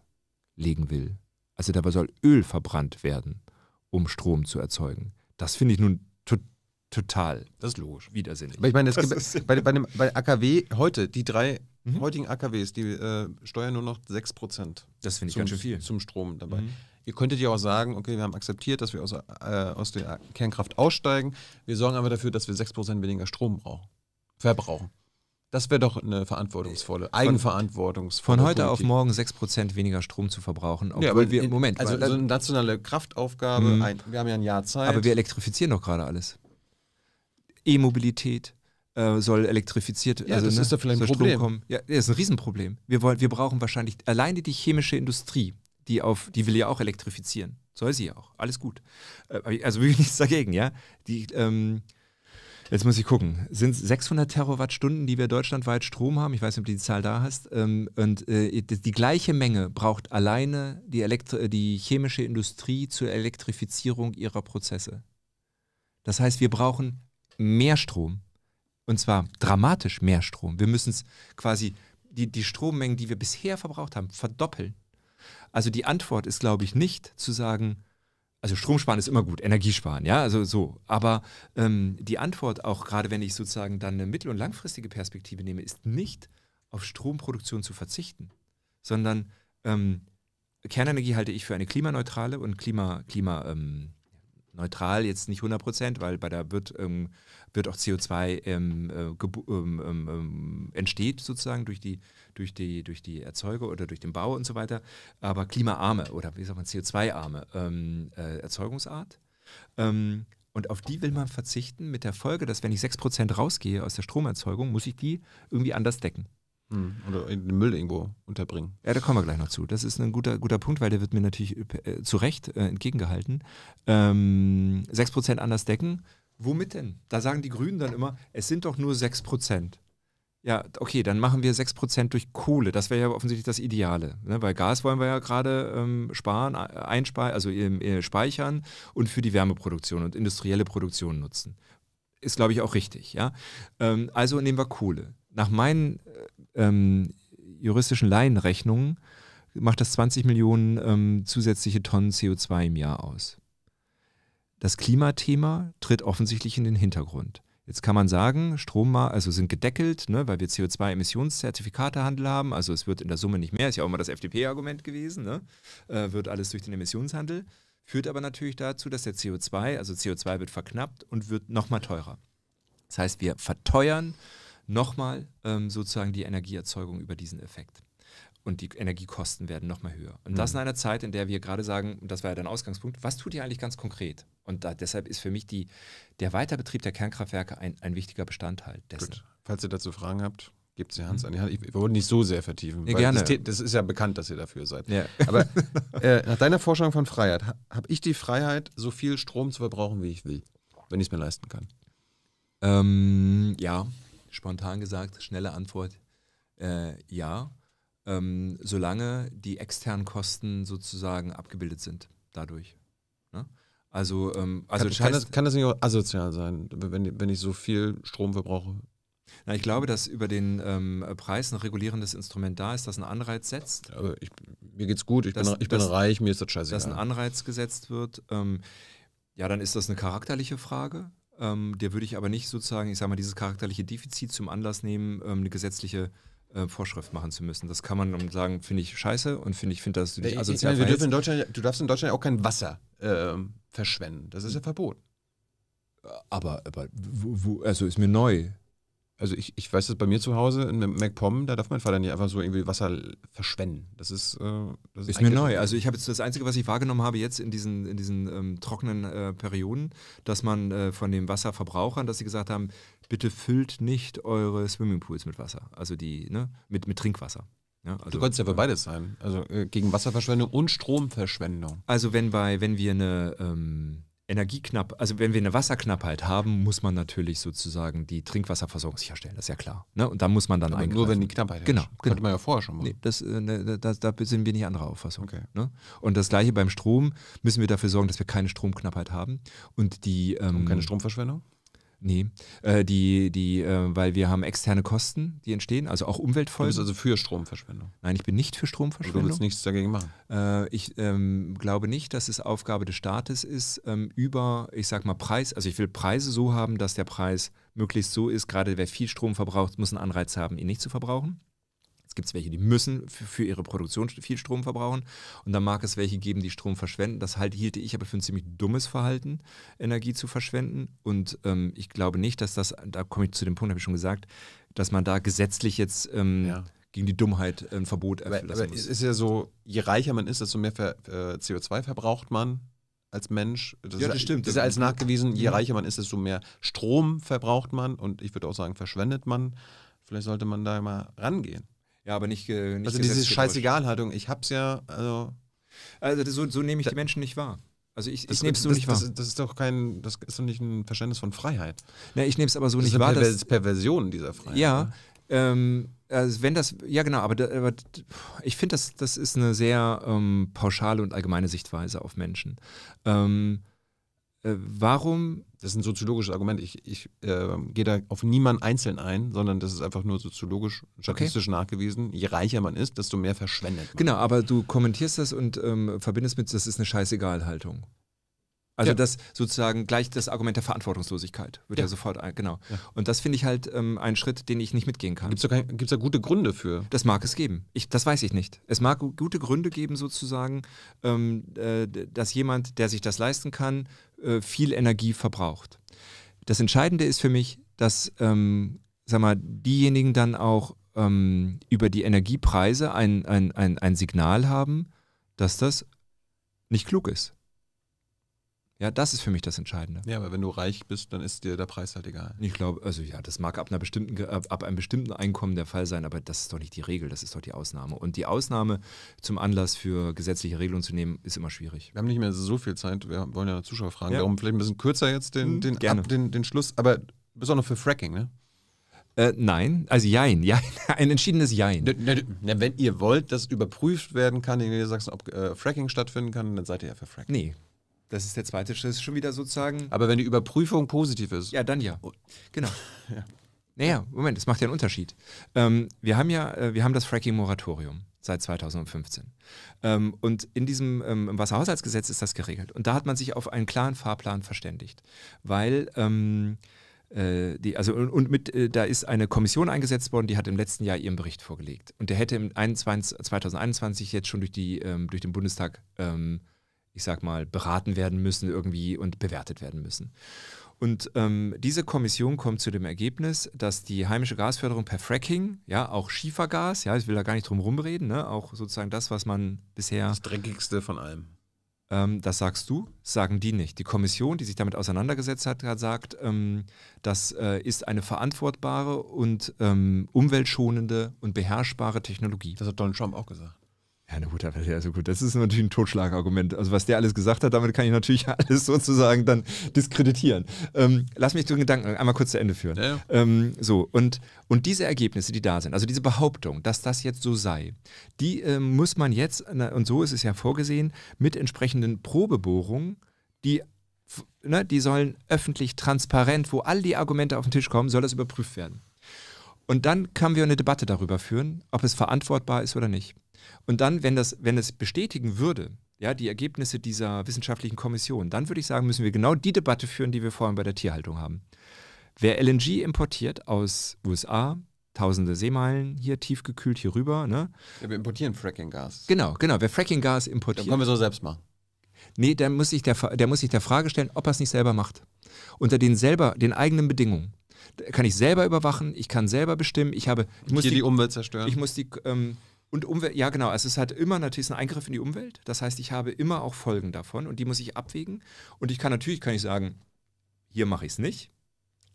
S2: legen will. Also dabei soll Öl verbrannt werden, um Strom zu erzeugen. Das finde ich nun total
S1: total. Das ist logisch. Widersinnig. Aber ich meine, es gibt bei, bei, dem, bei AKW heute die drei Mhm. Heutigen AKWs, die äh, steuern nur noch 6%. Das finde ich zum, ganz schön viel. Zum Strom dabei. Mhm. Ihr könntet ja auch sagen, okay, wir haben akzeptiert, dass wir aus, äh, aus der Kernkraft aussteigen. Wir sorgen aber dafür, dass wir 6% weniger Strom brauchen, verbrauchen. Das wäre doch eine verantwortungsvolle, eigenverantwortungsvolle. Von, von heute Politik. auf morgen 6% weniger Strom zu verbrauchen. Obwohl ja, aber wir im äh, Moment. Also, so eine nationale Kraftaufgabe, mhm. ein, wir haben ja ein Jahr Zeit. Aber wir
S2: elektrifizieren doch gerade alles. E-Mobilität, äh, soll elektrifiziert werden. Ja, also, das ne, ist da vielleicht ein Problem. kommen. Ja, das ist ein Riesenproblem. Wir, wollen, wir brauchen wahrscheinlich alleine die chemische Industrie, die, auf, die will ja auch elektrifizieren. Soll sie ja auch. Alles gut. Äh, also wirklich nichts dagegen, ja. Die, ähm, Jetzt muss ich gucken. Sind 600 Terawattstunden, die wir deutschlandweit Strom haben? Ich weiß nicht, ob du die Zahl da hast. Ähm, und äh, die, gleiche Menge braucht alleine die, Elektri die chemische Industrie zur Elektrifizierung ihrer Prozesse. Das heißt, wir brauchen mehr Strom. Und zwar dramatisch mehr Strom. Wir müssen es quasi die, die Strommengen, die wir bisher verbraucht haben, verdoppeln. Also die Antwort ist, glaube ich, nicht zu sagen, also Stromsparen ist immer gut, Energiesparen, ja, also so. Aber ähm, die Antwort, auch gerade wenn ich sozusagen dann eine mittel- und langfristige Perspektive nehme, ist nicht auf Stromproduktion zu verzichten, sondern ähm, Kernenergie halte ich für eine klimaneutrale und klima, klima ähm, neutral, jetzt nicht 100 Prozent, weil bei der wird, ähm, wird auch CO2 ähm, äh, ähm, ähm, ähm, entsteht sozusagen durch die, durch, die, durch die Erzeuger oder durch den Bau und so weiter, aber klimaarme oder wie sagt man, CO2-arme ähm, äh, Erzeugungsart. und auf die will man verzichten mit der Folge, dass wenn ich 6% Prozent rausgehe aus der Stromerzeugung, muss ich die irgendwie anders decken. Mm, oder in den Müll irgendwo unterbringen. Ja, da kommen wir gleich noch zu. Das ist ein guter, guter Punkt, weil der wird mir natürlich äh, zu Recht äh, entgegengehalten. Ähm, 6% anders decken. Womit denn? Da sagen die Grünen dann immer, es sind doch nur 6%. Ja, okay, dann machen wir 6% durch Kohle. Das wäre ja offensichtlich das Ideale. Ne? Weil Gas wollen wir ja gerade ähm, sparen, einspeichern, also ähm, äh, speichern und für die Wärmeproduktion und industrielle Produktion nutzen. Ist, glaube ich, auch richtig. Ja? Ähm, also nehmen wir Kohle. Nach meinen äh, ähm, juristischen Laienrechnungen macht das 20 Millionen ähm, zusätzliche Tonnen CO2 im Jahr aus. Das Klimathema tritt offensichtlich in den Hintergrund. Jetzt kann man sagen, Strom also sind gedeckelt, ne, weil wir CO2-Emissionszertifikatehandel haben. Also es wird in der Summe nicht mehr, ist ja auch immer das FDP-Argument gewesen, ne? äh, wird alles durch den Emissionshandel. Führt aber natürlich dazu, dass der CO2, also CO2 wird verknappt und wird nochmal teurer. Das heißt, wir verteuern nochmal ähm, sozusagen die Energieerzeugung über diesen Effekt. Und die Energiekosten werden nochmal höher. Und mhm. das in einer Zeit, in der wir gerade sagen, und das war ja dein Ausgangspunkt, was tut ihr eigentlich ganz konkret? Und da, deshalb ist für mich die, der Weiterbetrieb
S1: der Kernkraftwerke ein, ein wichtiger Bestandteil dessen. Gut. Falls ihr dazu Fragen habt, gebt sie Hans mhm. an die Hand. Ich, ich wollte nicht so sehr vertiefen. Ja, gerne. Das, das, ist ja bekannt, dass ihr dafür seid. Ja. Aber äh, nach deiner Vorstellung von Freiheit, ha, habe ich die Freiheit, so viel Strom zu verbrauchen, wie ich will, wenn ich es mir leisten kann? Ähm, ja spontan gesagt, schnelle Antwort,
S2: äh, ja, ähm, solange die externen Kosten sozusagen abgebildet sind dadurch. Ne? Also, ähm, also kann, kann, das,
S1: kann, das, nicht auch asozial sein, wenn, wenn ich so viel Strom verbrauche? Na, ich glaube, dass über den ähm, Preis ein
S2: regulierendes Instrument da ist, das einen Anreiz setzt.
S1: Aber ich, mir geht's gut, ich, dass, bin, ich dass, bin reich, mir ist das scheißegal. Dass ein
S2: Anreiz gesetzt wird, ähm, ja, dann ist das eine charakterliche Frage. Ähm, der würde ich aber nicht sozusagen, ich sage mal, dieses charakterliche Defizit zum Anlass nehmen, ähm, eine gesetzliche äh, Vorschrift machen zu müssen. Das kann man sagen, finde ich scheiße und finde ich, finde, dass du äh, dich asozial ich, ich, meine, in
S1: Deutschland, Du darfst in Deutschland auch kein Wasser äh, verschwenden. Das ist ja hm. verboten. Äh, aber, aber wo, wo, also ist mir neu also ich, ich weiß das bei mir zu Hause in MacPom, da darf mein Vater nicht einfach so irgendwie Wasser verschwenden. Das ist, äh, das ist, ist mir neu. Also ich habe jetzt das Einzige, was ich
S2: wahrgenommen habe jetzt in diesen, in diesen ähm, trockenen äh, Perioden, dass man äh, von den Wasserverbrauchern, dass sie gesagt haben, bitte füllt nicht eure Swimmingpools mit Wasser, also die, ne,
S1: mit, mit Trinkwasser. Ja, also, du kannst ja für äh, beides sein. Also äh, gegen Wasserverschwendung und Stromverschwendung.
S2: Also wenn bei, wenn wir eine ähm, Energieknapp, also wenn wir eine Wasserknappheit haben, muss man natürlich sozusagen die Trinkwasserversorgung sicherstellen, das ist ja klar. Ne? Und da muss man dann eigentlich. Nur wenn die Knappheit genau, herrscht. Genau. Könnte man ja vorher schon machen. Nee, das, äh, ne, das, da sind wir nicht anderer Auffassung. Okay. Ne? Und das gleiche beim Strom müssen wir dafür sorgen, dass wir keine Stromknappheit haben. Und die, ähm, und keine ähm, Stromverschwendung? Nee, äh, die, die, äh, weil wir haben externe Kosten, die entstehen, also auch Umweltfolgen. Du bist also für Stromverschwendung? Nein, ich bin nicht für Stromverschwendung. Also du willst nichts dagegen machen? Äh, ich ähm, glaube nicht, dass es Aufgabe des Staates ist, ähm, über, ich sag mal, Preis, also ich will Preise so haben, dass der Preis möglichst so ist, gerade wer viel Strom verbraucht, muss einen Anreiz haben, ihn nicht zu verbrauchen. Es gibt welche, die müssen für, ihre Produktion viel Strom verbrauchen. Und dann mag es welche geben, die Strom verschwenden. Das halt hielte ich aber für ein ziemlich dummes Verhalten, Energie zu verschwenden. Und ähm, ich glaube nicht, dass das, da komme ich zu dem Punkt, habe ich schon gesagt, dass man da gesetzlich jetzt ähm, ja. gegen die Dummheit ein ähm, Verbot erlassen aber, aber muss. Es ist
S1: ja so, je reicher man ist, desto mehr Ver äh, CO2 verbraucht man als Mensch. Das ja, das ist, stimmt. Das ist als nachgewiesen, je reicher man ist, desto mehr Strom verbraucht man und ich würde auch sagen, verschwendet man. Vielleicht sollte man da mal rangehen. Ja, aber nicht. Äh, nicht also diese Scheißegal-Haltung, ich hab's ja, also. Also so, so
S2: nehme ich die Menschen nicht wahr. Also ich, das, ich nehme es so das, nicht wahr.
S1: Das, das, ist doch kein, das ist doch nicht ein Verständnis von Freiheit.
S2: Na, ich nehme es aber so das nicht ist wahr. Das ist
S1: Perversion dieser Freiheit. Ja,
S2: ne? ähm, also wenn das, ja genau, aber, da, aber ich finde, das, das ist eine sehr ähm, pauschale und allgemeine
S1: Sichtweise auf Menschen. Ähm, äh, warum, das ist ein soziologisches Argument, ich, ich äh, gehe da auf niemanden einzeln ein, sondern das ist einfach nur soziologisch, statistisch okay. nachgewiesen. Je reicher man ist, desto mehr verschwendet man.
S2: Genau, aber du kommentierst das und ähm, verbindest mit, das ist eine Scheißegal-Haltung. Also ja. das sozusagen gleich das Argument der Verantwortungslosigkeit wird ja, ja sofort ein, genau. Ja. Und das finde ich halt ähm, einen Schritt, den ich nicht mitgehen kann. Gibt es da, gute Gründe für? Das mag es geben. Ich, das weiß ich nicht. Es mag gute Gründe geben sozusagen, ähm, äh, dass jemand, der sich das leisten kann, äh, viel Energie verbraucht. Das Entscheidende ist für mich, dass ähm, sag mal, diejenigen dann auch ähm, über die Energiepreise ein, ein, ein, ein Signal haben, dass das nicht klug ist. Ja, das ist für mich das Entscheidende.
S1: Ja, aber wenn du reich bist, dann ist dir der
S2: Preis halt egal. Ich glaube, also ja, das mag ab, einer bestimmten, ab einem bestimmten Einkommen der Fall sein, aber das ist doch nicht die Regel, das ist doch die Ausnahme. Und die Ausnahme zum Anlass für gesetzliche Regelungen zu nehmen, ist immer schwierig.
S1: Wir haben nicht mehr so viel Zeit, wir wollen ja Zuschauer fragen, ja. darum vielleicht ein bisschen kürzer jetzt den, hm, den, Gerne. ab, den, den Schluss, aber besonders für Fracking, ne? Äh, nein, also jein, jein, ein entschiedenes Jein. Na, ne, na, ne, ne, wenn ihr wollt, dass überprüft werden kann in Niedersachsen, ob äh, Fracking stattfinden kann, dann seid ihr ja für Fracking. Nee, das ist der zweite Schritt, schon wieder sozusagen. Aber wenn die Überprüfung positiv ist. Ja, dann ja. Oh. Genau. ja.
S2: Naja, Moment, das macht ja einen Unterschied. Ähm, wir haben ja, äh, wir haben das Fracking-Moratorium seit 2015. Ähm, und in diesem ähm, Wasserhaushaltsgesetz ist das geregelt. Und da hat man sich auf einen klaren Fahrplan verständigt, weil ähm, äh, die, also und, mit, äh, da ist eine Kommission eingesetzt worden, die hat im letzten Jahr ihren Bericht vorgelegt. Und der hätte im 21, 2021 jetzt schon durch, die, ähm, durch den Bundestag ähm, ich sag mal, beraten werden müssen irgendwie und bewertet werden müssen. Und ähm, diese Kommission kommt zu dem Ergebnis, dass die heimische Gasförderung per Fracking, ja, auch Schiefergas, ja, ich will da gar nicht drum rumreden, ne, auch sozusagen das, was man bisher. Das dreckigste von allem. Ähm, das sagst du, sagen die nicht. Die Kommission, die sich damit auseinandergesetzt hat, hat sagt, ähm, das äh, ist eine verantwortbare und ähm, umweltschonende und beherrschbare
S1: Technologie. Das hat Donald Trump auch gesagt.
S2: Ja, na gut, also gut, das ist natürlich ein Totschlagargument. Also was der alles gesagt hat, damit kann ich natürlich alles sozusagen dann diskreditieren. Ähm, lass mich den Gedanken einmal kurz zu Ende führen. Ja, ja. Ähm, so, und, und diese Ergebnisse, die da sind, also diese Behauptung, dass das jetzt so sei, die ähm, muss man jetzt, und so ist es ja vorgesehen, mit entsprechenden Probebohrungen, die ne, die sollen öffentlich, transparent, wo all die Argumente auf den Tisch kommen, soll das überprüft werden. Und dann können wir eine Debatte darüber führen, ob es verantwortbar ist oder nicht. Und dann, wenn das, wenn es bestätigen würde, ja, die Ergebnisse dieser wissenschaftlichen Kommission, dann würde ich sagen, müssen wir genau die Debatte führen, die wir vorhin bei der Tierhaltung haben. Wer LNG importiert aus USA, tausende Seemeilen hier tiefgekühlt hier rüber, ne? Ja, wir importieren Frackinggas. Genau, genau. Wer Frackinggas importiert. Dann können wir so selbst machen. Nee, der muss sich der, der, muss sich der Frage stellen, ob er es nicht selber macht. Unter den selber, den eigenen Bedingungen. kann ich selber überwachen, ich kann selber bestimmen, ich habe. Ich muss hier die, die Umwelt
S1: zerstören. Ich muss
S2: die. Ähm, und Umwelt, ja genau, also es hat immer natürlich einen Eingriff in die Umwelt. Das heißt, ich habe immer auch Folgen davon und die muss ich abwägen. Und ich kann natürlich, kann ich sagen, hier mache ich es nicht.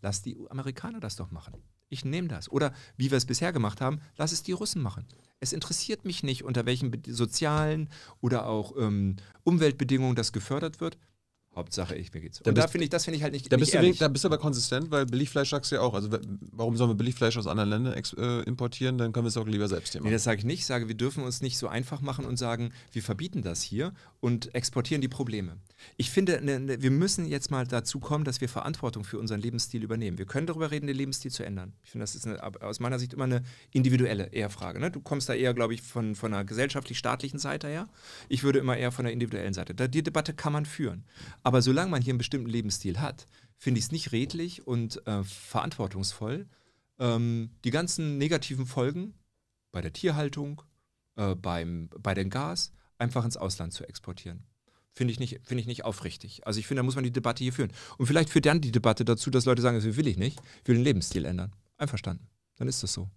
S2: Lass die Amerikaner das doch machen. Ich nehme das. Oder wie wir es bisher gemacht haben, lass es die Russen machen. Es interessiert mich nicht, unter welchen sozialen oder auch ähm, Umweltbedingungen
S1: das gefördert wird. Hauptsache ich, mir geht's. Da und bist, da finde ich, das finde ich halt nicht. Da, nicht bist ehrlich. du, da bist du aber konsistent, weil Billigfleisch sagst du ja auch. Also warum sollen wir Billigfleisch aus anderen Ländern äh, importieren? Dann können wir es auch lieber selbst hier machen. Nee, das sage ich nicht. Ich sage, wir dürfen uns nicht so einfach machen und sagen, wir verbieten das hier und
S2: exportieren die Probleme. Ich finde, ne, ne, wir müssen jetzt mal dazu kommen, dass wir Verantwortung für unseren Lebensstil übernehmen. Wir können darüber reden, den Lebensstil zu ändern. Ich finde, das ist eine, aus meiner Sicht immer eine individuelle eher Frage. Ne? Du kommst da eher, glaube ich, von, von einer gesellschaftlich-staatlichen Seite her. Ich würde immer eher von der individuellen Seite. Da, die Debatte kann man führen. Aber solange man hier einen bestimmten Lebensstil hat, finde ich es nicht redlich und äh, verantwortungsvoll, ähm, die ganzen negativen Folgen bei der Tierhaltung, äh, beim, bei dem Gas, einfach ins Ausland zu exportieren. Finde ich, nicht, ich nicht aufrichtig. Also ich finde, da muss man die Debatte hier führen. Und vielleicht führt dann die Debatte dazu, dass Leute sagen,
S1: das will ich nicht, ich will den Lebensstil ändern.
S2: Einverstanden. Dann ist das so.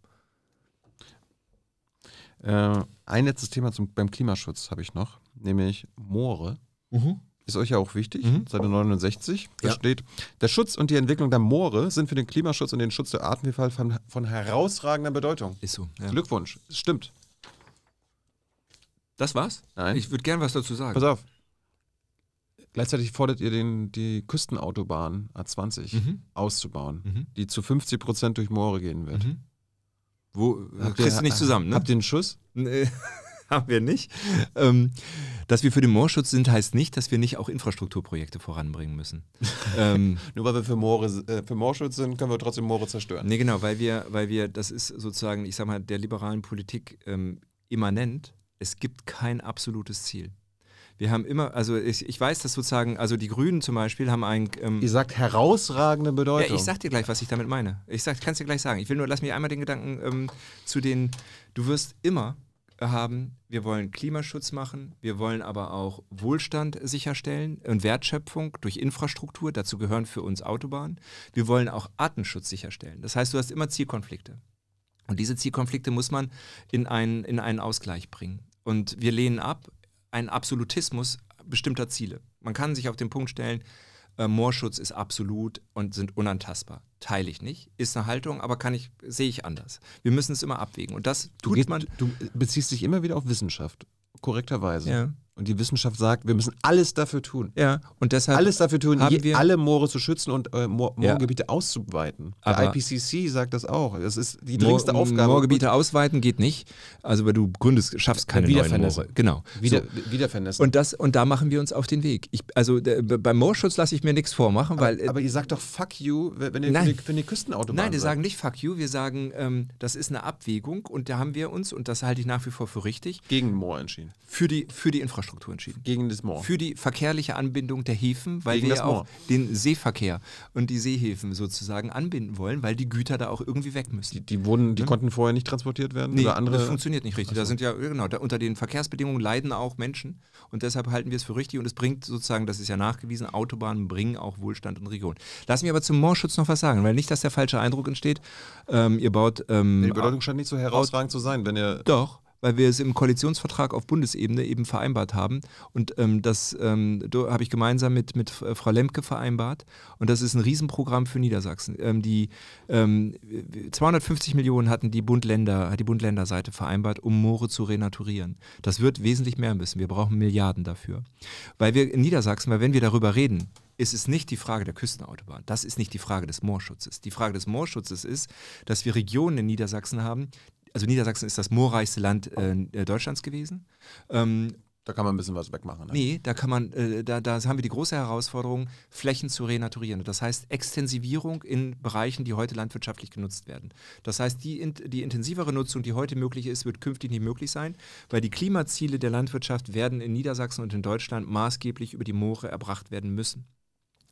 S1: Äh, ein letztes Thema zum, beim Klimaschutz habe ich noch, nämlich Moore. Mhm. Ist euch ja auch wichtig, mhm. Seite 69. Da ja. steht, der Schutz und die Entwicklung der Moore sind für den Klimaschutz und den Schutz der Artenvielfalt von, von herausragender Bedeutung. Ist so. Ja. Glückwunsch. Stimmt.
S2: Das war's? Nein. Ich würde gern was dazu sagen. Pass auf.
S1: Gleichzeitig fordert ihr den, die Küstenautobahn A20 mhm. auszubauen, mhm. die zu 50 Prozent durch Moore gehen wird. Mhm. Wo, habt äh, kriegst ihr, du nicht zusammen, ne? Habt ihr einen Schuss? Nee, haben wir nicht. Ähm, dass wir für den Moorschutz sind,
S2: heißt nicht, dass wir nicht auch Infrastrukturprojekte voranbringen müssen. ähm, Nur weil wir für, Moore, äh, für Moorschutz sind, können wir trotzdem Moore zerstören. Nee, genau, weil wir, weil wir, das ist sozusagen, ich sag mal, der liberalen Politik ähm, immanent, es gibt kein absolutes Ziel. Wir haben immer, also ich, ich weiß, dass sozusagen, also die Grünen zum Beispiel haben ein. Ähm, Ihr sagt herausragende Bedeutung. Ja, ich sag dir gleich, was ich damit meine. Ich kann es dir gleich sagen. Ich will nur, lass mich einmal den Gedanken ähm, zu den. Du wirst immer haben, wir wollen Klimaschutz machen, wir wollen aber auch Wohlstand sicherstellen und Wertschöpfung durch Infrastruktur, dazu gehören für uns Autobahnen, wir wollen auch Artenschutz sicherstellen. Das heißt, du hast immer Zielkonflikte. Und diese Zielkonflikte muss man in einen, in einen Ausgleich bringen. Und wir lehnen ab einen Absolutismus bestimmter Ziele. Man kann sich auf den Punkt stellen, äh, Moorschutz ist absolut und sind unantastbar. Teile ich nicht, ist eine Haltung, aber kann ich, sehe ich anders. Wir müssen es immer abwägen. Und das tut du geht, man.
S1: Du beziehst dich immer wieder auf Wissenschaft, korrekterweise. Ja. Und die Wissenschaft sagt, wir müssen alles dafür tun. Ja, und deshalb alles dafür tun, haben wir alle Moore zu schützen und äh, Moor, Moorgebiete ja. auszuweiten. Der Aber IPCC sagt das auch. Das ist die dringendste Moor, Aufgabe. Moorgebiete
S2: ausweiten geht nicht, also weil du gründest, schaffst keine neuen Moore. Genau. Wieder, so. Und, das, und da machen wir uns auf den Weg. Ich, also beim Moorschutz lasse ich mir nichts vormachen, aber, weil... Äh, aber ihr sagt doch Fuck you, wenn ihr nein. für eine Küstenautobahn Nein, wir sagen nicht Fuck you, wir sagen, ähm, das ist eine Abwägung und da haben wir uns, und das halte ich nach wie vor für richtig... Gegen Moor entschieden. Für die, für die Infrastruktur Infrastruktur entschieden. Gegen das Moor. Für die verkehrliche Anbindung der Häfen, weil Gegen wir ja auch den Seeverkehr und die Seehäfen sozusagen anbinden wollen, weil die Güter da auch irgendwie weg müssen. Die, die wurden, die ja? Ne? konnten vorher nicht transportiert werden? Nee, oder andere? das funktioniert nicht richtig. Also. Da sind ja, genau, da, unter den Verkehrsbedingungen leiden auch Menschen und deshalb halten wir es für richtig und es bringt sozusagen, das ist ja nachgewiesen, Autobahnen bringen auch Wohlstand in Regionen. Lass mich aber zum Moorschutz noch was sagen, weil nicht, dass der falsche Eindruck entsteht, ähm, ihr baut... Ähm, die Bedeutung scheint nicht so herausragend zu sein, wenn ihr... Doch weil wir es im Koalitionsvertrag auf Bundesebene eben vereinbart haben. Und ähm, das ähm, habe ich gemeinsam mit, mit äh, Frau Lemke vereinbart. Und das ist ein Riesenprogramm für Niedersachsen. Ähm, die 250 ähm, Millionen hatten die Bund-Länder, hat die Bund-Länder-Seite vereinbart, um Moore zu renaturieren. Das wird wesentlich mehr müssen. Wir brauchen Milliarden dafür. Weil wir in Niedersachsen, weil wenn wir darüber reden, ist es nicht die Frage der Küstenautobahn. Das ist nicht die Frage des Moorschutzes. Die Frage des Moorschutzes ist, dass wir Regionen in Niedersachsen haben, also Niedersachsen ist das moorreichste Land äh, äh, Deutschlands gewesen. Ähm, da kann man ein bisschen was wegmachen. Ne? Nee, da kann man, äh, da, da haben wir die große Herausforderung, Flächen zu renaturieren. Das heißt Extensivierung in Bereichen, die heute landwirtschaftlich genutzt werden. Das heißt, die, in, die intensivere Nutzung, die heute möglich ist, wird künftig nicht möglich sein, weil die Klimaziele der Landwirtschaft werden in Niedersachsen und in Deutschland maßgeblich über die Moore erbracht werden müssen.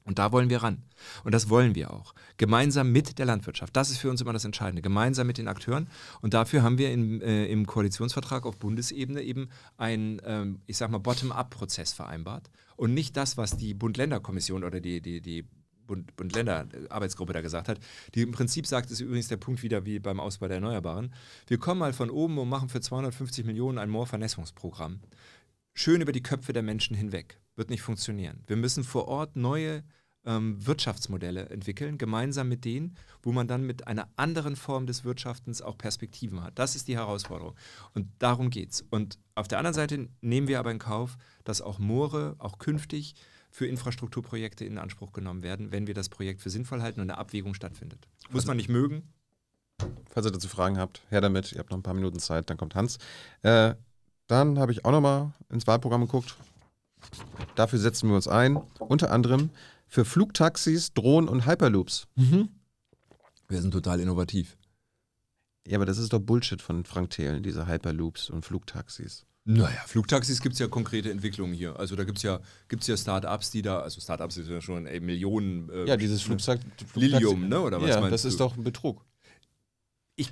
S2: Und da wollen wir ran. Und das wollen wir auch. Gemeinsam mit der Landwirtschaft. Das ist für uns immer das Entscheidende. Gemeinsam mit den Akteuren. Und dafür haben wir in, äh, im Koalitionsvertrag auf Bundesebene eben einen, ähm, ich sag mal, Bottom-up-Prozess vereinbart. Und nicht das, was die Bund-Länder-Kommission oder die, die, die Bund, Bund Länder Arbeitsgruppe da gesagt hat. Die im Prinzip sagt, ist übrigens der Punkt wieder wie beim Ausbau der Erneuerbaren. Wir kommen mal von oben und machen für 250 Millionen ein Moorvernässungsprogramm. Schön über die Köpfe der Menschen hinweg. Wird nicht funktionieren. Wir müssen vor Ort neue ähm, Wirtschaftsmodelle entwickeln, gemeinsam mit denen, wo man dann mit einer anderen Form des Wirtschaftens auch Perspektiven hat. Das ist die Herausforderung. Und darum geht es. Und auf der anderen Seite nehmen wir aber in Kauf, dass auch Moore auch künftig für Infrastrukturprojekte in Anspruch genommen werden, wenn wir das Projekt für sinnvoll halten und eine Abwägung
S1: stattfindet. Muss also man nicht mögen. Falls ihr dazu Fragen habt, her damit. Ihr habt noch ein paar Minuten Zeit, dann kommt Hans. Äh, dann habe ich auch nochmal ins Wahlprogramm geguckt. Dafür setzen wir uns ein. Unter anderem für Flugtaxis, Drohnen und Hyperloops. Mhm. Wir sind total innovativ. Ja, aber das ist doch Bullshit von Frank Thelen, diese Hyperloops und Flugtaxis. Naja, Flugtaxis gibt es ja konkrete Entwicklungen hier. Also da gibt es ja,
S2: gibt's ja Start-ups, die da, also Start-ups sind ja schon ey, Millionen. Äh, ja, dieses Flugzeug. Lilium, ne? Oder was ja, meinst das du? ist
S1: doch ein Betrug. Ich,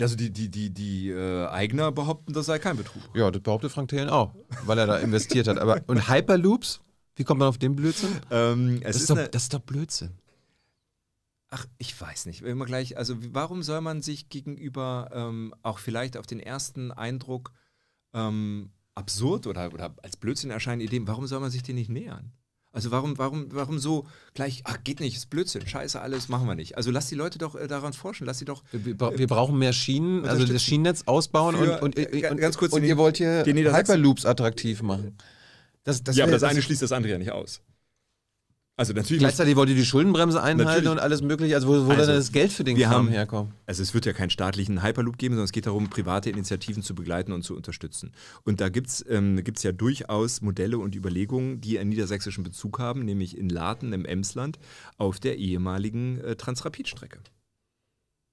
S1: also die, die, die, die äh, Eigner behaupten, das sei kein Betrug. Ja, das behauptet Frank Thelen auch, weil er da investiert hat. Aber, und Hyperloops? Wie kommt man auf den Blödsinn? Ähm, das, ist ist doch, das ist doch Blödsinn.
S2: Ach, ich weiß nicht. Immer gleich, also warum soll man sich gegenüber ähm, auch vielleicht auf den ersten Eindruck ähm, absurd oder, oder als Blödsinn erscheinen Ideen, warum soll man sich denen nicht nähern? Also warum, warum, warum so gleich, ach geht nicht, ist Blödsinn, scheiße, alles machen wir nicht. Also lass die Leute doch äh, daran forschen, lass sie doch. Äh, wir, wir, brauchen
S1: mehr Schienen, also das Schienennetz ausbauen für, und, und, äh, und, ganz kurz, und den, ihr wollt hier Hyperloops attraktiv machen. Das, das ja, aber das, das eine schließt das andere ja nicht aus. Also natürlich. Gleichzeitig wollt ihr die Schuldenbremse einhalten natürlich. und alles mögliche. Also wo, wo also, dann das Geld für den Kram haben, herkommt?
S2: Also es wird ja keinen staatlichen Hyperloop geben, sondern es geht darum, private Initiativen zu begleiten und zu unterstützen. Und da gibt es ähm, ja durchaus Modelle und Überlegungen, die einen niedersächsischen Bezug haben, nämlich in Laten im Emsland auf der ehemaligen äh, Transrapid-Strecke.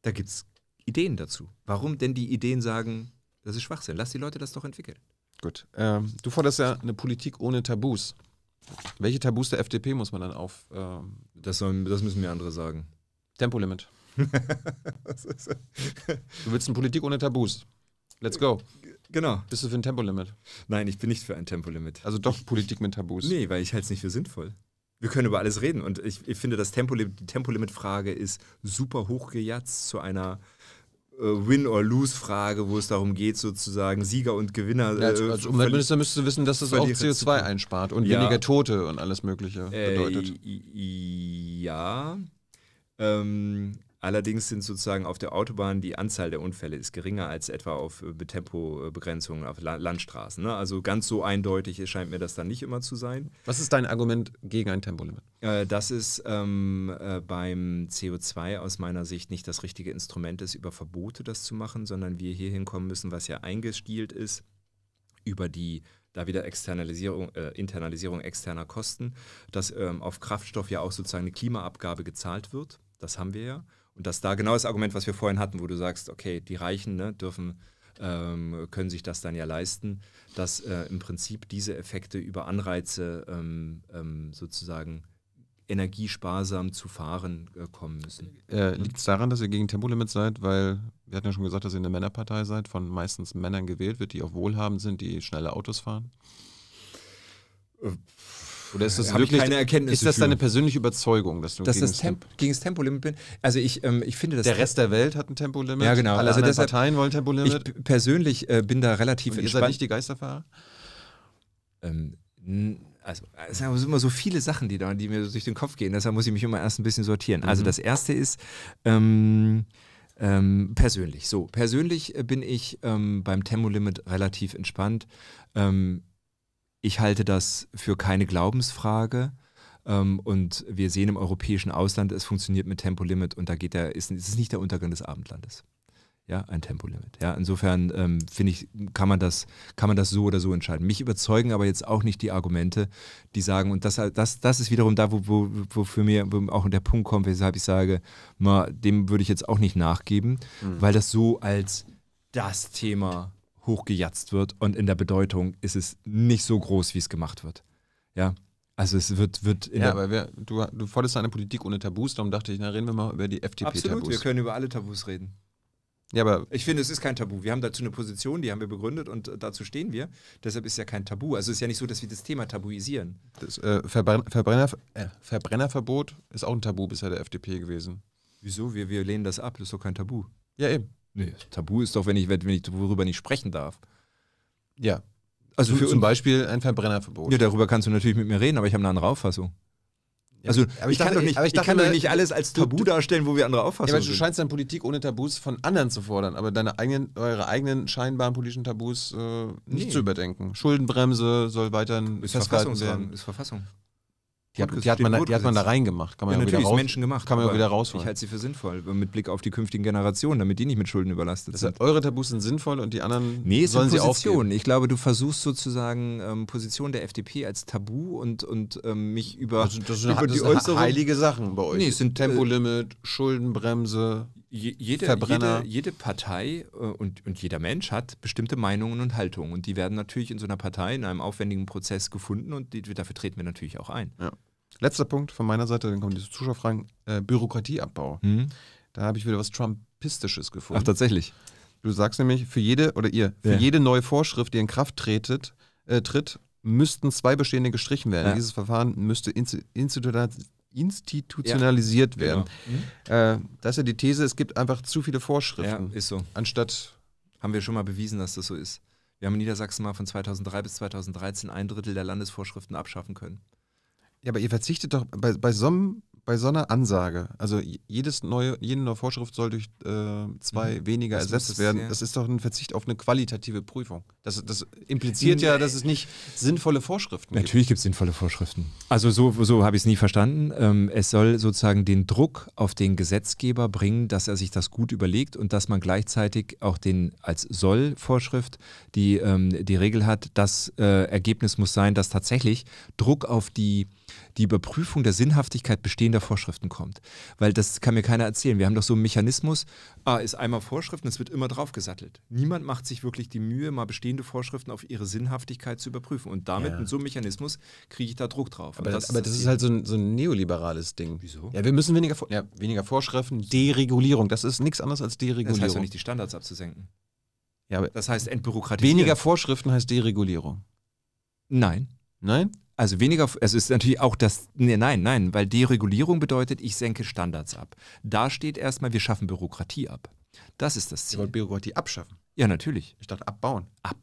S2: Da gibt es Ideen dazu. Warum denn die Ideen sagen, das ist Schwachsinn, lass die Leute das doch entwickeln.
S1: Gut. Ähm, du forderst ja eine Politik ohne Tabus. Welche Tabus der FDP muss man dann auf? Ähm, das, sollen, das müssen mir andere sagen. Tempolimit. du willst eine Politik ohne Tabus. Let's go. Genau. Bist du für ein Tempolimit? Nein, ich bin nicht für ein Tempolimit. Also doch Politik mit Tabus.
S2: Nee, weil ich halte es nicht für sinnvoll. Wir können über alles reden und ich, ich finde, das Tempolimit, die Tempolimit-Frage ist super hochgejatzt zu einer äh, Win-or-Lose-Frage, wo es darum geht, sozusagen Sieger und Gewinner. Ja, äh, als, als Umweltminister müsstest du wissen, dass das auch CO2 einspart und ja. weniger
S1: Tote und alles Mögliche äh, bedeutet.
S2: Äh, ja. Ähm, Allerdings sind sozusagen auf der Autobahn die Anzahl der Unfälle ist geringer als etwa auf äh, Tempobegrenzungen auf Landstraßen. Ne? Also ganz so eindeutig scheint mir das dann nicht immer zu sein.
S1: Was ist dein Argument gegen ein Tempolimit?
S2: Äh, dass es ähm, äh, beim CO2 aus meiner Sicht nicht das richtige Instrument ist, über Verbote das zu machen, sondern wir hier hinkommen müssen, was ja eingestielt ist, über die da wieder Externalisierung, äh, Internalisierung externer Kosten, dass ähm, auf Kraftstoff ja auch sozusagen eine Klimaabgabe gezahlt wird. Das haben wir ja. Und dass da genau das Argument, was wir vorhin hatten, wo du sagst, okay, die Reichen ne, dürfen, ähm, können sich das dann ja leisten, dass äh, im Prinzip diese Effekte über Anreize ähm, ähm, sozusagen energiesparsam zu fahren äh, kommen müssen.
S1: Äh, Liegt es daran, dass ihr gegen Tempolimits seid, weil wir hatten ja schon gesagt, dass ihr eine Männerpartei seid, von meistens Männern gewählt wird, die auch wohlhabend sind, die schnelle Autos fahren? Äh oder ist das äh, wirklich keine Erkenntnis? Ist das deine persönliche Überzeugung, dass du dass gegen, das Temp
S2: gegen das Tempolimit bin? Also ich, ähm, ich finde das. Der Rest der Welt hat ein Tempolimit. Ja, genau. Alle also deshalb, Parteien wollen Tempolimit.
S1: Ich persönlich
S2: äh, bin da relativ Und ihr seid nicht die Geisterfahrer? Ähm, also es sind immer so viele Sachen, die, da, die mir durch den Kopf gehen. Deshalb muss ich mich immer erst ein bisschen sortieren. Also mhm. Also das erste ist ähm, ähm, persönlich. So persönlich äh, bin ich ähm, beim Tempolimit relativ entspannt. Ähm, ich halte das für keine Glaubensfrage. Ähm, und wir sehen im europäischen Ausland, es funktioniert mit Tempolimit und da geht der, ist, ist es nicht der Untergang des Abendlandes. Ja, ein Tempolimit. Ja, insofern ähm, finde ich, kann man, das, kann man das so oder so entscheiden. Mich überzeugen aber jetzt auch nicht die Argumente, die sagen, und das, das, das ist wiederum da, wofür wo, wo mir wo auch der Punkt kommt, weshalb ich sage, ma, dem würde ich jetzt auch nicht nachgeben, mhm. weil das so als das Thema hochgejatzt wird und in der Bedeutung ist es nicht so groß, wie es gemacht wird. Ja, also es wird, wird Ja, aber
S1: wer, du, du forderst eine Politik ohne Tabus, darum dachte ich, na reden wir mal über die FDP-Tabus. Absolut, wir können über alle Tabus reden. Ja, aber ich finde, es ist kein Tabu. Wir haben dazu eine Position,
S2: die haben wir begründet und äh, dazu stehen wir. Deshalb ist ja kein Tabu. Also es ist ja nicht so, dass wir das Thema tabuisieren.
S1: Das äh, Verbrenner, Verbrenner, äh, Verbrennerverbot ist auch ein Tabu bisher der FDP gewesen.
S2: Wieso? Wir, wir lehnen das ab, das ist doch kein Tabu. Ja, eben. Nee. Tabu ist doch, wenn ich, wenn ich worüber nicht sprechen darf.
S1: Ja. Also für zum Beispiel ein Verbrennerverbot. Ja, darüber kannst du natürlich
S2: mit mir reden, aber ich habe eine andere Auffassung. Ja, also aber ich, ich dachte, kann doch nicht, aber ich, ich kann doch nicht alles als Tabu du, darstellen, wo wir andere Auffassungen haben. ja, aber Du scheinst
S1: dann Politik ohne Tabus von anderen zu fordern, aber deine eigenen, eure eigenen scheinbaren politischen Tabus äh, nicht nee. zu überdenken. Schuldenbremse soll weiterhin ist festgehalten werden. Ist Verfassung. Die hat, die hat, man, da, die hat man da reingemacht. Kann man ja, ja natürlich, raus, Menschen gemacht. Kann man ja wieder rausholen. Ich halte
S2: sie für sinnvoll, mit Blick auf die künftigen Generationen, damit die nicht mit Schulden überlastet sind.
S1: Eure Tabus sind sinnvoll und die
S2: anderen nee, es sollen sind Positionen. Ich glaube, du versuchst sozusagen ähm, Position der FDP als Tabu und, und ähm, mich über, also das sind, über das die sind äußeren... heilige Sachen bei euch. Nee, es sind äh,
S1: Tempolimit, Schuldenbremse jede, Jede,
S2: jede Partei äh, und, und jeder Mensch hat bestimmte Meinungen und Haltungen. Und die werden natürlich in so einer Partei, in einem aufwendigen Prozess gefunden und die, dafür
S1: treten wir natürlich auch ein. Ja. Letzter Punkt von meiner Seite, dann kommen die Zuschauerfragen: äh, Bürokratieabbau. Mhm. Da habe ich wieder was Trumpistisches gefunden. Ach, tatsächlich. Du sagst nämlich, für jede, oder ihr, für ja. jede neue Vorschrift, die in Kraft tretet, äh, tritt, müssten zwei bestehende gestrichen werden. Ja. Dieses Verfahren müsste institutionalisiert institutionalisiert ja, werden. Genau. Mhm. Äh, das ist ja die These, es gibt einfach zu viele Vorschriften. Ja, ist so. Anstatt. Haben wir schon mal bewiesen,
S2: dass das so ist. Wir haben in Niedersachsen mal von 2003 bis 2013 ein Drittel der Landesvorschriften abschaffen
S1: können. Ja, aber ihr verzichtet doch bei, bei so einem bei so einer Ansage, also jedes neue, jede neue Vorschrift soll durch äh, zwei mhm. weniger das ersetzt werden, ja. das ist doch ein Verzicht auf eine qualitative Prüfung. Das, das impliziert ja, dass es nicht sinnvolle Vorschriften gibt. Natürlich
S2: gibt es sinnvolle Vorschriften. Also so, so habe ich es nie verstanden. Ähm, es soll sozusagen den Druck auf den Gesetzgeber bringen, dass er sich das gut überlegt und dass man gleichzeitig auch den als Soll-Vorschrift die, ähm, die Regel hat, das äh, Ergebnis muss sein, dass tatsächlich Druck auf die die Überprüfung der Sinnhaftigkeit bestehender Vorschriften kommt. Weil das kann mir keiner erzählen. Wir haben doch so einen Mechanismus, ah, ist einmal Vorschriften, es wird immer draufgesattelt. Niemand macht sich wirklich die Mühe, mal bestehende Vorschriften auf ihre Sinnhaftigkeit zu überprüfen. Und damit ja. mit so einem Mechanismus kriege ich da Druck drauf. Aber das, das, aber das, ist
S1: halt so ein, so ein, neoliberales Ding. Wieso? Ja, wir müssen weniger, ja, weniger Vorschriften, Deregulierung. Das ist nichts anderes als Deregulierung. Das heißt ja nicht,
S2: die Standards abzusenken.
S1: Ja, das heißt Entbürokratisierung. Weniger Vorschriften heißt Deregulierung. Nein. Nein? Also weniger,
S2: es ist natürlich auch das, nee, nein, nein, weil Deregulierung bedeutet, ich senke Standards ab. Da steht erstmal, wir schaffen Bürokratie ab. Das ist das Ziel. Wir wollen Bürokratie abschaffen. Ja, natürlich. Statt abbauen. Ab,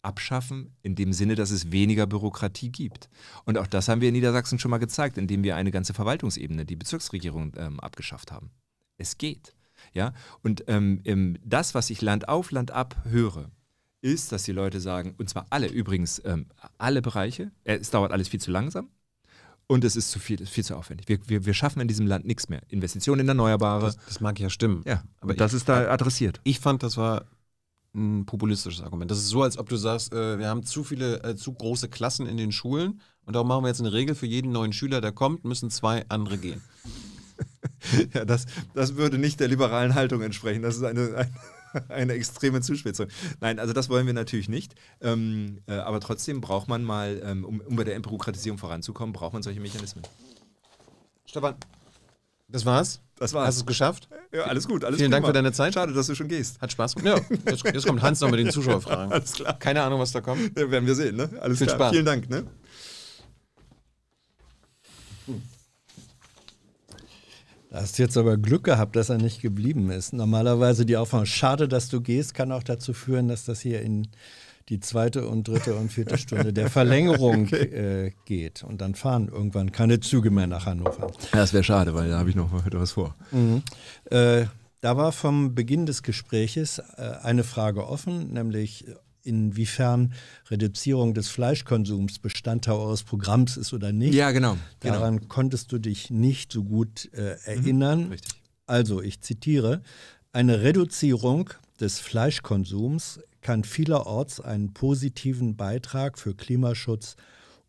S2: abschaffen, in dem Sinne, dass es weniger Bürokratie gibt. Und auch das haben wir in Niedersachsen schon mal gezeigt, indem wir eine ganze Verwaltungsebene, die Bezirksregierung, ähm, abgeschafft haben. Es geht. Ja? Und ähm, das, was ich Land auf, Land ab höre, ist, dass die Leute sagen, und zwar alle übrigens, ähm, alle Bereiche, äh, es dauert alles viel zu langsam und es ist zu viel, viel zu aufwendig. Wir, wir, wir schaffen in diesem Land nichts mehr. Investitionen in
S1: Erneuerbare. Das, das mag ja stimmen. Ja, aber das ich, ist da adressiert. Ich fand, das war ein populistisches Argument. Das ist so, als ob du sagst, äh, wir haben zu viele, äh, zu große Klassen in den Schulen und darum machen wir jetzt eine Regel für jeden neuen Schüler, der kommt, müssen zwei andere gehen. ja, das, das würde nicht der liberalen Haltung entsprechen. Das ist eine, eine eine extreme Zuspitzung.
S2: Nein, also das wollen wir natürlich nicht. Ähm, äh, aber trotzdem braucht man mal, ähm, um, um bei der Bürokratisierung voranzukommen, braucht man solche Mechanismen. Stefan, das war's. Das war's. Hast du es geschafft? Ja, alles gut. Alles Vielen prima. Dank für deine
S1: Zeit. Schade, dass du schon gehst. Hat Spaß gemacht. Ja, jetzt, jetzt kommt Hans noch mit den Zuschauerfragen. alles klar. Keine Ahnung, was da kommt. Ja, werden wir sehen. Ne? Alles Viel klar. Spaß. Vielen Dank. Ne?
S3: Du hast jetzt aber Glück gehabt, dass er nicht geblieben ist. Normalerweise die Aufnahme, schade, dass du gehst, kann auch dazu führen, dass das hier in die zweite und dritte und vierte Stunde der Verlängerung okay. äh, geht. Und dann fahren irgendwann keine Züge mehr nach Hannover. das wäre schade, weil da habe ich noch heute was vor. Mhm. Äh, da war vom Beginn des Gespräches äh, eine Frage offen, nämlich inwiefern Reduzierung des Fleischkonsums Bestandteil eures Programms ist oder nicht. Ja, genau. genau. Daran konntest du dich nicht so gut äh, mhm, erinnern. Mhm, richtig. Also, ich zitiere, eine Reduzierung des Fleischkonsums kann vielerorts einen positiven Beitrag für Klimaschutz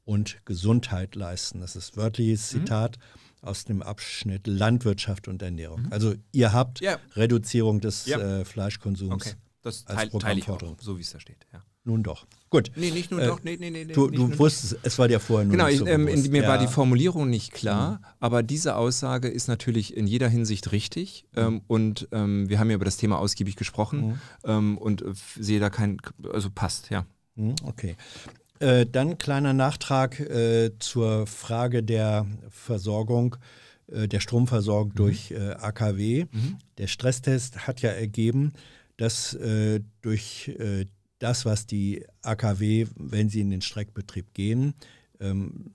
S3: und Gesundheit leisten. Das ist wörtliches mhm. Zitat. Mhm aus dem Abschnitt Landwirtschaft und Ernährung. Mhm. Also ihr habt ja. Reduzierung des ja. äh, Fleischkonsums okay. Das als teile teil ich auch,
S2: so wie es da steht. Ja. Nun doch. Gut. Nee, nicht nun äh, doch. Nee, nee, nee, du, du wusstest, es war dir vorher nur genau, nicht so ähm, Mir ja. war die Formulierung nicht klar, mhm. aber diese Aussage ist natürlich in jeder Hinsicht richtig. Mhm. Ähm, und ähm, wir haben ja über das Thema ausgiebig gesprochen mhm. Ähm, und äh, sehe da kein, also passt, ja. Mhm, okay. Äh, dann kleiner Nachtrag äh,
S3: zur Frage der Versorgung äh, der Stromversorgung mhm. durch äh, AKW. Mhm. Der Stresstest hat ja ergeben, dass äh, durch äh, das, was die AKW, wenn sie in den Streckbetrieb gehen, ähm,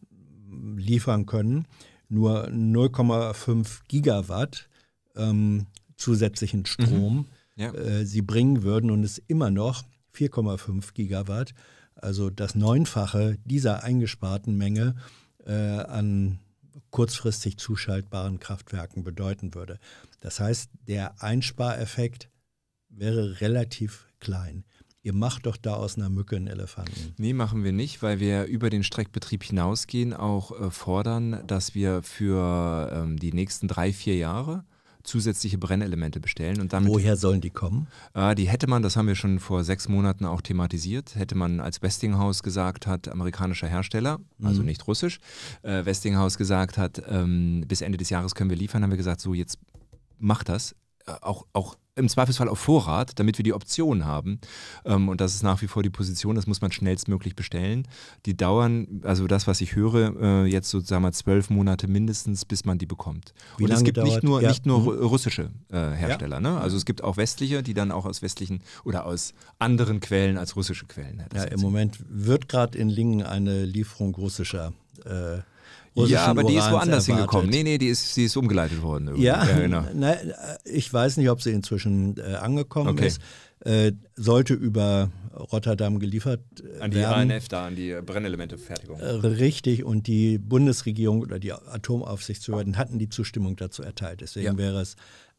S3: liefern können, nur 0,5 Gigawatt ähm, zusätzlichen mhm. Strom mhm. ja. äh, sie bringen würden und es immer noch 4,5 Gigawatt, also das Neunfache dieser eingesparten Menge äh, an kurzfristig zuschaltbaren Kraftwerken bedeuten würde. Das heißt, der Einspareffekt wäre relativ klein. Ihr macht doch da aus einer Mücke einen Elefanten.
S2: Nee, machen wir nicht, weil wir über den Streckbetrieb hinausgehen, auch äh, fordern, dass wir für ähm, die nächsten drei, vier Jahre zusätzliche Brennelemente bestellen. Und damit, Woher sollen die kommen? Äh, die hätte man, das haben wir schon vor sechs Monaten auch thematisiert, hätte man als Westinghouse gesagt hat, amerikanischer Hersteller, also mhm. nicht russisch, äh, Westinghouse gesagt hat, ähm, bis Ende des Jahres können wir liefern, haben wir gesagt, so jetzt macht das, äh, auch, auch im Zweifelsfall auf Vorrat, damit wir die Option haben. Ähm, und das ist nach wie vor die Position, das muss man schnellstmöglich bestellen. Die dauern, also das, was ich höre, äh, jetzt sozusagen mal zwölf Monate mindestens, bis man die bekommt. Wie und es gibt dauert? nicht nur, ja. nicht nur russische äh, Hersteller, ja. ne? also es gibt auch westliche, die dann auch aus westlichen oder aus anderen Quellen als russische Quellen. Ja, Im Moment wird gerade in Lingen eine Lieferung russischer äh, oder ja, aber die ist woanders erwartet. hingekommen. Nee, nee, die ist, die ist umgeleitet worden. Ja, ja genau. Na, äh,
S3: ich weiß nicht, ob sie inzwischen äh, angekommen okay. ist. Äh, sollte über Rotterdam geliefert werden. Äh, an die werden.
S2: ANF da, an die Brennelementefertigung. Äh, richtig,
S3: und die Bundesregierung oder die Atomaufsichtsbehörden hatten die Zustimmung dazu erteilt. Deswegen ja. wäre es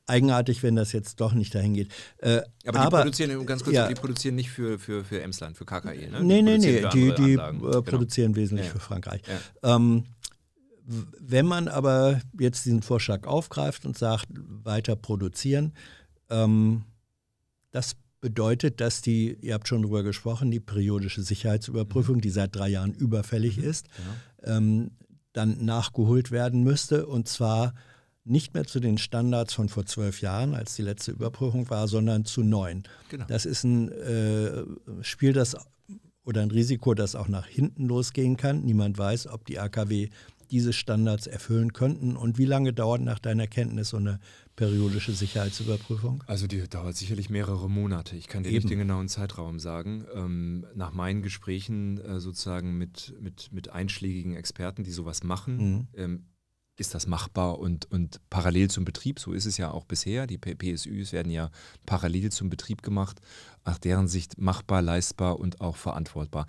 S3: eigenartig, wenn das jetzt doch nicht dahin geht. Äh, aber die produzieren, äh, ganz kurz, ja. die
S2: produzieren nicht für, für, für Emsland, für KKE, ne? Nee, die nee, nee, die, die genau. produzieren wesentlich ja. für Frankreich.
S3: Ähm, wenn man aber jetzt diesen Vorschlag aufgreift und sagt, weiter produzieren, ähm, das bedeutet, dass die, ihr habt schon darüber gesprochen, die periodische Sicherheitsüberprüfung, mhm. die seit drei Jahren überfällig mhm, ist, ja. Genau. ähm, dann nachgeholt werden müsste und zwar nicht mehr zu den Standards von vor zwölf Jahren, als die letzte Überprüfung war, sondern zu neun. Genau. Das ist ein äh, Spiel, das oder ein Risiko, das auch nach hinten losgehen kann. Niemand weiß, ob die AKW diese Standards erfüllen könnten? Und wie lange dauert nach deiner Kenntnis so eine periodische Sicherheitsüberprüfung?
S2: Also die dauert sicherlich mehrere Monate. Ich kann dir Eben. nicht den genauen Zeitraum sagen. Ähm, nach meinen Gesprächen äh, sozusagen mit, mit, mit einschlägigen Experten, die sowas machen, mhm. ähm, ist das machbar und, und parallel zum Betrieb, so ist es ja auch bisher, die PSUs werden ja parallel zum Betrieb gemacht, nach deren Sicht machbar, leistbar und auch verantwortbar.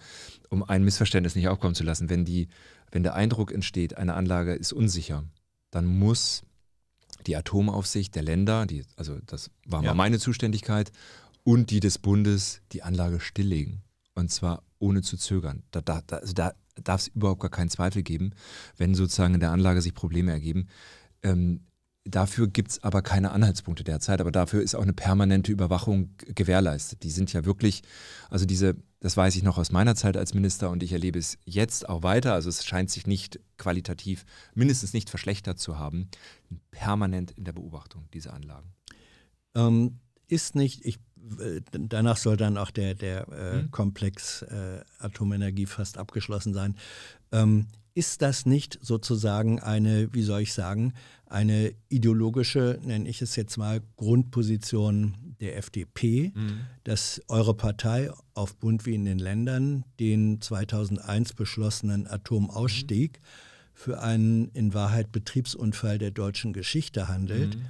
S2: Um ein Missverständnis nicht aufkommen zu lassen, wenn, die, wenn der Eindruck entsteht, eine Anlage ist unsicher, dann muss die Atomaufsicht der Länder, die, also das war mal ja. meine Zuständigkeit, und die des Bundes die Anlage stilllegen. Und zwar ohne zu zögern. Da, da, da, also da darf es überhaupt gar keinen Zweifel geben, wenn sozusagen in der Anlage sich Probleme ergeben. Ähm, dafür gibt es aber keine Anhaltspunkte derzeit, aber dafür ist auch eine permanente Überwachung gewährleistet. Die sind ja wirklich, also diese, das weiß ich noch aus meiner Zeit als Minister und ich erlebe es jetzt auch weiter, also es scheint sich nicht qualitativ, mindestens nicht verschlechtert zu haben, permanent in der Beobachtung, dieser Anlagen. Ähm, ist nicht, ich äh, danach soll dann auch der,
S3: der äh, mhm. Komplex äh, Atomenergie fast abgeschlossen sein. Ähm, ist das nicht sozusagen eine, wie soll ich sagen, eine ideologische, nenne ich es jetzt mal, Grundposition der FDP, mhm. dass eure Partei auf Bund wie in den Ländern den 2001 beschlossenen Atomausstieg mhm. für einen in Wahrheit Betriebsunfall der deutschen Geschichte handelt? Hm.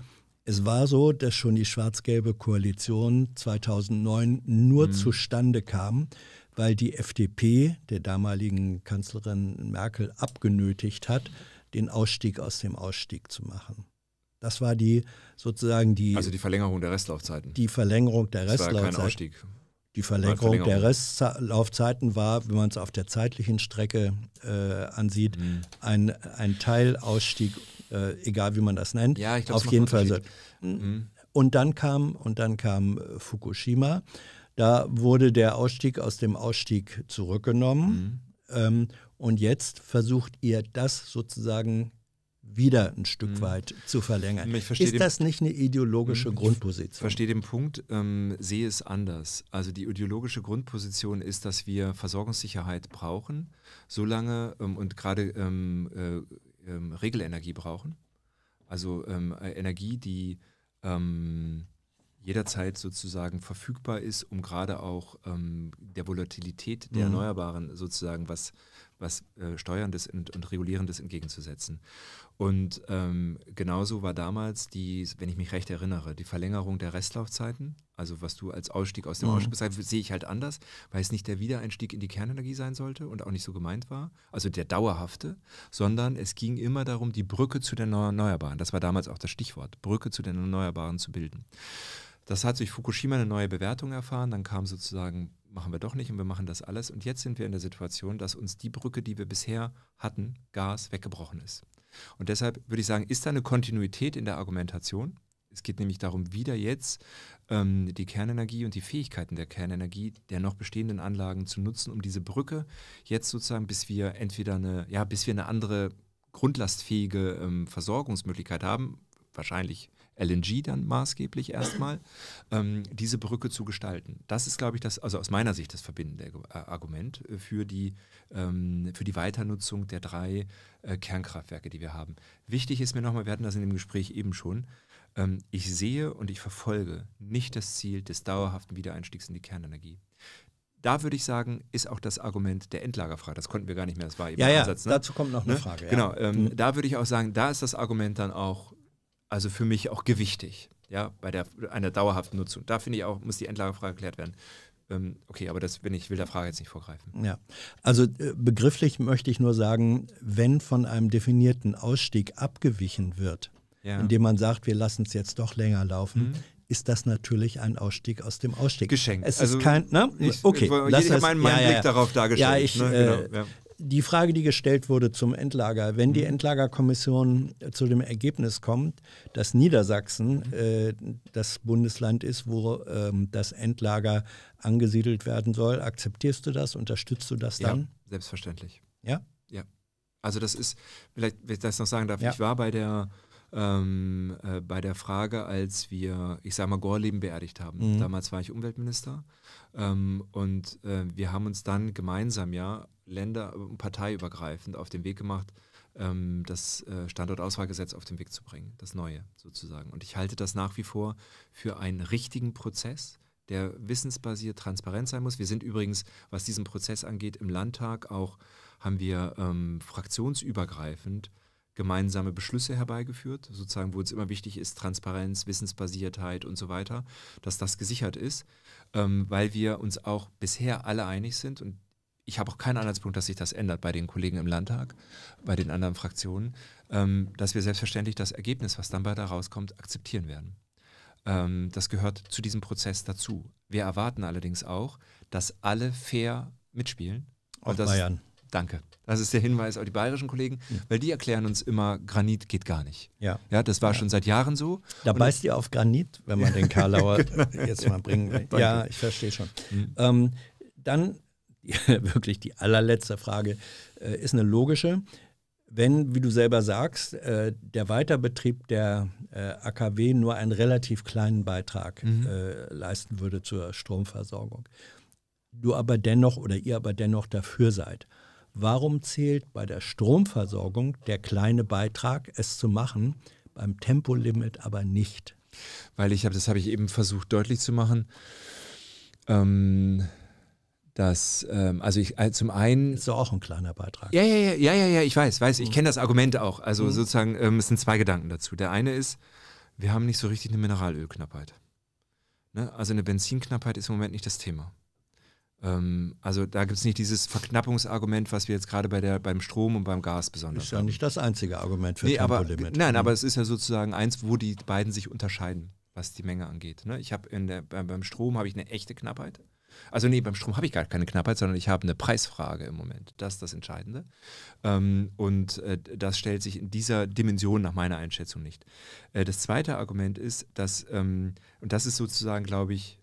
S3: Es war so, dass schon die schwarz-gelbe Koalition 2009 nur mhm. zustande kam, weil die FDP der damaligen Kanzlerin Merkel abgenötigt hat, den Ausstieg aus dem Ausstieg zu machen. Das war die
S2: sozusagen die. Also die Verlängerung der Restlaufzeiten.
S3: Die Verlängerung der Restlaufzeiten. Das war kein Ausstieg. Die Verlängerung, Verlängerung, der Restlaufzeiten war, wenn man es auf der zeitlichen Strecke äh, ansieht, mhm. ein, ein Teilausstieg äh, egal wie man das nennt. Ja, ich glaub, Auf jeden Fall. Mhm. Und dann kam und dann kam äh, Fukushima. Da wurde der Ausstieg aus dem Ausstieg zurückgenommen. Mhm. Ähm, und jetzt versucht ihr das sozusagen wieder ein Stück mhm. weit zu verlängern. Ist das nicht eine
S2: ideologische mhm. Grundposition? Ich verstehe den Punkt, ähm, sehe es anders. Also die ideologische Grundposition ist, dass wir Versorgungssicherheit brauchen, solange ähm, und gerade ähm, äh, ähm, Regelenergie brauchen. Also ähm, äh, Energie, die ähm, jederzeit sozusagen verfügbar ist, um gerade auch ähm, der Volatilität der mhm. Erneuerbaren sozusagen was was äh, Steuerndes und, und, Regulierendes entgegenzusetzen. Und ähm, genauso war damals die, wenn ich mich recht erinnere, die Verlängerung der Restlaufzeiten, also was du als Ausstieg aus dem mhm. Ausstieg bezeichnest, sehe ich halt anders, weil es nicht der Wiedereinstieg in die Kernenergie sein sollte und auch nicht so gemeint war, also der dauerhafte, sondern es ging immer darum, die Brücke zu den Erneuerbaren, das war damals auch das Stichwort, Brücke zu den Erneuerbaren zu bilden. Das hat durch Fukushima eine neue Bewertung erfahren. Dann kam sozusagen machen wir doch nicht und wir machen das alles. Und jetzt sind wir in der Situation, dass uns die Brücke, die wir bisher hatten, Gas, weggebrochen ist. Und deshalb würde ich sagen, ist da eine Kontinuität in der Argumentation? Es geht nämlich darum, wieder jetzt ähm, die Kernenergie und die Fähigkeiten der Kernenergie der noch bestehenden Anlagen zu nutzen, um diese Brücke jetzt sozusagen, bis wir entweder eine, ja, bis wir eine andere grundlastfähige ähm, Versorgungsmöglichkeit haben, wahrscheinlich LNG dann maßgeblich erstmal, ähm, diese Brücke zu gestalten. Das ist, glaube ich, das, also aus meiner Sicht das verbindende äh, Argument für die, ähm, für die Weiternutzung der drei äh, Kernkraftwerke, die wir haben. Wichtig ist mir nochmal, wir hatten das in dem Gespräch eben schon, ähm, ich sehe und ich verfolge nicht das Ziel des dauerhaften Wiedereinstiegs in die Kernenergie da würde ich sagen, ist auch das Argument der Endlagerfrage. Das konnten wir gar nicht mehr, das war eben ja, ja, Ansatz. Ne? Dazu kommt noch eine ne? Frage. Genau, ähm, mhm. da würde ich auch sagen, da ist das Argument dann auch also für mich auch gewichtig, ja, bei der, einer dauerhaften Nutzung. Da finde ich auch, muss die Endlagerfrage geklärt werden. Ähm, okay, aber das bin ich, will der Frage jetzt nicht vorgreifen.
S3: Ja, also äh, begrifflich möchte ich nur sagen, wenn von einem definierten Ausstieg abgewichen wird, ja. indem man sagt, wir lassen es jetzt doch länger laufen, mhm ist das natürlich ein Ausstieg aus dem Ausstieg. Geschenkt. Es also, ist kein, ne? okay. Ich, ich habe meinen, meinen ja, Blick ja. darauf dargestellt. Ja, ich, ne? äh, genau, ja die Frage, die gestellt wurde zum Endlager, wenn die mhm. Endlagerkommission äh, zu dem Ergebnis kommt, dass Niedersachsen mhm. äh, das Bundesland ist, wo ähm, das Endlager angesiedelt werden soll, akzeptierst du das? Unterstützt du das dann? Ja,
S2: selbstverständlich. Ja? Ja. Also das ist, vielleicht, wenn ich das noch sagen darf, ja. ich war bei der ähm, äh, bei der Frage, als wir, ich sage mal, Gorleben beerdigt haben. Mhm. Damals war ich Umweltminister ähm, und äh, wir haben uns dann gemeinsam, ja, länder- und äh, parteiübergreifend auf den Weg gemacht, ähm, das äh, Standortauswahlgesetz auf den Weg zu bringen, das neue sozusagen. Und ich halte das nach wie vor für einen richtigen Prozess der wissensbasiert transparent sein muss. Wir sind übrigens, was diesen Prozess angeht, im Landtag auch, haben wir ähm, fraktionsübergreifend gemeinsame Beschlüsse herbeigeführt, sozusagen, wo es immer wichtig ist, Transparenz, Wissensbasiertheit und so weiter, dass das gesichert ist, ähm, weil wir uns auch bisher alle einig sind und ich habe auch keinen Anhaltspunkt, dass sich das ändert bei den Kollegen im Landtag, bei den anderen Fraktionen, ähm, dass wir selbstverständlich das Ergebnis, was dann bei da rauskommt, akzeptieren werden. Ähm, das gehört zu diesem Prozess dazu. Wir erwarten allerdings auch, dass alle fair mitspielen. Auch Bayern. Danke. Das ist der Hinweis auf die bayerischen Kollegen, weil die erklären uns immer, Granit geht gar nicht. Ja. Ja, das war ja. schon seit Jahren so. Da und beißt ihr auf Granit, wenn man den Karlauer genau. jetzt mal bringen will. Ja, ich verstehe schon. Mhm. Ähm,
S3: dann wirklich die allerletzte Frage äh, ist eine logische. Wenn, wie du selber sagst, äh, der Weiterbetrieb der äh, AKW nur einen relativ kleinen Beitrag mhm. Äh, leisten würde zur Stromversorgung, du aber dennoch oder ihr aber dennoch dafür seid, Warum zählt bei der Stromversorgung der kleine Beitrag, es zu machen, beim Tempolimit aber nicht?
S2: Weil ich habe, das habe ich eben versucht deutlich zu machen, ähm, dass, ähm, also ich äh, zum einen. Das Ist doch auch ein kleiner Beitrag. Ja, ja, ja, ja, ja, ja ich weiß, weiß, ich mhm. kenne das Argument auch. Also mhm. sozusagen, ähm, es sind zwei Gedanken dazu. Der eine ist, wir haben nicht so richtig eine Mineralölknappheit. Ne? Also eine Benzinknappheit ist im Moment nicht das Thema. Ähm, also da gibt es nicht dieses Verknappungsargument, was wir jetzt gerade bei beim Strom und beim Gas besonders haben. Ist ja nicht das einzige Argument für nee, Tempolimit. Aber, nein, aber mhm. es ist ja sozusagen eins, wo die beiden sich unterscheiden, was die Menge angeht. Ne? Ich habe beim Strom habe ich eine echte Knappheit. Also nee, beim Strom habe ich gar keine Knappheit, sondern ich habe eine Preisfrage im Moment. Das ist das Entscheidende. Ähm, und äh, das stellt sich in dieser Dimension nach meiner Einschätzung nicht. Äh, das zweite Argument ist, dass, ähm, und das ist sozusagen, glaube ich,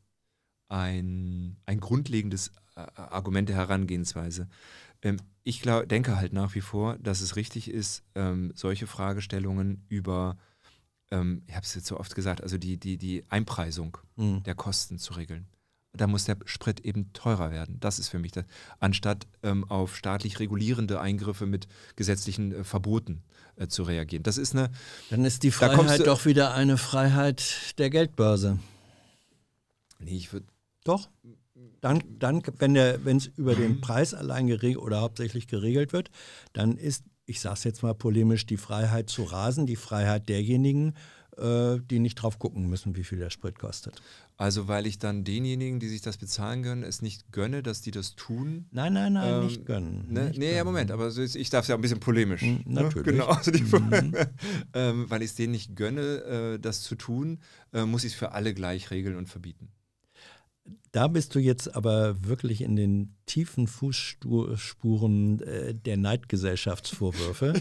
S2: ein, ein grundlegendes äh, Argument der Herangehensweise. Ähm, ich glaub, denke halt nach wie vor, dass es richtig ist, ähm, solche Fragestellungen über, ähm, ich habe es jetzt so oft gesagt, also die, die, die Einpreisung mhm. der Kosten zu regeln. Da muss der Sprit eben teurer werden. Das ist für mich das. Anstatt auf staatlich regulierende Eingriffe mit gesetzlichen äh, Verboten äh, zu reagieren. Das ist eine. Dann ist die Freiheit doch wieder eine Freiheit
S3: der Geldbörse. Nee, ich würde doch. Dann, dann wenn es über den mhm. Preis allein geregelt oder hauptsächlich geregelt wird, dann ist, ich sage es jetzt mal polemisch, die Freiheit zu rasen, die Freiheit derjenigen, äh, die nicht drauf gucken müssen, wie viel der Sprit kostet.
S2: Also weil ich dann denjenigen, die sich das bezahlen können, es nicht gönne, dass die das tun? Nein, nein, nein, ähm, nicht gönnen. Ne? Nicht nee, gönnen. ja, Moment, aber ich darf es ja auch ein bisschen polemisch. Mhm, natürlich. Genau, also mhm. ähm, weil ich es denen nicht gönne, äh, das zu tun, äh, muss ich es für alle gleich regeln und verbieten.
S3: Da bist du jetzt aber wirklich in den tiefen Fußspuren äh, der Neidgesellschaftsvorwürfe,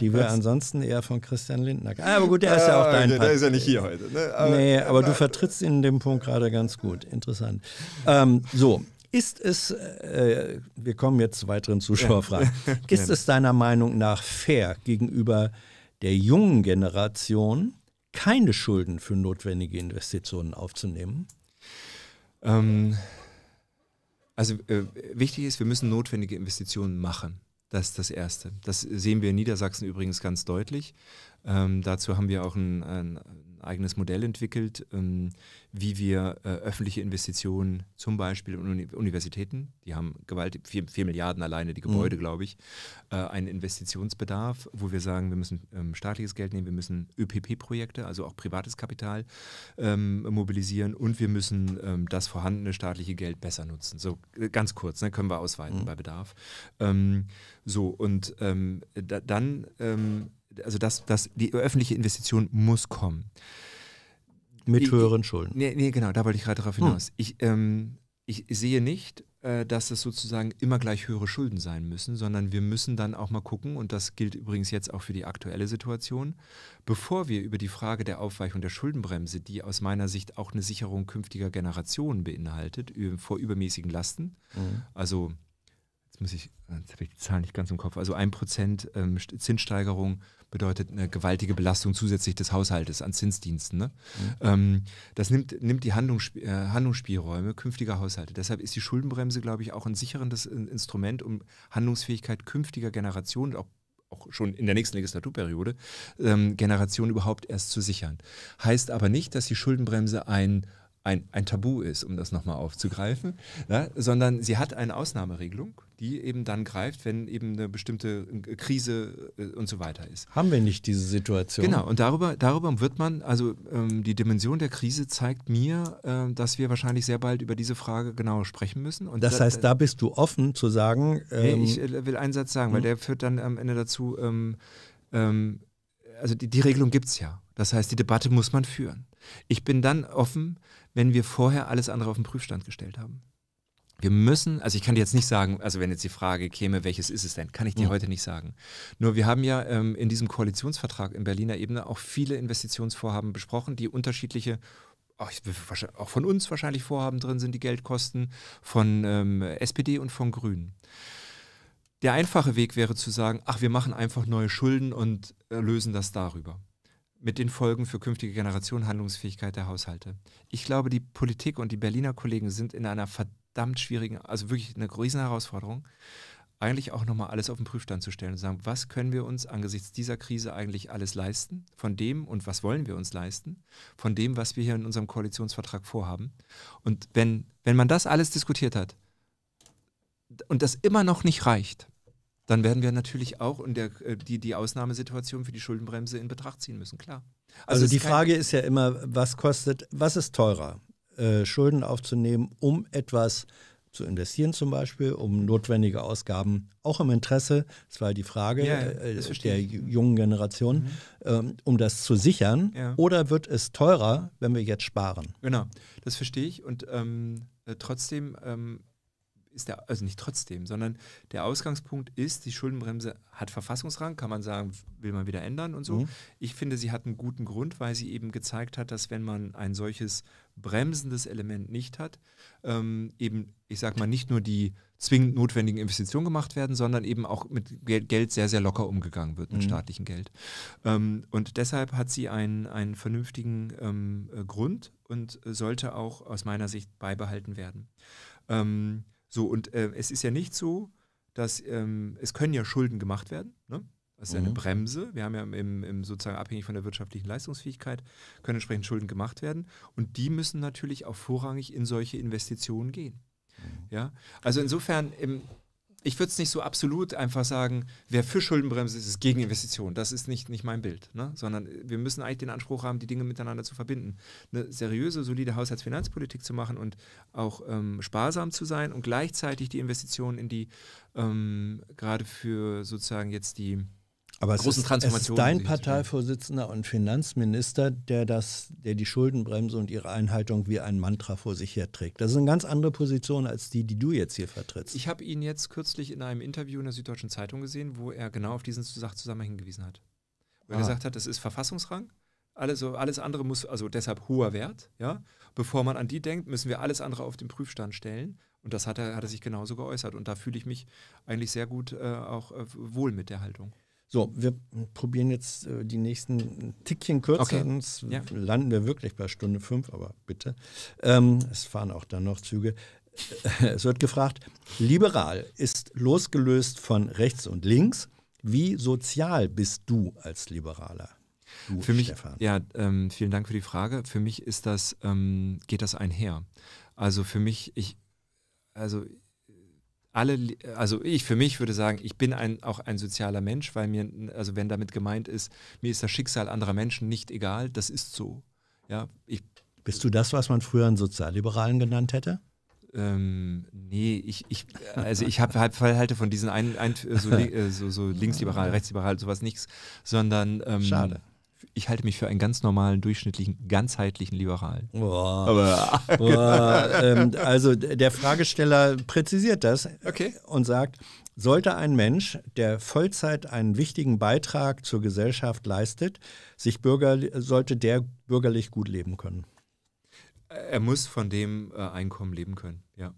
S3: die wir ansonsten eher von Christian Lindner kennen. Aber gut, der ist ja auch dein okay, Der ist ja nicht hier heute. Ne? Aber, nee, aber du vertrittst ihn in dem Punkt gerade ganz gut. Interessant. Ähm, so, ist es, äh, wir kommen jetzt zu weiteren Zuschauerfragen, ist es deiner Meinung nach fair gegenüber der jungen Generation, keine Schulden für
S2: notwendige Investitionen aufzunehmen? Ähm, also äh, wichtig ist, wir müssen notwendige Investitionen machen. Das ist das Erste. Das sehen wir in Niedersachsen übrigens ganz deutlich. Ähm, dazu haben wir auch ein, ein, eigenes Modell entwickelt, ähm, wie wir äh, öffentliche Investitionen zum Beispiel in Uni Universitäten, die haben gewaltig, 4, Milliarden alleine die Gebäude, mhm. glaube ich, äh, einen Investitionsbedarf, wo wir sagen, wir müssen ähm, staatliches Geld nehmen, wir müssen ÖPP-Projekte, also auch privates Kapital ähm, mobilisieren und wir müssen ähm, das vorhandene staatliche Geld besser nutzen. So äh, ganz kurz, ne, können wir ausweiten mhm. bei Bedarf. Ähm, so, und ähm, da, dann also das, das, die öffentliche Investition muss kommen. Mit ich, höheren Schulden. Nee, nee, genau, da wollte ich gerade darauf hinaus. Hm. Ich, ähm, ich sehe nicht, äh, dass es sozusagen immer gleich höhere Schulden sein müssen, sondern wir müssen dann auch mal gucken, und das gilt übrigens jetzt auch für die aktuelle Situation, bevor wir über die Frage der Aufweichung der Schuldenbremse, die aus meiner Sicht auch eine Sicherung künftiger Generationen beinhaltet, vor übermäßigen Lasten, mhm. also jetzt muss ich, jetzt habe ich die Zahl nicht ganz im Kopf, also 1% ähm, Zinssteigerung bedeutet eine gewaltige Belastung zusätzlich des Haushaltes an Zinsdiensten. Ne? Mhm. Ähm, das nimmt, nimmt die Handlungs äh, Handlungsspielräume künftiger Haushalte. Deshalb ist die Schuldenbremse, glaube ich, auch ein sicherendes Instrument, um Handlungsfähigkeit künftiger Generationen, auch auch schon in der nächsten Legislaturperiode, ähm, Generation überhaupt erst zu sichern. Heißt aber nicht, dass die Schuldenbremse ein ein, ein Tabu ist, um das nochmal aufzugreifen, ja, sondern sie hat eine Ausnahmeregelung, die eben dann greift, wenn eben eine bestimmte äh, Krise äh, und so weiter ist. Haben wir nicht diese Situation? Genau, und darüber, darüber wird man, also ähm, die Dimension der Krise zeigt mir, äh, dass wir wahrscheinlich sehr bald über diese Frage genauer sprechen müssen. Und das da, heißt, da bist du offen zu sagen. Ähm, nee, ich äh, will einen Satz sagen, weil hm? der führt dann am Ende dazu, ähm, ähm also die, die Regelung gibt es ja. Das heißt, die Debatte muss man führen. Ich bin dann offen, wenn wir vorher alles andere auf den Prüfstand gestellt haben. Wir müssen, also ich kann dir jetzt nicht sagen, also wenn jetzt die Frage käme, welches ist es denn, kann ich dir mhm. heute nicht sagen. Nur wir haben ja ähm, in diesem Koalitionsvertrag in Berliner Ebene auch viele Investitionsvorhaben besprochen, die unterschiedliche auch von uns wahrscheinlich Vorhaben drin sind, die Geldkosten von ähm, SPD und von Grünen. Der einfache Weg wäre zu sagen, ach, wir machen einfach neue Schulden und äh, lösen das darüber mit den Folgen für künftige Generationen Handlungsfähigkeit der Haushalte. Ich glaube, die Politik und die Berliner Kollegen sind in einer verdammt schwierigen, also wirklich eine riesen Herausforderung, eigentlich auch nochmal alles auf den Prüfstand zu stellen und sagen, was können wir uns angesichts dieser Krise eigentlich alles leisten von dem und was wollen wir uns leisten von dem, was wir hier in unserem Koalitionsvertrag vorhaben. Und wenn, wenn man das alles diskutiert hat und das immer noch nicht reicht, dann werden wir natürlich auch in der, äh, die, die Ausnahmesituation für die Schuldenbremse in Betracht ziehen müssen, klar. Also, also die ist Frage ist ja immer,
S3: was kostet, was ist teurer, äh, Schulden aufzunehmen, um etwas zu investieren zum Beispiel, um notwendige Ausgaben, auch im Interesse, das war die Frage ja, äh, der jungen Generation, mhm. ähm, um das zu sichern, ja. oder wird es teurer, wenn wir jetzt sparen?
S2: Genau, das verstehe ich und ähm, äh, trotzdem ähm, ist der, also nicht trotzdem, sondern der Ausgangspunkt ist, die Schuldenbremse hat Verfassungsrang, kann man sagen, will man wieder ändern und so. Mhm. Ich finde, sie hat einen guten Grund, weil sie eben gezeigt hat, dass wenn man ein solches bremsendes Element nicht hat, ähm, eben, ich sag mal, nicht nur die zwingend notwendigen Investitionen gemacht werden, sondern eben auch mit Geld sehr, sehr locker umgegangen wird, mit mhm. staatlichem Geld. Ähm, und deshalb hat sie einen, einen vernünftigen ähm, äh, Grund und sollte auch aus meiner Sicht beibehalten werden. Ähm, so, und äh, es ist ja nicht so, dass ähm, es können ja Schulden gemacht werden. Ne? Das ist ja mhm. eine Bremse. Wir haben ja im, im, sozusagen abhängig von der wirtschaftlichen Leistungsfähigkeit, können entsprechend Schulden gemacht werden. Und die müssen natürlich auch vorrangig in solche Investitionen gehen. Mhm. Ja? Also insofern, im, ich würde es nicht so absolut einfach sagen, wer für Schuldenbremse ist, ist gegen Investitionen. Das ist nicht, nicht mein Bild, ne? sondern äh, wir müssen eigentlich den Anspruch haben, die Dinge miteinander zu verbinden. Eine seriöse, solide Haushaltsfinanzpolitik zu machen und auch ähm, sparsam zu sein und gleichzeitig die Investitionen in die ähm, gerade für sozusagen jetzt die aber es großen ist, es ist dein
S3: Parteivorsitzender und Finanzminister, der das, der die Schuldenbremse und ihre Einhaltung wie ein Mantra vor sich herträgt. Das ist eine ganz andere Position als die, die du
S2: jetzt hier vertrittst. Ich habe ihn jetzt kürzlich in einem Interview in der Süddeutschen Zeitung gesehen, wo er genau auf diesen Sachzusammenhang hingewiesen hat. Wo er ah. gesagt hat, das ist Verfassungsrang. Also alles andere muss, also deshalb hoher Wert, ja. Bevor man an die denkt, müssen wir alles andere auf den Prüfstand stellen. Und das hat er, hat er sich genauso geäußert. Und da fühle ich mich eigentlich sehr gut äh, auch äh, wohl mit der Haltung.
S3: So, wir probieren jetzt äh, die nächsten Tickchen kürzer, okay. sonst ja. landen wir wirklich bei Stunde fünf, aber bitte. Ähm, es fahren auch dann noch Züge. es wird gefragt, liberal ist losgelöst von rechts und links. Wie sozial
S2: bist du
S3: als Liberaler?
S2: Du, für mich, Stefan. ja, ähm, vielen Dank für die Frage. Für mich ist das, ähm, geht das einher. Also für mich, ich, also alle, also ich für mich würde sagen, ich bin ein, auch ein sozialer Mensch, weil mir, also wenn damit gemeint ist, mir ist das Schicksal anderer Menschen nicht egal, das ist so. Ja,
S3: ich, Bist du das, was man früher einen Sozialliberalen genannt hätte? Ähm, nee,
S2: ich, ich, also ich habe halt halte von diesen ein, ein so, äh, so, so linksliberal, ah. rechtsliberal, sowas nichts, sondern ähm, Schade ich halte mich für einen ganz normalen, durchschnittlichen, ganzheitlichen Liberalen. Boah. Aber, Boah. ähm,
S3: also der Fragesteller präzisiert das okay. und sagt, sollte ein Mensch, der Vollzeit einen wichtigen Beitrag zur Gesellschaft leistet, sich Bürger, sollte der bürgerlich gut leben
S2: können? Er muss von dem äh, Einkommen leben können, ja.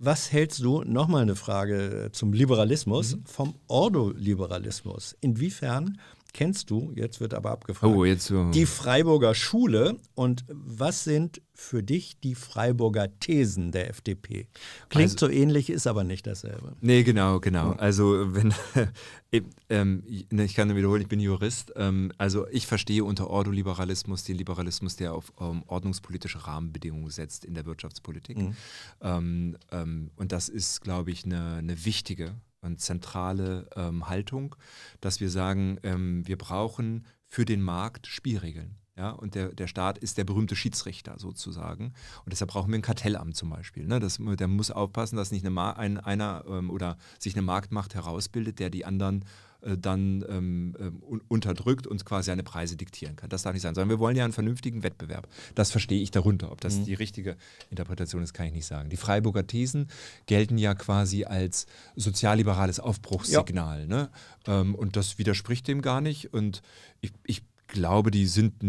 S2: Was hältst du, nochmal eine Frage zum Liberalismus, mhm. vom
S3: Ordoliberalismus? Inwiefern kennst du, jetzt wird aber abgefragt, oh, jetzt, oh. die Freiburger Schule und was sind für dich die Freiburger Thesen der
S2: FDP? Klingt
S3: also, so ähnlich, ist aber nicht dasselbe.
S2: Nee, genau, genau. Also wenn, ähm, ne, ich kann wiederholen, ich bin Jurist. Ähm, also ich verstehe unter Ordoliberalismus den Liberalismus, der auf ähm, ordnungspolitische Rahmenbedingungen setzt in der Wirtschaftspolitik. Mhm. Ähm, ähm, und das ist, glaube ich, eine, eine wichtige und ähm, zentrale ähm, Haltung, dass wir sagen, ähm, wir brauchen für den Markt Spielregeln. Ja, und der, der Staat ist der berühmte Schiedsrichter sozusagen. Und deshalb brauchen wir ein Kartellamt zum Beispiel. Ne? Das, der muss aufpassen, dass nicht eine, ein, einer ähm, oder sich eine Marktmacht herausbildet, der die anderen äh, dann ähm, ähm unterdrückt, und quasi seine Preise diktieren kann. Das darf nicht sein, sondern wir wollen ja einen vernünftigen Wettbewerb. Das verstehe ich darunter. Ob das mhm. die richtige Interpretation ist, kann ich nicht sagen. Die Freiburger Thesen gelten ja quasi als sozialliberales Aufbruchssignal. Ja. Ne? Ähm, und das widerspricht dem gar nicht. Und ich, ich glaube, die sind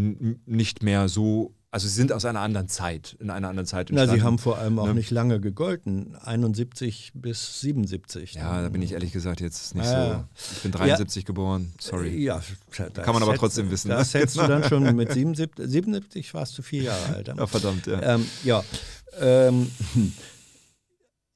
S2: nicht mehr so also sie sind aus einer anderen Zeit, in einer anderen Zeit Na, sie haben vor allem auch ne? nicht
S3: lange gegolten,
S2: 71 bis 77. Ja, da bin ich ehrlich gesagt jetzt nicht ah, so. Ich bin 73 ja, geboren, sorry. Ja, kann man aber trotzdem ne? du, wissen. Das ne? hättest du dann schon mit
S3: 77, 77 warst du vier Jahre alt. Ne? Ja, verdammt, ja. Ähm, ja. Ähm, hm.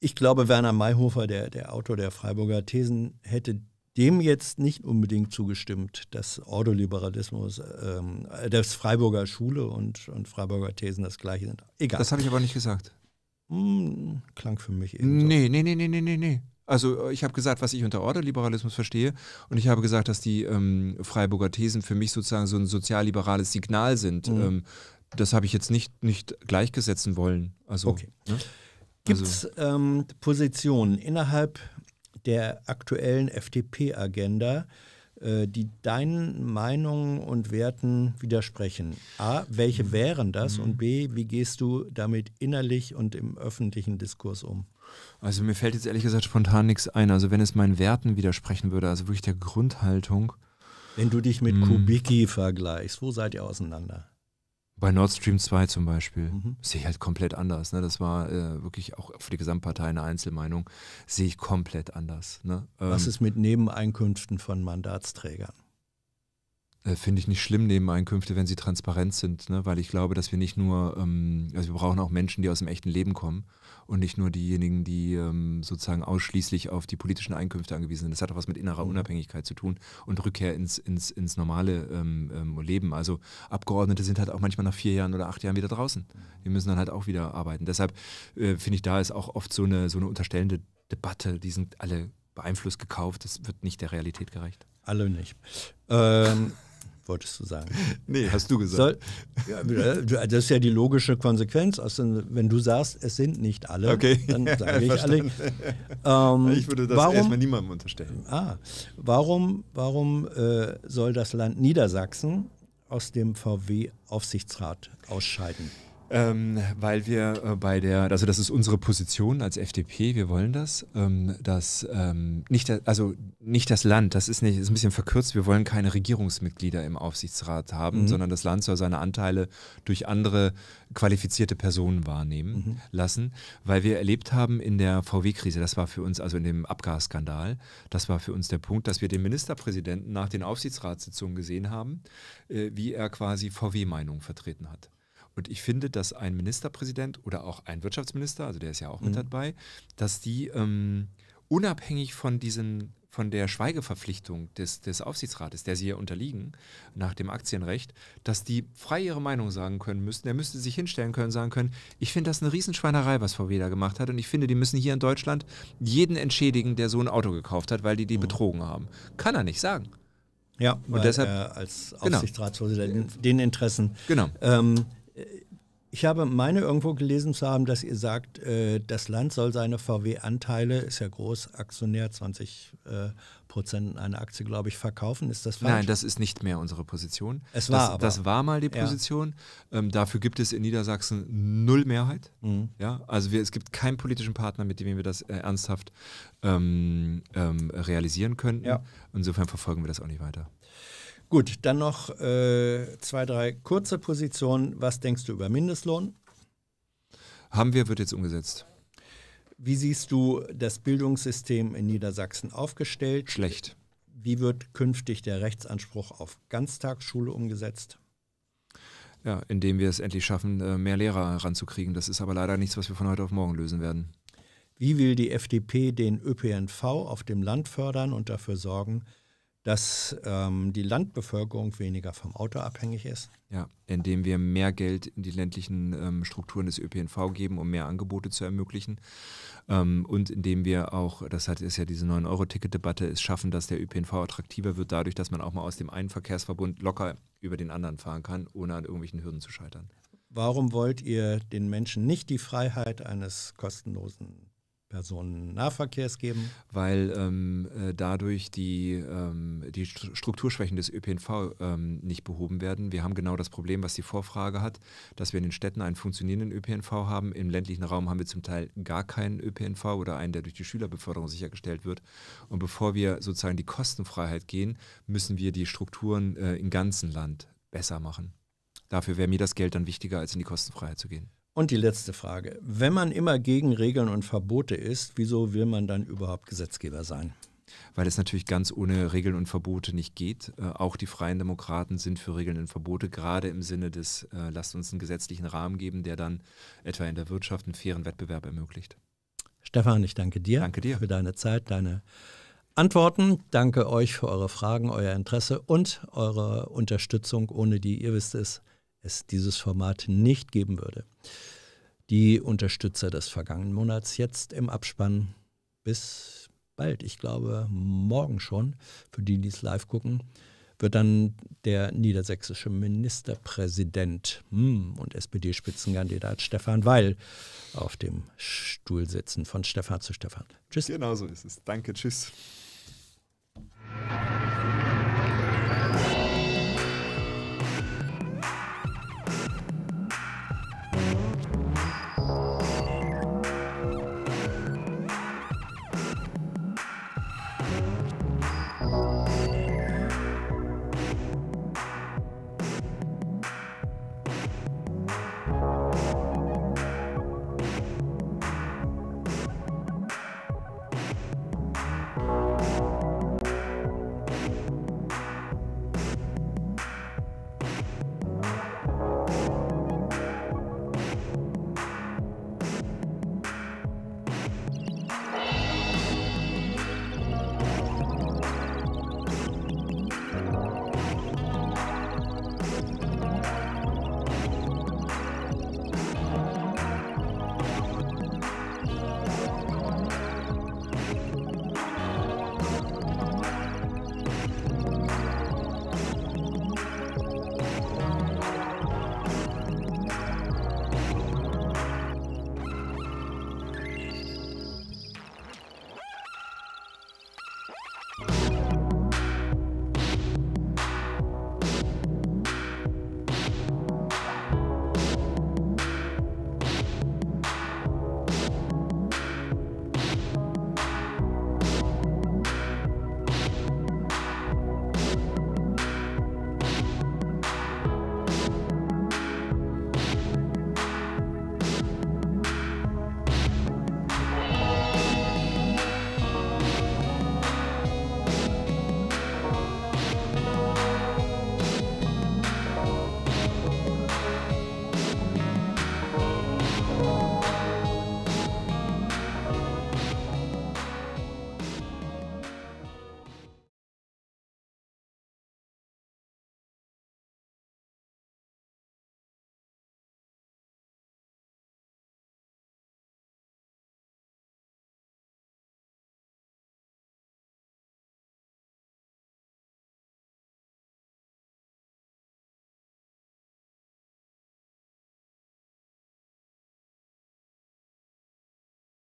S3: ich glaube, Werner Mayhofer, der, der Autor der Freiburger Thesen, hätte dem jetzt nicht unbedingt zugestimmt, dass Ordoliberalismus, ähm, dass Freiburger Schule und, und Freiburger Thesen das gleiche sind. Egal. Das habe ich aber nicht gesagt. Hm, klang für mich eben. Nee, so. nee, nee, nee, nee, nee, nee.
S2: Also äh, ich habe gesagt, was ich unter Ordoliberalismus verstehe und ich habe gesagt, dass die ähm, Freiburger Thesen für mich sozusagen so ein sozialliberales Signal sind. Mhm. Ähm, das habe ich jetzt nicht, nicht gleichgesetzen wollen. Also, okay. Ne? Gibt es
S3: also ähm, Positionen innerhalb der aktuellen FDP-Agenda, äh, die deinen Meinungen und Werten widersprechen? A, welche mhm. wären das? Und mhm. B, wie gehst du damit innerlich und im öffentlichen
S2: Diskurs um? Also mir fällt jetzt ehrlich gesagt spontan nichts ein. Also wenn es meinen Werten widersprechen würde, also wirklich der Grundhaltung.
S3: Wenn du dich mit mhm. Kubicki vergleichst, wo seid ihr auseinander?
S2: Bei Nord Stream 2 zum Beispiel mhm. sehe ich halt komplett anders. Ne? Das war äh, wirklich auch für die Gesamtpartei eine Einzelmeinung. Sehe ich komplett anders. Ne? Ähm, Was ist mit Nebeneinkünften von Mandatsträgern? Äh, finde ich nicht schlimm, Nebeneinkünfte, wenn sie transparent sind, ne? weil ich glaube, dass wir nicht nur, ähm, also wir brauchen auch Menschen, die aus dem echten Leben kommen und nicht nur diejenigen, die ähm, sozusagen ausschließlich auf die politischen Einkünfte angewiesen sind. Das hat auch was mit innerer mhm. Unabhängigkeit zu tun und Rückkehr ins, ins, ins normale ähm, ähm, Leben. Also Abgeordnete sind halt auch manchmal nach vier Jahren oder acht Jahren wieder draußen. Die müssen dann halt auch wieder arbeiten. Deshalb äh, finde ich, da ist auch oft so eine, so eine unterstellende Debatte, die sind alle beeinflusst gekauft, das wird nicht der Realität gerecht. Alle nicht. Ähm, wolltest du sagen. Nee, hast du gesagt.
S3: Soll, äh, das ist ja die logische Konsequenz. Also, wenn du sagst, es sind nicht alle, okay. dann sage ich alle. Ähm, ich würde das warum, erstmal niemandem unterstellen. Ah, warum warum äh, soll das Land Niedersachsen aus dem
S2: VW-Aufsichtsrat ausscheiden? Ähm, weil wir äh, bei der, also das ist unsere Position als FDP, wir wollen das, ähm, dass ähm, nicht, das, also nicht das Land, das ist nicht, ist ein bisschen verkürzt, wir wollen keine Regierungsmitglieder im Aufsichtsrat haben, mhm. sondern das Land soll seine Anteile durch andere qualifizierte Personen wahrnehmen mhm. lassen, weil wir erlebt haben in der VW-Krise, das war für uns, also in dem Abgasskandal, das war für uns der Punkt, dass wir den Ministerpräsidenten nach den Aufsichtsratssitzungen gesehen haben, äh, wie er quasi VW-Meinung vertreten hat. Und ich finde, dass ein Ministerpräsident oder auch ein Wirtschaftsminister, also der ist ja auch mhm. mit dabei, dass die ähm, unabhängig von diesen von der Schweigeverpflichtung des, des Aufsichtsrates, der sie hier unterliegen, nach dem Aktienrecht, dass die frei ihre Meinung sagen können müssten. Er müsste sich hinstellen können, sagen können, ich finde das eine Riesenschweinerei, was VW da gemacht hat und ich finde, die müssen hier in Deutschland jeden entschädigen, der so ein Auto gekauft hat, weil die die mhm. betrogen haben. Kann er nicht sagen. Ja, und deshalb, als genau.
S3: Aufsichtsratsvorsitzender genau. den Interessen genau. ähm, ich habe meine irgendwo gelesen zu haben, dass ihr sagt, äh, das Land soll seine VW-Anteile, ist ja groß, Aktionär, 20 äh, Prozent einer Aktie, glaube ich, verkaufen. Ist das falsch? Nein, das
S2: ist nicht mehr unsere Position. Es war das, aber. das war mal die Position. Ja. Ähm, dafür gibt es in Niedersachsen null Mehrheit. Mhm. Ja, also wir, es gibt keinen politischen Partner, mit dem wir das äh, ernsthaft ähm, ähm, realisieren könnten. Ja. Insofern verfolgen wir das auch nicht weiter. Gut, dann noch äh, zwei, drei kurze
S3: Positionen. Was denkst du über Mindestlohn? Haben wir, wird jetzt umgesetzt. Wie siehst du das Bildungssystem in Niedersachsen aufgestellt? Schlecht. Wie wird künftig der Rechtsanspruch auf Ganztagsschule umgesetzt?
S2: Ja, indem wir es endlich schaffen, äh, mehr Lehrer ranzukriegen. Das ist aber leider nichts, was wir von heute auf morgen lösen werden. Wie will die FDP den ÖPNV auf dem Land fördern und dafür sorgen, dass ähm, die Landbevölkerung weniger vom Auto abhängig ist. Ja, indem wir mehr Geld in die ländlichen ähm, Strukturen des ÖPNV geben, um mehr Angebote zu ermöglichen. Ähm, und indem wir auch, das hat, ist ja diese 9-Euro-Ticket-Debatte, es schaffen, dass der ÖPNV attraktiver wird, dadurch, dass man auch mal aus dem einen Verkehrsverbund locker über den anderen fahren kann, ohne an irgendwelchen Hürden zu scheitern.
S3: Warum wollt ihr den Menschen nicht die Freiheit eines kostenlosen
S2: Personennahverkehrs geben. Weil ähm, äh, dadurch die, ähm, die Strukturschwächen des ÖPNV ähm, nicht behoben werden. Wir haben genau das Problem, was die Vorfrage hat, dass wir in den Städten einen funktionierenden ÖPNV haben. Im ländlichen Raum haben wir zum Teil gar keinen ÖPNV oder einen, der durch die Schülerbeförderung sichergestellt wird. Und bevor wir sozusagen die Kostenfreiheit gehen, müssen wir die Strukturen äh, im ganzen Land besser machen. Dafür wäre mir das Geld dann wichtiger, als in die Kostenfreiheit zu gehen.
S3: Und die letzte Frage. Wenn man immer gegen
S2: Regeln und Verbote ist, wieso will man dann überhaupt Gesetzgeber sein? Weil es natürlich ganz ohne Regeln und Verbote nicht geht. Äh, auch die Freien Demokraten sind für Regeln und Verbote, gerade im Sinne des, äh, lasst uns einen gesetzlichen Rahmen geben, der dann etwa in der Wirtschaft einen fairen Wettbewerb ermöglicht.
S3: Stefan, ich danke dir, danke dir. für deine Zeit, deine Antworten. Danke euch für eure Fragen, euer Interesse und eure Unterstützung, ohne die ihr wisst es es dieses Format nicht geben würde. Die Unterstützer des vergangenen Monats jetzt im Abspann. Bis bald, ich glaube morgen schon, für die, die es live gucken, wird dann der niedersächsische Ministerpräsident hm, und SPD-Spitzenkandidat Stefan Weil auf dem Stuhl sitzen. Von Stefan zu Stefan.
S2: Tschüss. Genau so ist es. Danke, tschüss.